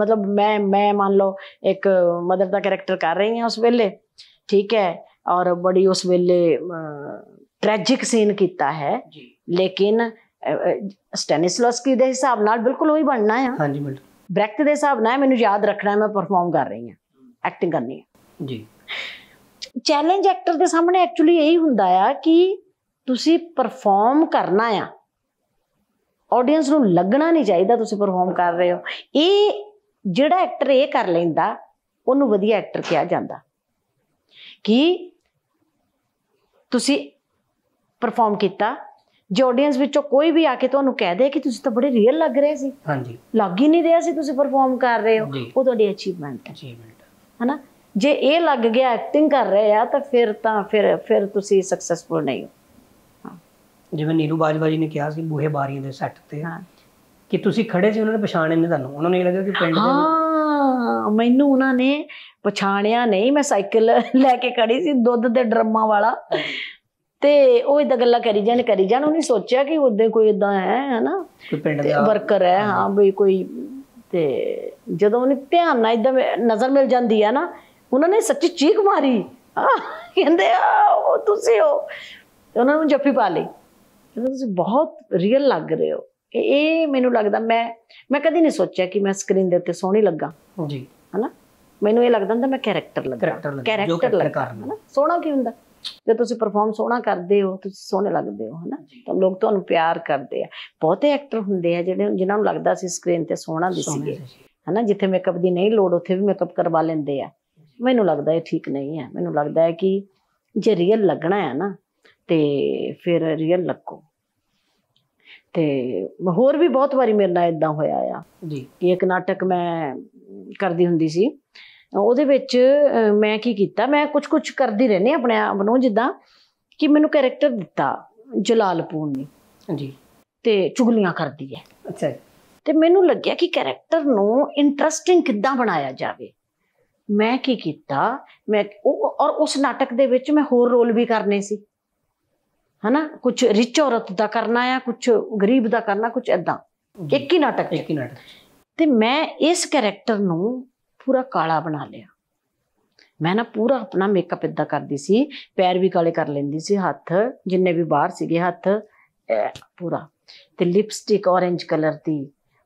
ਮਤਲਬ ਮੈਂ ਮੈਂ ਮੰਨ ਲਓ ਇੱਕ ਮਦਰ ਦਾ ਕਰੈਕਟਰ ਕਰ ਰਹੀ ਹਾਂ ਉਸ ਵੇਲੇ ਠੀਕ ਹੈ ਔਰ ਬੜੀ ਉਸ ਵੇਲੇ ਟ੍ਰੈਜਿਕ ਸੀਨ ਕੀਤਾ ਹੈ ਜੀ ਲੇਕਿਨ ਸਟੈਨਿਸਲਸਕੀ ਦੇ ਹਿਸਾਬ ਨਾਲ ਬਿਲਕੁਲ ਉਹੀ ਬਣਨਾ ਹੈ ਹਾਂਜੀ ਬਿਲਕੁਲ ਬ੍ਰੈਕਟ ਦੇ ਹਿਸਾਬ ਨਾਲ ਮੈਨੂੰ ਯਾਦ ਰੱਖਣਾ ਮੈਂ ਪਰਫਾਰਮ ਕਰ ਰਹੀ ਹਾਂ ਐਕਟਿੰਗ ਕਰਨੀ ਹੈ ਜੀ ਚੈਲੰਜ ਐਕਟਰ ਦੇ ਸਾਹਮਣੇ ਐਕਚੁਅਲੀ ਇਹੀ ਹੁੰਦਾ ਆ ਕਿ ਤੁਸੀਂ ਪਰਫਾਰਮ ਕਰਨਾ ਆ ਆਡੀਅנס ਨੂੰ ਲੱਗਣਾ ਨਹੀਂ ਚਾਹੀਦਾ ਤੁਸੀਂ ਪਰਫਾਰਮ ਕਰ ਰਹੇ ਹੋ ਇਹ ਜਿਹੜਾ ਐਕਟਰ ਇਹ ਕਰ ਲੈਂਦਾ ਉਹਨੂੰ ਵਧੀਆ ਐਕਟਰ ਕਿਹਾ ਜਾਂਦਾ ਕਿ ਤੁਸੀਂ ਪਰਫਾਰਮ ਕੀਤਾ ਜੇ ਆਡੀਅנס ਵਿੱਚੋਂ ਕੋਈ ਵੀ ਆ ਕੇ ਤੁਹਾਨੂੰ ਕਹਿ ਦੇ ਕਿ ਤੁਸੀਂ ਤਾਂ ਬੜੇ ਰੀਅਲ ਲੱਗ ਰਹੇ ਸੀ ਹਾਂਜੀ ਲੱਗ ਹੀ ਨਹੀਂ ਰਿਹਾ ਸੀ ਤੁਸੀਂ ਪਰਫਾਰਮ ਕਰ ਰਹੇ ਹੋ ਉਹ ਤੁਹਾਡੀ ਅਚੀਵਮੈਂਟ ਹੈ ਅਚੀਵਮੈਂਟ ਹੈਨਾ ਜੇ ਇਹ ਲੱਗ ਗਿਆ ਐਕਟਿੰਗ ਕਰ ਰਹੇ ਆ ਤਾਂ ਫਿਰ ਤਾਂ ਫਿਰ ਫਿਰ ਤੁਸੀਂ ਸਕਸੈਸਫੁਲ ਨਹੀਂ ਹੋ ਜਿਵੇਂ ਨੀਰੂ ਬਾਜਵਾ ਜੀ ਨੇ ਕਿਹਾ ਸੀ ਬੂਹੇ ਬਾਰੀਆਂ ਦੇ ਸੈੱਟ ਤੇ ਹਾਂ ਕਿ ਤੁਸੀਂ ਖੜੇ ਸੀ ਉਹਨਾਂ ਨੇ ਪਛਾਣੇ ਨਹੀਂ ਤੁਹਾਨੂੰ ਉਹਨਾਂ ਨੂੰ ਇਹ ਲੱਗਿਆ ਕਿ ਪਿੰਡ ਦੇ ਹਾਂ ਮੈਨੂੰ ਉਹਨਾਂ ਨੇ ਪਛਾਣਿਆ ਨਹੀਂ ਮੈਂ ਸਾਈਕਲ ਲੈ ਕੇ ਖੜੀ ਸੀ ਦੁੱਧ ਦੇ ਡਰਮਾਂ ਵਾਲਾ ਤੇ ਉਹ ਇਦਾਂ ਗੱਲਾਂ ਕਰੀ ਜਾਣ ਕਰੀ ਜਾਣ ਉਹਨੇ ਸੋਚਿਆ ਕਿ ਉਹਦੇ ਕੋਈ ਇਦਾਂ ਹੈ ਹਨਾ ਕੋਈ ਪਿੰਡ ਦਾ ਵਰਕਰ ਹੈ ਹਾਂ ਬਈ ਕੋਈ ਤੇ ਜਦੋਂ ਉਹਨੇ ਧਿਆਨ ਨਾਲ ਇਦਾਂ ਨਜ਼ਰ ਮਿਲ ਜਾਂਦੀ ਹੈ ਨਾ ਉਹਨਾਂ ਨੇ ਸੱਚੀ ਚੀਕ ਮਾਰੀ ਕਹਿੰਦੇ ਉਹ ਤੁਸੀਂ ਹੋ ਉਹਨਾਂ ਨੂੰ ਜੱਫੀ ਪਾ ਲਈ ਕਹਿੰਦੇ ਤੁਸੀਂ ਬਹੁਤ ਰੀਅਲ ਲੱਗ ਰਹੇ ਹੋ ਇਹ ਮੈਨੂੰ ਲੱਗਦਾ ਮੈਂ ਮੈਂ ਕਦੀ ਨਹੀਂ ਸੋਚਿਆ ਕਿ ਮੈਂ ਸਕਰੀਨ ਦੇ ਉੱਤੇ ਸੋਹਣੀ ਲੱਗਾ ਜੀ ਹਨਾ ਮੈਨੂੰ ਇਹ ਲੱਗਦਾ ਹੁੰਦਾ ਮੈਂ ਕੈਰੈਕਟਰ ਲੱਗਦਾ ਕੈਰੈਕਟਰ ਲੱਗਦਾ ਸੋਹਣਾ ਕੀ ਹੁੰਦਾ ਜੇ ਤੁਸੀਂ ਪਰਫਾਰਮ ਸੋਹਣਾ ਕਰਦੇ ਹੋ ਤੁਸੀਂ ਸੋਹਣੇ ਲੱਗਦੇ ਹੋ ਹਨਾ ਤਾਂ ਲੋਕ ਤੁਹਾਨੂੰ ਪਿਆਰ ਕਰਦੇ ਆ ਬਹੁਤੇ ਐਕਟਰ ਹੁੰਦੇ ਆ ਜਿਹੜੇ ਜਿਨ੍ਹਾਂ ਨੂੰ ਲੱਗਦਾ ਸੀ ਸਕਰੀਨ ਤੇ ਸੋਹਣਾ ਦਿਸੀਏ ਹਨਾ ਜਿੱਥੇ ਮੇਕਅਪ ਦੀ ਨਹੀਂ ਲੋੜ ਉੱਥੇ ਵੀ ਮੇਕਅਪ ਕਰਵਾ ਲੈਂਦੇ ਆ ਮੈਨੂੰ ਲੱਗਦਾ ਇਹ ਠੀਕ ਨਹੀਂ ਹੈ ਮੈਨੂੰ ਲੱਗਦਾ ਹੈ ਕਿ ਜੇ ਰੀਅਲ ਲੱਗਣਾ ਹੈ ਨਾ ਤੇ ਫਿਰ ਰੀਅਲ ਲੱਗੋ ਤੇ ਹੋਰ ਵੀ ਬਹੁਤ ਵਾਰੀ ਮੇਰੇ ਨਾਲ ਇਦਾਂ ਹੋਇਆ ਆ ਜੀ ਇੱਕ ਨਾਟਕ ਮੈਂ ਕਰਦੀ ਹੁੰਦੀ ਸੀ ਉਹਦੇ ਵਿੱਚ ਮੈਂ ਕੀ ਕੀਤਾ ਮੈਂ ਕੁਝ ਕੁਝ ਕਰਦੀ ਰਹਿੰਦੀ ਆਪਣੇ ਆਪ ਨੂੰ ਜਿੱਦਾਂ ਕਿ ਮੈਨੂੰ ਕੈਰੈਕਟਰ ਦਿੱਤਾ ਜਲਾਲਪੂਰ ਨੇ ਜੀ ਤੇ ਚੁਗਲੀਆਂ ਕਰਦੀ ਹੈ ਅੱਛਾ ਤੇ ਮੈਨੂੰ ਲੱਗਿਆ ਕਿ ਕੈਰੈਕਟਰ ਨੂੰ ਇੰਟਰਸਟਿੰਗ ਕਿੱਦਾਂ ਬਣਾਇਆ ਜਾਵੇ ਮੈਂ ਕੀ ਕੀਤਾ ਮੈਂ ਉਹ ਔਰ ਉਸ ਨਾਟਕ ਦੇ ਵਿੱਚ ਮੈਂ ਹੋਰ ਰੋਲ ਵੀ ਕਰਨੇ ਸੀ ਹਨਾ ਕੁਝ ਰਿਚ ਔਰਤ ਦਾ ਕਰਨਾ ਆ ਕੁਝ ਗਰੀਬ ਦਾ ਕਰਨਾ ਕੁਝ ਐਦਾਂ ਇੱਕ ਹੀ ਨਾਟਕ ਇੱਕ ਹੀ ਨਾਟਕ ਤੇ ਮੈਂ ਇਸ ਕੈਰੈਕਟਰ ਨੂੰ ਪੂਰਾ ਕਾਲਾ ਬਣਾ ਲਿਆ ਮੈਂ ਨਾ ਪੂਰਾ ਆਪਣਾ ਮੇਕਅਪ ਇਦਾਂ ਕਰਦੀ ਸੀ ਪੈਰ ਵੀ ਕਾਲੇ ਕਰ ਲੈਂਦੀ ਸੀ ਹੱਥ ਜਿੰਨੇ ਵੀ ਬਾਹਰ ਸੀਗੇ ਹੱਥ ਪੂਰਾ ਤੇ ਲਿਪਸਟਿਕ ਔਰੇਂਜ ਕਲਰ ਦੀ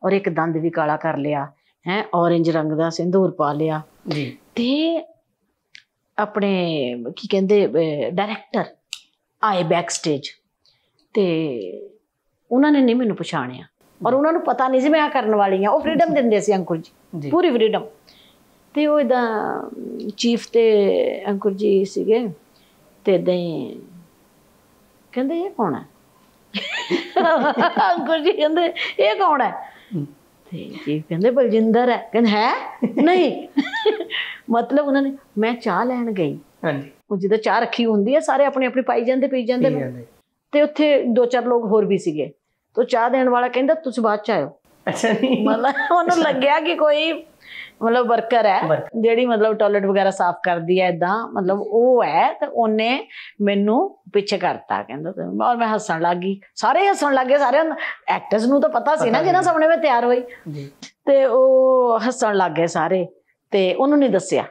ਔਰ ਇੱਕ ਦੰਦ ਵੀ ਕਾਲਾ ਕਰ ਲਿਆ ਹੈ ਔਰੇਂਜ ਰੰਗ ਦਾ ਸਿੰਦੂਰ ਪਾ ਲਿਆ ਜੀ ਤੇ ਆਪਣੇ ਕੀ ਕਹਿੰਦੇ ਡਾਇਰੈਕਟਰ ਆਏ ਬੈਕ ਸਟੇਜ ਤੇ ਉਹਨਾਂ ਨੇ ਨਹੀਂ ਮੈਨੂੰ ਪਛਾਣਿਆ ਔਰ ਉਹਨਾਂ ਨੂੰ ਪਤਾ ਨਹੀਂ ਸੀ ਮੈਂ ਆ ਕਰਨ ਵਾਲੀ ਆ ਉਹ ਫ੍ਰੀडम ਦਿੰਦੇ ਸੀ ਅੰਕੁਰ ਜੀ ਪੂਰੀ ਫ੍ਰੀडम ਤੇ ਉਹ ਇਦਾਂ ਚੀਫ ਤੇ ਅੰਕੁਰ ਜੀ ਸੀਗੇ ਤੇ ਦੇ ਕਹਿੰਦੇ ਇਹ ਕੌਣ ਹੈ ਅੰਕੁਰ ਜੀ ਕਹਿੰਦੇ ਇਹ ਕੌਣ ਹੈ ਤੇ ਚੀਫ ਕਹਿੰਦੇ ਬਲਜਿੰਦਰ ਹੈ ਕਹਿੰਦੇ ਹੈ ਨਹੀਂ ਮਤਲਬ ਉਹਨਾਂ ਨੇ ਮੈਂ ਚਾਹ ਲੈਣ ਗਈ ਹਾਂਜੀ ਉਹ ਜਿਹਦਾ ਚਾਹ ਰੱਖੀ ਹੁੰਦੀ ਹੈ ਸਾਰੇ ਆਪਣੇ ਆਪਣੇ ਪਾਈ ਜਾਂਦੇ ਪੀ ਜਾਂਦੇ ਨੇ ਤੇ ਉੱਥੇ ਦੋ ਚਾਰ ਲੋਕ ਹੋਰ ਵੀ ਸੀਗੇ ਤੋ ਚਾਹ ਦੇਣ ਵਾਲਾ ਕਹਿੰਦਾ ਤੁਸੀਂ ਬਾਅਦ ਚ ਆਇਓ ਅੱਛਾ ਨਹੀਂ ਮਤਲਬ ਉਹਨੂੰ ਲੱਗਿਆ ਕਿ ਕੋਈ ਮਤਲਬ ਵਰਕਰ ਹੈ ਜਿਹੜੀ ਮਤਲਬ ਟਾਇਲਟ ਵਗੈਰਾ ਸਾਫ਼ ਕਰਦੀ ਹੈ ਇਦਾਂ ਮਤਲਬ ਉਹ ਹੈ ਤੇ ਉਹਨੇ ਮੈਨੂੰ ਪਿੱਛੇ ਕਰਤਾ ਕਹਿੰਦਾ ਔਰ ਮੈਂ ਹੱਸਣ ਲੱਗ ਗਈ ਸਾਰੇ ਹੱਸਣ ਲੱਗੇ ਸਾਰੇ ਐਕਟਰਸ ਨੂੰ ਤਾਂ ਪਤਾ ਸੀ ਨਾ ਜਿਹਨਾਂ ਸਾਹਮਣੇ ਮੈਂ ਤਿਆਰ ਹੋਈ ਤੇ ਉਹ ਹੱਸਣ ਲੱਗ ਗਏ ਸਾਰੇ ਤੇ ਉਹਨੂੰ ਨਹੀਂ ਦੱਸਿਆ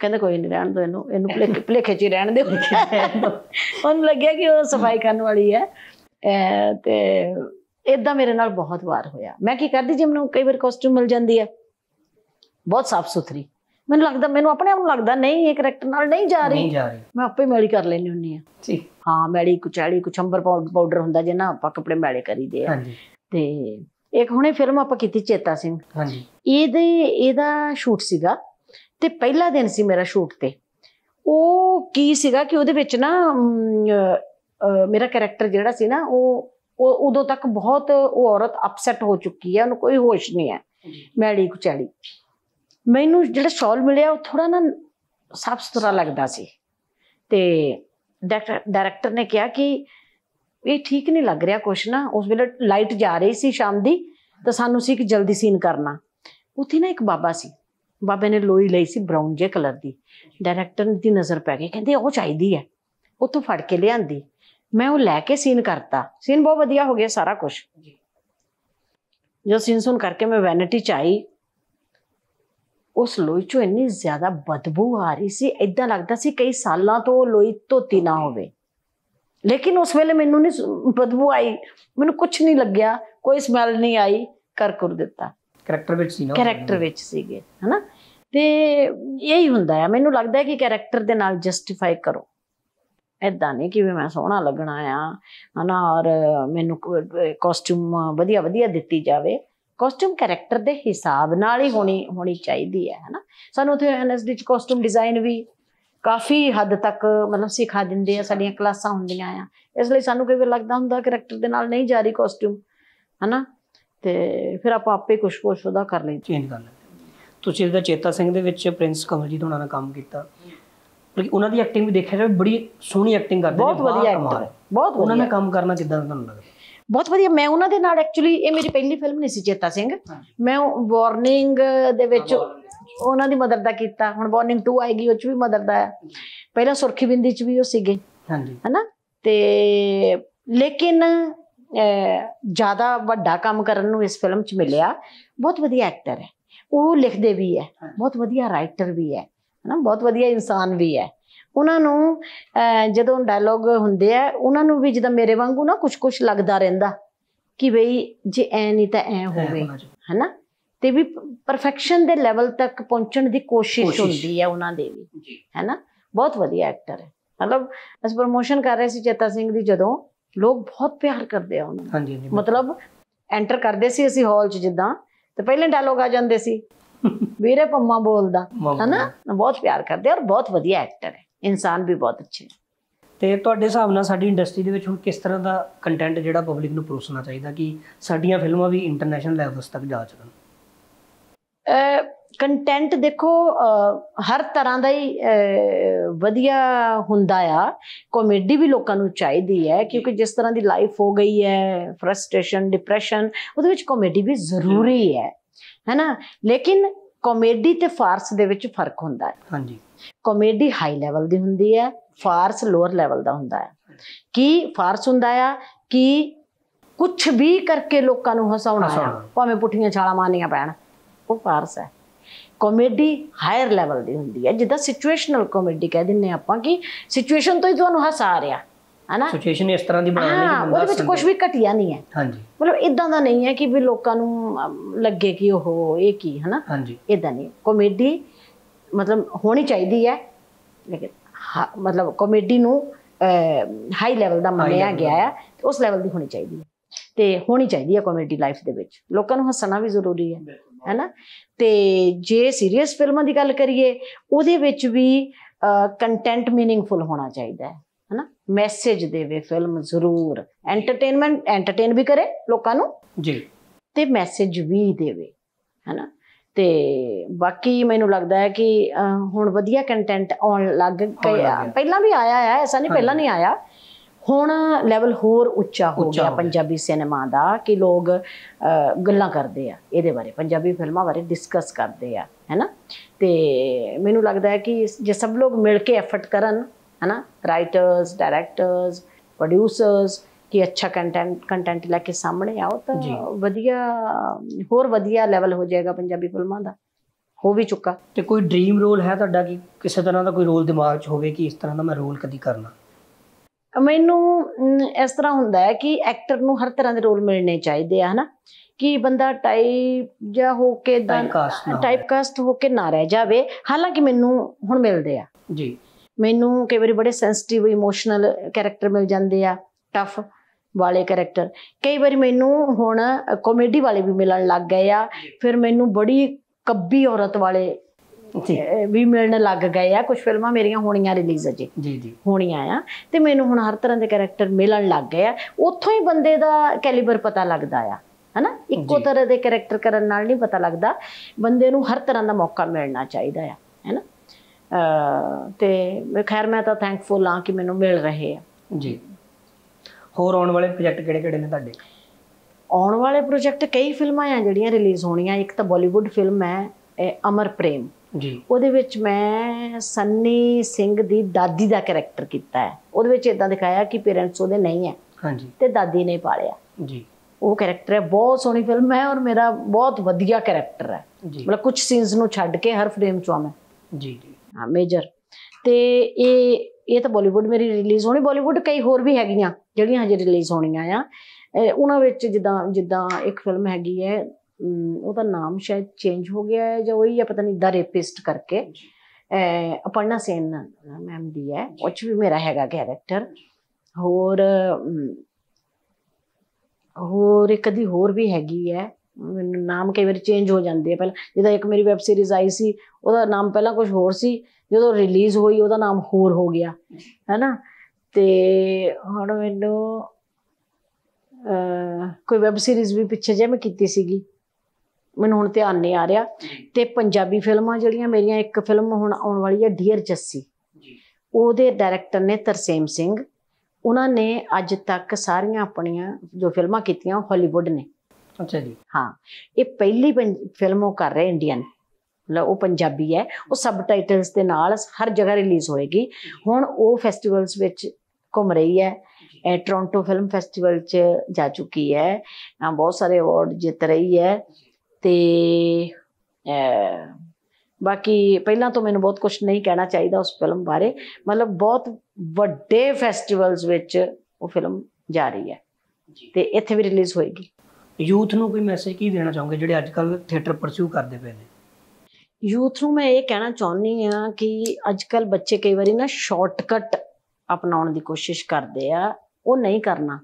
ਕਹਿੰਦਾ ਕੋਈ ਨਹੀਂ ਰਹਿਣ ਦੋ ਇਹਨੂੰ ਇਹਨੂੰ ਭਲੇਖੇ ਚ ਹੀ ਰਹਿਣ ਦੇ ਉਹਨੂੰ ਲੱਗਿਆ ਕਿ ਉਹ ਸਫਾਈ ਕਰਨ ਵਾਲੀ ਹੈ ਤੇ ਇਦਾਂ ਮੇਰੇ ਨਾਲ ਬਹੁਤ ਵਾਰ ਹੋਇਆ ਮੈਂ ਕੀ ਕਰਦੀ ਜੇ ਮੈਨੂੰ ਕਈ ਵਾਰ ਕਸਟਮ ਮਿਲ ਜਾਂਦੀ ਹੈ ਬਹੁਤ ਸਾਫ ਸੁਥਰੀ ਮੈਨੂੰ ਲੱਗਦਾ ਮੈਨੂੰ ਆਪਣੇ ਆਪ ਨੂੰ ਲੱਗਦਾ ਨਹੀਂ ਇਹ ਕੈਰੈਕਟਰ ਨਾਲ ਨਹੀਂ ਜਾ ਰਹੀ ਨਹੀਂ ਜਾ ਰਹੀ ਮੈਂ ਆਪੇ ਮੈਲੀ ਕਰ ਲੈਣੀ ਹੁੰਨੀ ਆ ਜੀ ਹਾਂ ਮੈਲੀ ਕੁਚੈੜੀ ਕੁਚੰਬਰ ਪਾਊਡਰ ਹੁੰਦਾ ਜੇ ਨਾ ਆਪਾਂ ਕੱਪੜੇ ਮੈਲੇ ਕਰੀਦੇ ਆ ਹਾਂਜੀ ਤੇ ਇੱਕ ਹੁਣੇ ਫਿਲਮ ਆਪਾਂ ਕੀਤੀ ਚੇਤਾ ਸਿੰਘ ਹਾਂਜੀ ਇਹਦੇ ਇਹਦਾ ਸ਼ੂਟ ਸੀਗਾ ਤੇ ਪਹਿਲਾ ਦਿਨ ਸੀ ਮੇਰਾ ਸ਼ੂਟ ਤੇ ਉਹ ਕੀ ਸੀਗਾ ਕਿ ਉਹਦੇ ਵਿੱਚ ਨਾ ਮੇਰਾ ਕੈਰੈਕਟਰ ਜਿਹੜਾ ਸੀ ਨਾ ਉਹ ਉਹ ਉਦੋਂ ਤੱਕ ਬਹੁਤ ਉਹ ਔਰਤ ਅਪਸੈਟ ਹੋ ਚੁੱਕੀ ਹੈ ਉਹਨੂੰ ਕੋਈ ਹੋਸ਼ ਨਹੀਂ ਹੈ ਮੈੜੀ ਕੁਚੈਲੀ ਮੈਨੂੰ ਜਿਹੜਾ ਸ਼ਾਲ ਮਿਲਿਆ ਉਹ ਥੋੜਾ ਨਾ ਸਾਫ ਸੁਥਰਾ ਲੱਗਦਾ ਸੀ ਤੇ ਡਾਇਰੈਕਟਰ ਨੇ ਕਿਹਾ ਕਿ ਇਹ ਠੀਕ ਨਹੀਂ ਲੱਗ ਰਿਹਾ ਕੁਛ ਨਾ ਉਸ ਵੇਲੇ ਲਾਈਟ ਜਾ ਰਹੀ ਸੀ ਸ਼ਾਮ ਦੀ ਤਾਂ ਸਾਨੂੰ ਸੀ ਕਿ ਜਲਦੀ ਸੀਨ ਕਰਨਾ ਉੱਥੇ ਨਾ ਇੱਕ ਬਾਬਾ ਸੀ ਬਾਬੇ ਨੇ ਲੋਈ ਲਈ ਸੀ ਬ੍ਰਾਊਨ ਜੇ ਕਲਰ ਦੀ ਡਾਇਰੈਕਟਰ ਦੀ ਨਜ਼ਰ ਪੈ ਗਈ ਕਹਿੰਦੇ ਉਹ ਚਾਹੀਦੀ ਹੈ ਉੱਥੋਂ ਫੜ ਕੇ ਲਿਆਂਦੀ ਮੈਂ ਉਹ ਲੈ ਕੇ ਸੀਨ ਕਰਤਾ ਸੀਨ ਬਹੁਤ ਵਧੀਆ ਹੋ ਗਿਆ ਸਾਰਾ ਕੁਝ ਜੋ ਸੀਨ ਸੁਣ ਕਰਕੇ ਮੈਂ ਵੈਨਿਟੀ ਚ ਆਈ ਉਸ ਲੋਈ ਚੋਂ ਇੰਨੀ ਜ਼ਿਆਦਾ ਬਦਬੂ ਆ ਰਹੀ ਸੀ ਇਦਾਂ ਲੱਗਦਾ ਸੀ ਕਈ ਸਾਲਾਂ ਤੋਂ ਉਹ ਲੋਈ ਧੋਤੀ ਨਾ ਹੋਵੇ ਲੇਕਿਨ ਉਸ ਵੇਲੇ ਮੈਨੂੰ ਨਹੀਂ ਬਦਬੂ ਆਈ ਮੈਨੂੰ ਕੁਝ ਨਹੀਂ ਲੱਗਿਆ ਕੋਈ ਸਮੈਲ ਨਹੀਂ ਆਈ ਕਰ ਕਰ ਦਿੱਤਾ ਕੈਰੈਕਟਰ ਵਿੱਚ ਸੀ ਨਾ ਕੈਰੈਕਟਰ ਵਿੱਚ ਸੀਗੇ ਹਨਾ ਤੇ ਇਹੀ ਹੁੰਦਾ ਹੈ ਮੈਨੂੰ ਲੱਗਦਾ ਹੈ ਕਿ ਕੈਰੈਕਟਰ ਦੇ ਨਾਲ ਜਸਟੀਫਾਈ ਕਰੋ ਐਦਾਂ ਨਹੀਂ ਕਿ ਮੈਂ ਸੋਹਣਾ ਲੱਗਣਾ ਆ ਹਨਾ ਔਰ ਮੈਨੂੰ ਕੋਸਟਿਊਮ ਵਧੀਆ ਵਧੀਆ ਦਿੱਤੀ ਜਾਵੇ ਕਾਸਟਿਊਮ ਕੈਰੈਕਟਰ ਦੇ ਹਿਸਾਬ ਨਾਲ ਹੀ ਹੋਣੀ ਹੋਣੀ ਚਾਹੀਦੀ ਹੈ ਹਨਾ ਸਾਨੂੰ ਉਥੇ ਐਨਐਸਡੀ ਚ ਕਾਸਟਿਊਮ ਡਿਜ਼ਾਈਨ ਵੀ ਕਾਫੀ ਹੱਦ ਤੱਕ ਮਤਲਬ ਸਿਖਾ ਦਿੰਦੇ ਆ ਸਾਡੀਆਂ ਕਲਾਸਾਂ ਹੁੰਦੀਆਂ ਆ ਇਸ ਲਈ ਸਾਨੂੰ ਕਈ ਵਾਰ ਲੱਗਦਾ ਹੁੰਦਾ ਕੈਰੈਕਟਰ ਦੇ ਨਾਲ ਨਹੀਂ ਜਾ ਰਹੀ ਕਾਸਟਿਊਮ ਹਨਾ ਤੇ ਫਿਰ ਆਪਾਂ ਆਪੇ ਕੁਝ ਕੁਝ ਉਹਦਾ ਕਰ ਲਈ ਚੇਂਜ ਕਰ ਲੈਂਦੇ ਤੁਸੀਂ ਇਹਦਾ ਚੇਤਾ ਸਿੰਘ ਦੇ ਵਿੱਚ ਪ੍ਰਿੰਸ ਕਮਲਜੀਤ ਉਹਨਾਂ ਨਾਲ ਕੰਮ ਕੀਤਾ ਕਿ ਉਹਨਾਂ ਦੀ ਐਕਟਿੰਗ ਵੀ ਦੇਖਿਆ ਜਾਵੇ ਬੜੀ ਸੋਹਣੀ ਐਕਟਿੰਗ ਕਰਦੇ ਨੇ ਬਹੁਤ ਵਧੀਆ ਐਕਟਰ ਬਹੁਤ ਉਹਨਾਂ ਨਾਲ ਕੰਮ ਕਰਨਾ ਕਿਦਾਂ ਤੁਹਾਨੂੰ ਲੱਗਦਾ ਬਹੁਤ ਵਧੀਆ ਮੈਂ ਉਹਨਾਂ ਦੇ ਨਾਲ ਐਕਚੁਅਲੀ ਇਹ ਮੇਰੀ ਪਹਿਲੀ ਫਿਲਮ ਨਹੀਂ ਸੀ ਚੇਤਾ ਸਿੰਘ ਮੈਂ ਵਾਰਨਿੰਗ ਦੇ ਵਿੱਚ ਉਹਨਾਂ ਦੀ ਮਦਦ ਦਾ ਕੀਤਾ ਹੁਣ ਵਾਰਨਿੰਗ 2 ਆਏਗੀ ਉਹ ਚ ਵੀ ਮਦਦ ਦਾ ਹੈ ਪਹਿਲਾਂ ਸੁਰਖੀ ਬਿੰਦੀ ਚ ਵੀ ਉਹ ਸੀਗੇ ਹਾਂਜੀ ਹੈਨਾ ਤੇ ਲੇਕਿਨ ਜਿਆਦਾ ਵੱਡਾ ਕੰਮ ਕਰਨ ਨੂੰ ਇਸ ਫਿਲਮ ਚ ਮਿਲਿਆ ਬਹੁਤ ਵਧੀਆ ਐਕਟਰ ਹੈ ਉਹ ਲਿਖਦੇ ਵੀ ਹੈ ਬਹੁਤ ਵਧੀਆ ਰਾਈਟਰ ਵੀ ਹੈ ਹੈਨਾ ਬਹੁਤ ਵਧੀਆ ਇਨਸਾਨ ਵੀ ਹੈ ਉਹਨਾਂ ਨੂੰ ਜਦੋਂ ਡਾਇਲੋਗ ਹੁੰਦੇ ਆ ਉਹਨਾਂ ਨੂੰ ਵੀ ਜਦੋਂ ਮੇਰੇ ਵਾਂਗੂ ਨਾ ਕੁਝ ਕੁਝ ਲੱਗਦਾ ਰਹਿੰਦਾ ਕਿ ਬਈ ਜੇ ਐ ਨਹੀਂ ਤਾਂ ਐ ਹੋਵੇ ਹੈਨਾ ਤੇ ਵੀ ਪਰਫੈਕਸ਼ਨ ਦੇ ਲੈਵਲ ਤੱਕ ਪਹੁੰਚਣ ਦੀ ਕੋਸ਼ਿਸ਼ ਹੁੰਦੀ ਹੈ ਉਹਨਾਂ ਦੇ ਵੀ ਹੈਨਾ ਬਹੁਤ ਵਧੀਆ ਐਕਟਰ ਹੈ ਮਤਲਬ ਅਸ ਪ੍ਰੋਮੋਸ਼ਨ ਕਰ ਰਹੇ ਸੀ ਚੇਤਾ ਸਿੰਘ ਦੀ ਜਦੋਂ ਲੋਕ ਬਹੁਤ ਪਿਆਰ ਕਰਦੇ ਆ ਉਹਨੂੰ ਹਾਂਜੀ ਹਾਂਜੀ ਮਤਲਬ ਐਂਟਰ ਕਰਦੇ ਸੀ ਅਸੀਂ ਹਾਲ 'ਚ ਜਿੱਦਾਂ ਤੇ ਪਹਿਲੇ ਡਾਇਲੋਗ ਆ ਜਾਂਦੇ ਸੀ ਵੀਰੇ ਪੰਮਾ ਬੋਲਦਾ ਹੈਨਾ ਬਹੁਤ ਪਿਆਰ ਕਰਦੇ ਔਰ ਬਹੁਤ ਵਧੀਆ ਐਕਟਰ ਹੈ ਇਨਸਾਨ ਵੀ ਬਹੁਤ ਅੱਛੇ ਤੇ ਤੁਹਾਡੇ ਹਿਸਾਬ ਨਾਲ ਸਾਡੀ ਇੰਡਸਟਰੀ ਦੇ ਵਿੱਚ ਹੁਣ ਕਿਸ ਤਰ੍ਹਾਂ ਦਾ ਕੰਟੈਂਟ ਜਿਹੜਾ ਪਬਲਿਕ ਨੂੰ ਪਰੋਸਣਾ ਚਾਹੀਦਾ ਕਿ ਸਾਡੀਆਂ ਫਿਲਮਾਂ ਵੀ ਇੰਟਰਨੈਸ਼ਨਲ ਲੈਵਲਸ ਤੱਕ ਜਾ ਸਕਣ ਕੰਟੈਂਟ ਦੇਖੋ ਹਰ ਤਰ੍ਹਾਂ ਦਾ ਹੀ ਵਧੀਆ ਹੁੰਦਾ ਆ ਕਾਮੇਡੀ ਵੀ ਲੋਕਾਂ ਨੂੰ ਚਾਹੀਦੀ ਹੈ ਕਿਉਂਕਿ ਜਿਸ ਤਰ੍ਹਾਂ ਦੀ ਲਾਈਫ ਹੋ ਗਈ ਹੈ ਫਰਸਟ੍ਰੇਸ਼ਨ ਡਿਪਰੈਸ਼ਨ ਉਹਦੇ ਵਿੱਚ ਕਾਮੇਡੀ ਵੀ ਜ਼ਰੂਰੀ ਹੈ ਹੈਨਾ ਲੇਕਿਨ ਕਾਮੇਡੀ ਤੇ ਫਾਰਸ ਦੇ ਵਿੱਚ ਫਰਕ ਹੁੰਦਾ ਹੈ ਹਾਂਜੀ ਕਾਮੇਡੀ ਹਾਈ ਲੈਵਲ ਦੀ ਹੁੰਦੀ ਹੈ ਫਾਰਸ ਲੋਅਰ ਲੈਵਲ ਦਾ ਹੁੰਦਾ ਹੈ ਕੀ ਫਾਰਸ ਹੁੰਦਾ ਆ ਕਿ ਕੁਝ ਵੀ ਕਰਕੇ ਲੋਕਾਂ ਨੂੰ ਹਸਾਉਣਾ ਹੈ ਭਾਵੇਂ ਪੁੱਠੀਆਂ ਛਾਲਾਂ ਮਾਰਨੀਆਂ ਪੈਣ ਉਹ ਫਾਰਸ ਹੈ ਕਾਮੇਡੀ ਹਾਇਰ ਲੈਵਲ ਦੀ ਹੁੰਦੀ ਹੈ ਜਿੱਦਾਂ ਸਿਚੁਏਸ਼ਨਲ ਕਾਮੇਡੀ ਕਹਿ ਦਿੰਨੇ ਆਪਾਂ ਕਿ ਸਿਚੁਏਸ਼ਨ ਤੋਂ ਹੀ ਤੁਹਾਨੂੰ ਹਸਾ ਰਿਹਾ ਹਨਾ ਸਿਚੁਏਸ਼ਨ ਇਸ ਤਰ੍ਹਾਂ ਦੀ ਬਣਾਉਣੀ ਬੰਦਾ ਉਹਦੇ ਵਿੱਚ ਕੁਝ ਵੀ ਘਟਿਆ ਨਹੀਂ ਹੈ ਹਾਂਜੀ ਮਤਲਬ ਇਦਾਂ ਦਾ ਨਹੀਂ ਹੈ ਕਿ ਵੀ ਲੋਕਾਂ ਨੂੰ ਲੱਗੇ ਕਿ ਉਹ ਇਹ ਕੀ ਹਨਾ ਹਾਂਜੀ ਇਦਾਂ ਨਹੀਂ ਕਾਮੇਡੀ ਮਤਲਬ ਹੋਣੀ ਚਾਹੀਦੀ ਹੈ ਲੇਕਿਨ ਮਤਲਬ ਕਮੇਟੀ ਨੂੰ ਹਾਈ ਲੈਵਲ ਦਾ ਮੰਨਿਆ ਗਿਆ ਹੈ ਉਸ ਲੈਵਲ ਦੀ ਹੋਣੀ ਚਾਹੀਦੀ ਹੈ ਤੇ ਹੋਣੀ ਚਾਹੀਦੀ ਹੈ ਕਮੇਡੀ ਲਾਈਫ ਦੇ ਵਿੱਚ ਲੋਕਾਂ ਨੂੰ ਹੱਸਣਾ ਵੀ ਜ਼ਰੂਰੀ ਹੈ ਹੈਨਾ ਤੇ ਜੇ ਸੀਰੀਅਸ ਫਿਲਮਾਂ ਦੀ ਗੱਲ ਕਰੀਏ ਉਹਦੇ ਵਿੱਚ ਵੀ ਕੰਟੈਂਟ मीनिंगफुल ਹੋਣਾ ਚਾਹੀਦਾ ਹੈ ਹੈਨਾ ਮੈਸੇਜ ਦੇਵੇ ਫਿਲਮ ਜ਼ਰੂਰ ਐਂਟਰਟੇਨਮੈਂਟ ਐਂਟਰਟੇਨ ਵੀ ਕਰੇ ਲੋਕਾਂ ਨੂੰ ਜੀ ਤੇ ਮੈਸੇਜ ਵੀ ਦੇਵੇ ਹੈਨਾ ਤੇ ਬਾਕੀ ਮੈਨੂੰ ਲੱਗਦਾ ਹੈ ਕਿ ਹੁਣ ਵਧੀਆ ਕੰਟੈਂਟ ਆਉਣ ਲੱਗ ਗਿਆ ਪਹਿਲਾਂ ਵੀ ਆਇਆ ਹੈ ਐਸਾ ਨਹੀਂ ਪਹਿਲਾਂ ਨਹੀਂ ਆਇਆ ਹੁਣ ਲੈਵਲ ਹੋਰ ਉੱਚਾ ਹੋ ਗਿਆ ਪੰਜਾਬੀ ਸਿਨੇਮਾ ਦਾ ਕਿ ਲੋਕ ਗੱਲਾਂ ਕਰਦੇ ਆ ਇਹਦੇ ਬਾਰੇ ਪੰਜਾਬੀ ਫਿਲਮਾਂ ਬਾਰੇ ਡਿਸਕਸ ਕਰਦੇ ਆ ਹੈਨਾ ਤੇ ਮੈਨੂੰ ਲੱਗਦਾ ਹੈ ਕਿ ਜੇ ਸਭ ਲੋਕ ਮਿਲ ਕੇ ਐਫਰਟ ਕਰਨ ਹੈਨਾ ਰਾਈਟਰਸ ਡਾਇਰੈਕਟਰਸ ਪ੍ਰੋਡਿਊਸਰਸ ਕਿ ਅੱਛਾ ਕੰਟੈਂਟ ਕੰਟੈਂਟ ਲੈ ਕੇ ਸਾਹਮਣੇ ਆਓ ਤਾਂ ਵਧੀਆ ਹੋਰ ਵਧੀਆ ਲੈਵਲ ਹੋ ਜਾਏਗਾ ਪੰਜਾਬੀ ਫਿਲਮਾਂ ਦਾ ਹੋ ਵੀ ਚੁੱਕਾ ਤੇ ਕੋਈ ਡ੍ਰੀਮ ਰੋਲ ਹੈ ਤੁਹਾਡਾ ਕਿ ਕਿਸੇ ਤਰ੍ਹਾਂ ਦਾ ਕੋਈ ਰੋਲ ਦਿਮਾਗ 'ਚ ਹੋਵੇ ਕਿ ਇਸ ਤਰ੍ਹਾਂ ਦਾ ਮੈਂ ਰੋਲ ਕਦੀ ਕਰਨਾ ਮੈਨੂੰ ਇਸ ਤਰ੍ਹਾਂ ਹੁੰਦਾ ਹੈ ਕਿ ਐਕਟਰ ਨੂੰ ਹਰ ਤਰ੍ਹਾਂ ਦੇ ਰੋਲ ਮਿਲਣੇ ਚਾਹੀਦੇ ਆ ਹਨਾ ਕਿ ਬੰਦਾ ਟਾਈਪ ਜਾਂ ਹੋ ਕੇ ਟਾਈਪ ਕਾਸਟ ਹੋ ਕੇ ਨਾ ਰਹਿ ਜਾਵੇ ਹਾਲਾਂਕਿ ਮੈਨੂੰ ਹੁਣ ਮਿਲਦੇ ਆ ਜੀ ਮੈਨੂੰ ਕਈ ਵਾਰੀ ਬੜੇ ਸੈਂਸਿਟਿਵ ਇਮੋਸ਼ਨਲ ਕੈਰੈਕਟਰ ਮਿਲ ਜਾਂਦੇ ਆ ਟਫ ਵਾਲੇ ਕੈਰੈਕਟਰ ਕਈ ਵਾਰੀ ਮੈਨੂੰ ਹੁਣ ਕਾਮੇਡੀ ਵਾਲੇ ਵੀ ਮਿਲਣ ਲੱਗ ਗਏ ਆ ਫਿਰ ਮੈਨੂੰ ਬੜੀ ਕੱਬੀ ਔਰਤ ਵਾਲੇ ਜੀ ਵੀ ਮਿਲਣ ਲੱਗ ਗਏ ਆ ਕੁਝ ਫਿਲਮਾਂ ਮੇਰੀਆਂ ਹੋਣੀਆਂ ਰਿਲੀਜ਼ ਅਜੇ ਜੀ ਜੀ ਹੋਣੀਆਂ ਆ ਤੇ ਮੈਨੂੰ ਹੁਣ ਹਰ ਤਰ੍ਹਾਂ ਦੇ ਕੈਰੈਕਟਰ ਮਿਲਣ ਲੱਗ ਗਏ ਆ ਉੱਥੋਂ ਹੀ ਬੰਦੇ ਦਾ ਕੈਲੀਬਰ ਪਤਾ ਲੱਗਦਾ ਆ ਹਨਾ ਇੱਕੋ ਤਰ੍ਹਾਂ ਦੇ ਕੈਰੈਕਟਰ ਕਰਨ ਨਾਲ ਨਹੀਂ ਪਤਾ ਲੱਗਦਾ ਬੰਦੇ ਨੂੰ ਹਰ ਤਰ੍ਹਾਂ ਦਾ ਮੌਕਾ ਮਿਲਣਾ ਚਾਹੀਦਾ ਆ ਹੈਨਾ ਤੇ ਖੈਰ ਮੈਂ ਤਾਂ ਥੈਂਕਫੁਲ ਆ ਕਿ ਮੈਨੂੰ ਮਿਲ ਰਹੇ ਆ ਜੀ ਹੋਰ ਆਉਣ ਵਾਲੇ ਪ੍ਰੋਜੈਕਟ ਕਿਹੜੇ-ਕਿਹੜੇ ਨੇ ਤੁਹਾਡੇ ਆਉਣ ਵਾਲੇ ਪ੍ਰੋਜੈਕਟ ਕਈ ਫਿਲਮਾਂ ਆ ਜਿਹੜੀਆਂ ਰਿਲੀਜ਼ ਹੋਣੀਆਂ ਇੱਕ ਤਾਂ ਬਾਲੀਵੁੱਡ ਫਿਲਮ ਹੈ ਅਮਰ ਪ੍ਰੇਮ ਜੀ ਉਹਦੇ ਵਿੱਚ ਮੈਂ ਸੰਨੀ ਸਿੰਘ ਦੀ ਦਾਦੀ ਦਾ ਕੈਰੈਕਟਰ ਕੀਤਾ ਹੈ ਉਹਦੇ ਵਿੱਚ ਇਦਾਂ ਦਿਖਾਇਆ ਕਿ ਪੇਰੈਂਟਸ ਉਹਦੇ ਨਹੀਂ ਹੈ ਹਾਂਜੀ ਤੇ ਦਾਦੀ ਨੇ ਪਾਲਿਆ ਜੀ ਉਹ ਕੈਰੈਕਟਰ ਹੈ ਬਹੁਤ ਸੋਹਣੀ ਫਿਲਮ ਹੈ ਔਰ ਮੇਰਾ ਬਹੁਤ ਵਧੀਆ ਕੈਰੈਕਟਰ ਹੈ ਮਤਲਬ ਕੁਝ ਸੀਨਸ ਨੂੰ ਛੱਡ ਕੇ ਹਰ ਫਰੇਮ ਚੋਂ ਮੈਂ ਜੀ ਜੀ ਹਾਂ ਮੇਜਰ ਤੇ ਇਹ ਇਹ ਤਾਂ ਬਾਲੀਵੁੱਡ ਮੇਰੀ ਰਿਲੀਜ਼ ਹੋਣੀ ਬਾਲੀਵੁੱਡ ਕਈ ਹੋਰ ਵੀ ਹੈਗੀਆਂ ਜਿਹੜੀਆਂ ਹਜੇ ਰਿਲੀਜ਼ ਹੋਣੀਆਂ ਆ ਉਹਨਾਂ ਵਿੱਚ ਜਿੱਦਾਂ ਜਿੱਦਾਂ ਇੱਕ ਫਿਲਮ ਹੈਗੀ ਹੈ ਉਹਦਾ ਨਾਮ ਸ਼ਾਇਦ ਚੇਂਜ ਹੋ ਗਿਆ ਹੈ ਜਾਂ ਉਹ ਹੀ ਹੈ ਪਤਾ ਨਹੀਂ ਦਾ ਰੇਪਿਸਟ ਕਰਕੇ ਅਪਰਨਾ ਸੇਨ ਮੈਮ ਦੀ ਹੈ ਉਹ ਚ ਵੀ ਮੇਰਾ ਹੈਗਾ ਕੈਰੈਕਟਰ ਹੋਰ ਹੋਰ ਇੱਕ ਦੀ ਹੋਰ ਵੀ ਹੈਗੀ ਹੈ ਮੈਨੂੰ ਨਾਮ ਕਈ ਵਾਰ ਚੇਂਜ ਹੋ ਜਾਂਦੇ ਆ ਪਹਿਲਾਂ ਜਿਹਦਾ ਇੱਕ ਮੇਰੀ ਵੈਬ ਸੀਰੀਜ਼ ਆਈ ਸੀ ਉਹਦਾ ਨਾਮ ਪਹਿਲਾਂ ਕੁਝ ਹੋਰ ਸੀ ਜਦੋਂ ਰਿਲੀਜ਼ ਹੋਈ ਉਹਦਾ ਨਾਮ ਹੋਰ ਹੋ ਗਿਆ ਹੈਨਾ ਤੇ ਹੁਣ ਮੈਨੂੰ ਕੋਈ ਵੈਬ ਸੀਰੀਜ਼ ਵੀ ਪਿੱਛੇ ਜੇ ਮੈਂ ਕੀਤੀ ਸੀਗੀ ਮੈਨੂੰ ਹੁਣ ਧਿਆਨ ਨਹੀਂ ਆ ਰਿਹਾ ਤੇ ਪੰਜਾਬੀ ਫਿਲਮਾਂ ਜਿਹੜੀਆਂ ਮੇਰੀਆਂ ਇੱਕ ਫਿਲਮ ਹੁਣ ਆਉਣ ਵਾਲੀ ਹੈ ਡੀਅਰ ਜੱਸੀ ਉਹਦੇ ਡਾਇਰੈਕਟਰ ਨੇ ਤਰਸੇਮ ਸਿੰਘ ਉਹਨਾਂ ਨੇ ਅੱਜ ਤੱਕ ਸਾਰੀਆਂ ਆਪਣੀਆਂ ਜੋ ਫਿਲਮਾਂ ਕੀਤੀਆਂ ਹਾਲੀਵੁੱਡ ਨੇ ਅੱਛਾ ਜੀ ਹਾਂ ਇਹ ਪਹਿਲੀ ਫਿਲਮ ਉਹ ਕਰ ਰਹੇ ਇੰਡੀਅਨ ਉਹ ਪੰਜਾਬੀ ਹੈ ਉਹ ਸਬਟਾਈਟਲਸ ਦੇ ਨਾਲ ਹਰ ਜਗ੍ਹਾ ਰਿਲੀਜ਼ ਹੋਏਗੀ ਹੁਣ ਉਹ ਫੈਸਟੀਵਲਸ ਵਿੱਚ ਘੁੰਮ ਰਹੀ ਹੈ ਐ ਟੋਰਾਂਟੋ ਫਿਲਮ ਫੈਸਟੀਵਲ 'ਚ ਜਾ ਚੁੱਕੀ ਹੈ ਨਾ ਬਹੁਤ ਸਾਰੇ ਅਵਾਰਡ ਜਿੱਤ ਰਹੀ ਹੈ ਤੇ ਬਾਕੀ ਪਹਿਲਾਂ ਤੋਂ ਮੈਨੂੰ ਬਹੁਤ ਕੁਝ ਨਹੀਂ ਕਹਿਣਾ ਚਾਹੀਦਾ ਉਸ ਫਿਲਮ ਬਾਰੇ ਮਤਲਬ ਬਹੁਤ ਵੱਡੇ ਫੈਸਟੀਵਲਸ ਵਿੱਚ ਉਹ ਫਿਲਮ ਜਾ ਰਹੀ ਹੈ ਤੇ ਇੱਥੇ ਵੀ ਰਿਲੀਜ਼ ਹੋਏਗੀ ਯੂਥ ਨੂੰ ਕੋਈ ਮੈਸੇਜ ਕੀ ਦੇਣਾ ਚਾਹੋਗੇ ਜਿਹੜੇ ਅੱਜ ਕੱਲ ਥੀਏਟਰ ਪਰਸੂ ਕਰਦੇ ਪਏ ਨੇ ਯੂਥ ਨੂੰ ਮੈਂ ਇਹ ਕਹਿਣਾ ਚਾਹੁੰਦੀ ਆ ਕਿ ਅੱਜਕੱਲ ਬੱਚੇ ਕਈ ਵਾਰੀ ਨਾ ਸ਼ਾਰਟਕਟ ਅਪਣਾਉਣ ਦੀ ਕੋਸ਼ਿਸ਼ ਕਰਦੇ ਆ ਉਹ ਨਹੀਂ ਕਰਨਾ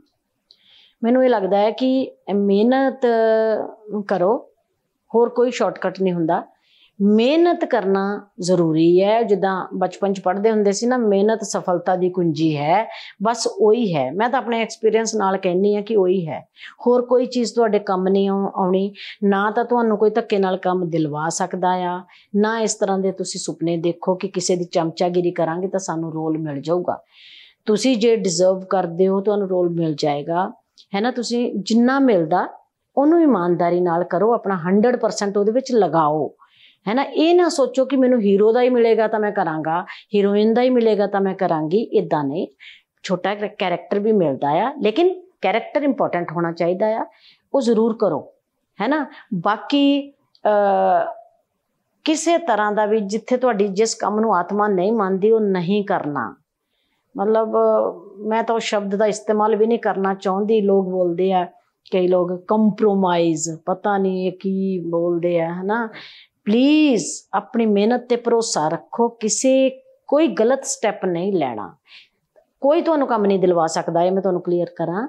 ਮੈਨੂੰ ਇਹ ਲੱਗਦਾ ਹੈ ਕਿ ਮਿਹਨਤ ਕਰੋ ਹੋਰ ਕੋਈ ਸ਼ਾਰਟਕਟ ਨਹੀਂ ਹੁੰਦਾ ਮਿਹਨਤ ਕਰਨਾ ਜ਼ਰੂਰੀ ਹੈ ਜਿੱਦਾਂ ਬਚਪਨ ਚ ਪੜਦੇ ਹੁੰਦੇ ਸੀ ਨਾ ਮਿਹਨਤ ਸਫਲਤਾ ਦੀ ਕੁੰਜੀ ਹੈ ਬਸ ਉਹੀ ਹੈ ਮੈਂ ਤਾਂ ਆਪਣੇ ਐਕਸਪੀਰੀਅੰਸ ਨਾਲ ਕਹਿੰਨੀ ਆ ਕਿ ਉਹੀ ਹੈ ਹੋਰ ਕੋਈ ਚੀਜ਼ ਤੁਹਾਡੇ ਕੰਮ ਨਹੀਂ ਆਉਣੀ ਨਾ ਤਾਂ ਤੁਹਾਨੂੰ ਕੋਈ ਧੱਕੇ ਨਾਲ ਕੰਮ ਦਿਲਵਾ ਸਕਦਾ ਆ ਨਾ ਇਸ ਤਰ੍ਹਾਂ ਦੇ ਤੁਸੀਂ ਸੁਪਨੇ ਦੇਖੋ ਕਿ ਕਿਸੇ ਦੀ ਚਮਚਾਗਿਰੀ ਕਰਾਂਗੇ ਤਾਂ ਸਾਨੂੰ ਰੋਲ ਮਿਲ ਜਾਊਗਾ ਤੁਸੀਂ ਜੇ ਡਿਸਰਵ ਕਰਦੇ ਹੋ ਤੁਹਾਨੂੰ ਰੋਲ ਮਿਲ ਜਾਏਗਾ ਹੈ ਨਾ ਤੁਸੀਂ ਜਿੰਨਾ ਮਿਲਦਾ ਉਹਨੂੰ ਇਮਾਨਦਾਰੀ ਨਾਲ ਕਰੋ ਆਪਣਾ 100% ਉਹਦੇ ਵਿੱਚ ਲਗਾਓ ਹੈ ਨਾ ਇਹ ਨਾ ਸੋਚੋ ਕਿ ਮੈਨੂੰ ਹੀਰੋ ਦਾ ਹੀ ਮਿਲੇਗਾ ਤਾਂ ਮੈਂ ਕਰਾਂਗਾ ਹੀਰੋਇਨ ਦਾ ਹੀ ਮਿਲੇਗਾ ਤਾਂ ਮੈਂ ਕਰਾਂਗੀ ਇਦਾਂ ਨਹੀਂ ਛੋਟਾ ਕੈਰੈਕਟਰ ਵੀ ਮਿਲਦਾ ਆ ਲੇਕਿਨ ਕੈਰੈਕਟਰ ਇੰਪੋਰਟੈਂਟ ਹੋਣਾ ਚਾਹੀਦਾ ਆ ਉਹ ਜ਼ਰੂਰ ਕਰੋ ਹੈ ਨਾ ਬਾਕੀ ਕਿਸੇ ਤਰ੍ਹਾਂ ਦਾ ਵੀ ਜਿੱਥੇ ਤੁਹਾਡੀ ਜਿਸ ਕੰਮ ਨੂੰ ਆਤਮਾ ਨਹੀਂ ਮੰਨਦੀ ਉਹ ਨਹੀਂ ਕਰਨਾ ਮਤਲਬ ਮੈਂ ਤਾਂ ਉਹ ਸ਼ਬਦ ਦਾ ਇਸਤੇਮਾਲ ਵੀ ਨਹੀਂ ਕਰਨਾ ਚਾਹੁੰਦੀ ਲੋਕ ਬੋਲਦੇ ਆ ਕਈ ਲੋਕ ਕੰਪਰੋਮਾਈਜ਼ ਪਤਾ ਨਹੀਂ ਇਹ ਕੀ ਬੋਲਦੇ ਆ ਹਨਾ ਪਲੀਜ਼ ਆਪਣੀ ਮਿਹਨਤ ਤੇ ਭਰੋਸਾ ਰੱਖੋ ਕਿਸੇ ਕੋਈ ਗਲਤ ਸਟੈਪ ਨਹੀਂ ਲੈਣਾ ਕੋਈ ਤੁਹਾਨੂੰ ਕੰਮ ਨਹੀਂ ਦਿਲਵਾ ਸਕਦਾ ਇਹ ਮੈਂ ਤੁਹਾਨੂੰ ਕਲੀਅਰ ਕਰਾਂ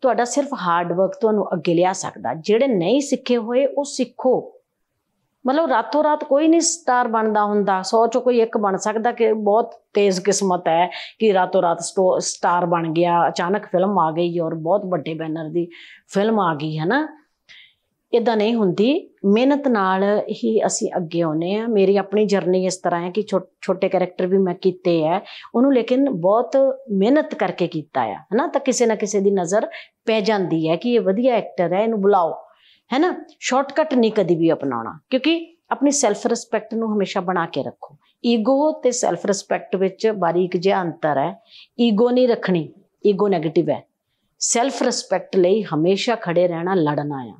ਤੁਹਾਡਾ ਸਿਰਫ ਹਾਰਡ ਵਰਕ ਤੁਹਾਨੂੰ ਅੱਗੇ ਲਿਆ ਸਕਦਾ ਜਿਹੜੇ ਨਹੀਂ ਸਿੱਖੇ ਹੋਏ ਉਹ ਸਿੱਖੋ ਮਤਲਬ ਰਾਤੋਂ ਰਾਤ ਕੋਈ ਨਹੀਂ ਸਟਾਰ ਬਣਦਾ ਹੁੰਦਾ ਸੋਚੋ ਕੋਈ ਇੱਕ ਬਣ ਸਕਦਾ ਕਿ ਬਹੁਤ ਤੇਜ਼ ਕਿਸਮਤ ਹੈ ਕਿ ਰਾਤੋਂ ਰਾਤ ਸਟਾਰ ਬਣ ਗਿਆ ਅਚਾਨਕ ਫਿਲਮ ਆ ਗਈ ਔਰ ਬਹੁਤ ਵੱਡੇ ਬੈਨਰ ਦੀ ਫਿਲਮ ਆ ਗਈ ਹੈ ਨਾ ਇਦਾਂ ਨਹੀਂ ਹੁੰਦੀ ਮਿਹਨਤ ਨਾਲ ਹੀ ਅਸੀਂ ਅੱਗੇ ਆਉਨੇ ਆ ਮੇਰੀ ਆਪਣੀ ਜਰਨੀ ਇਸ ਤਰ੍ਹਾਂ ਹੈ ਕਿ ਛੋਟੇ ਕੈਰੈਕਟਰ ਵੀ ਮੈਂ ਕੀਤੇ ਆ ਉਹਨੂੰ ਲੇਕਿਨ ਬਹੁਤ ਮਿਹਨਤ ਕਰਕੇ ਕੀਤਾ ਆ ਹਨਾ ਤਾਂ ਕਿਸੇ ਨਾ ਕਿਸੇ ਦੀ ਨਜ਼ਰ ਪੈ ਜਾਂਦੀ ਹੈ ਕਿ ਇਹ ਵਧੀਆ ਐਕਟਰ ਹੈ ਇਹਨੂੰ ਬੁਲਾਓ ਹੈਨਾ ਸ਼ਾਰਟਕਟ ਨਹੀਂ ਕਦੀ ਵੀ ਅਪਣਾਉਣਾ ਕਿਉਂਕਿ ਆਪਣੀ ਸੈਲਫ ਰਿਸਪੈਕਟ ਨੂੰ ਹਮੇਸ਼ਾ ਬਣਾ ਕੇ ਰੱਖੋ ਈਗੋ ਤੇ ਸੈਲਫ ਰਿਸਪੈਕਟ ਵਿੱਚ ਬਾਰੀਕ ਜਿਹਾ ਅੰਤਰ ਹੈ ਈਗੋ ਨਹੀਂ ਰੱਖਣੀ ਈਗੋ 네ਗੇਟਿਵ ਹੈ ਸੈਲਫ ਰਿਸਪੈਕਟ ਲਈ ਹਮੇਸ਼ਾ ਖੜੇ ਰਹਿਣਾ ਲੜਨਾ ਆ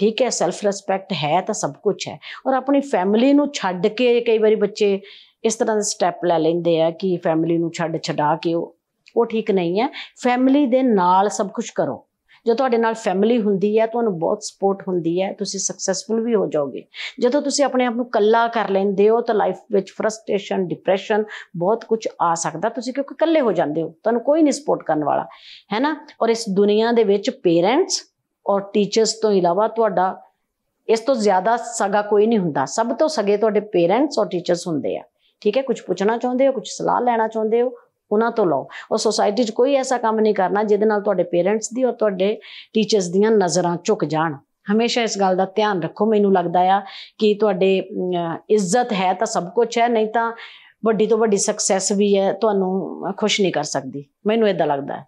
ਠੀਕ ਹੈ ਸੈਲਫ ਰਿਸਪੈਕਟ ਹੈ ਤਾਂ ਸਭ ਕੁਝ ਹੈ ਔਰ ਆਪਣੀ ਫੈਮਿਲੀ ਨੂੰ ਛੱਡ ਕੇ ਕਈ ਵਾਰੀ ਬੱਚੇ ਇਸ ਤਰ੍ਹਾਂ ਦੇ ਸਟੈਪ ਲੈ ਲੈਂਦੇ ਆ ਕਿ ਫੈਮਿਲੀ ਨੂੰ ਛੱਡ ਛਡਾ ਕੇ ਉਹ ਉਹ ਠੀਕ ਨਹੀਂ ਹੈ ਫੈਮਿਲੀ ਦੇ ਨਾਲ ਸਭ ਕੁਝ ਕਰੋ ਜੇ ਤੁਹਾਡੇ ਨਾਲ ਫੈਮਿਲੀ ਹੁੰਦੀ ਹੈ ਤੁਹਾਨੂੰ ਬਹੁਤ ਸਪੋਰਟ ਹੁੰਦੀ ਹੈ ਤੁਸੀਂ ਸਕਸੈਸਫੁਲ ਵੀ ਹੋ ਜਾਓਗੇ ਜਦੋਂ ਤੁਸੀਂ ਆਪਣੇ ਆਪ ਨੂੰ ਇਕੱਲਾ ਕਰ ਲੈਂਦੇ ਹੋ ਤਾਂ ਲਾਈਫ ਵਿੱਚ ਫਰਸਟ੍ਰੇਸ਼ਨ ਡਿਪਰੈਸ਼ਨ ਬਹੁਤ ਕੁਝ ਆ ਸਕਦਾ ਤੁਸੀਂ ਕਿਉਂਕਿ ਇਕੱਲੇ ਹੋ ਜਾਂਦੇ ਹੋ ਤੁਹਾਨੂੰ ਕੋਈ ਨਹੀਂ ਸਪੋਰਟ ਕਰਨ ਵਾਲਾ ਹੈ ਨਾ ਔਰ ਇਸ ਦੁਨੀਆ ਦੇ ਵਿੱਚ ਪੇਰੈਂਟਸ ਔਰ ਟੀਚਰਸ ਤੋਂ ਇਲਾਵਾ ਤੁਹਾਡਾ ਇਸ ਤੋਂ ਜ਼ਿਆਦਾ ਸਗਾ ਕੋਈ ਨਹੀਂ ਹੁੰਦਾ ਸਭ ਤੋਂ ਸਗੇ ਤੁਹਾਡੇ ਪੇਰੈਂਟਸ ਔਰ ਟੀਚਰਸ ਹੁੰਦੇ ਆ ਠੀਕ ਹੈ ਕੁਝ ਪੁੱਛਣਾ ਚਾਹੁੰਦੇ ਹੋ ਕੁਝ ਸਲਾਹ ਲੈਣਾ ਚਾਹੁੰਦੇ ਹੋ ਉਹਨਾਂ ਤੋਂ ਲਓ ਔਰ ਸੋਸਾਇਟੀ 'ਚ ਕੋਈ ਐਸਾ ਕੰਮ ਨਹੀਂ ਕਰਨਾ ਜਿਹਦੇ ਨਾਲ ਤੁਹਾਡੇ ਪੇਰੈਂਟਸ ਦੀ ਔਰ ਤੁਹਾਡੇ ਟੀਚਰਸ ਦੀਆਂ ਨਜ਼ਰਾਂ ਝੁਕ ਜਾਣ ਹਮੇਸ਼ਾ ਇਸ ਗੱਲ ਦਾ ਧਿਆਨ ਰੱਖੋ ਮੈਨੂੰ ਲੱਗਦਾ ਆ ਕਿ ਤੁਹਾਡੇ ਇੱਜ਼ਤ ਹੈ ਤਾਂ ਸਭ ਕੁਝ ਹੈ ਨਹੀਂ ਤਾਂ ਵੱਡੀ ਤੋਂ ਵੱਡੀ ਸਕਸੈਸ ਵੀ ਹੈ ਤੁਹਾਨੂੰ ਖੁਸ਼ ਨਹੀਂ ਕਰ ਸਕਦੀ ਮੈਨੂੰ ਇਦਾਂ ਲੱਗਦਾ ਹੈ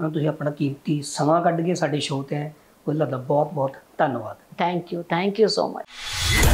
ਹੁਣ ਤੁਸੀਂ ਆਪਣਾ ਕੀਮਤੀ ਸਮਾਂ ਕੱਢ ਕੇ ਸਾਡੇ ਸ਼ੋਅ ਤੇ ਆਏ ਉਹਦਾ ਬਹੁਤ ਬਹੁਤ ਧੰਨਵਾਦ thank you thank you so much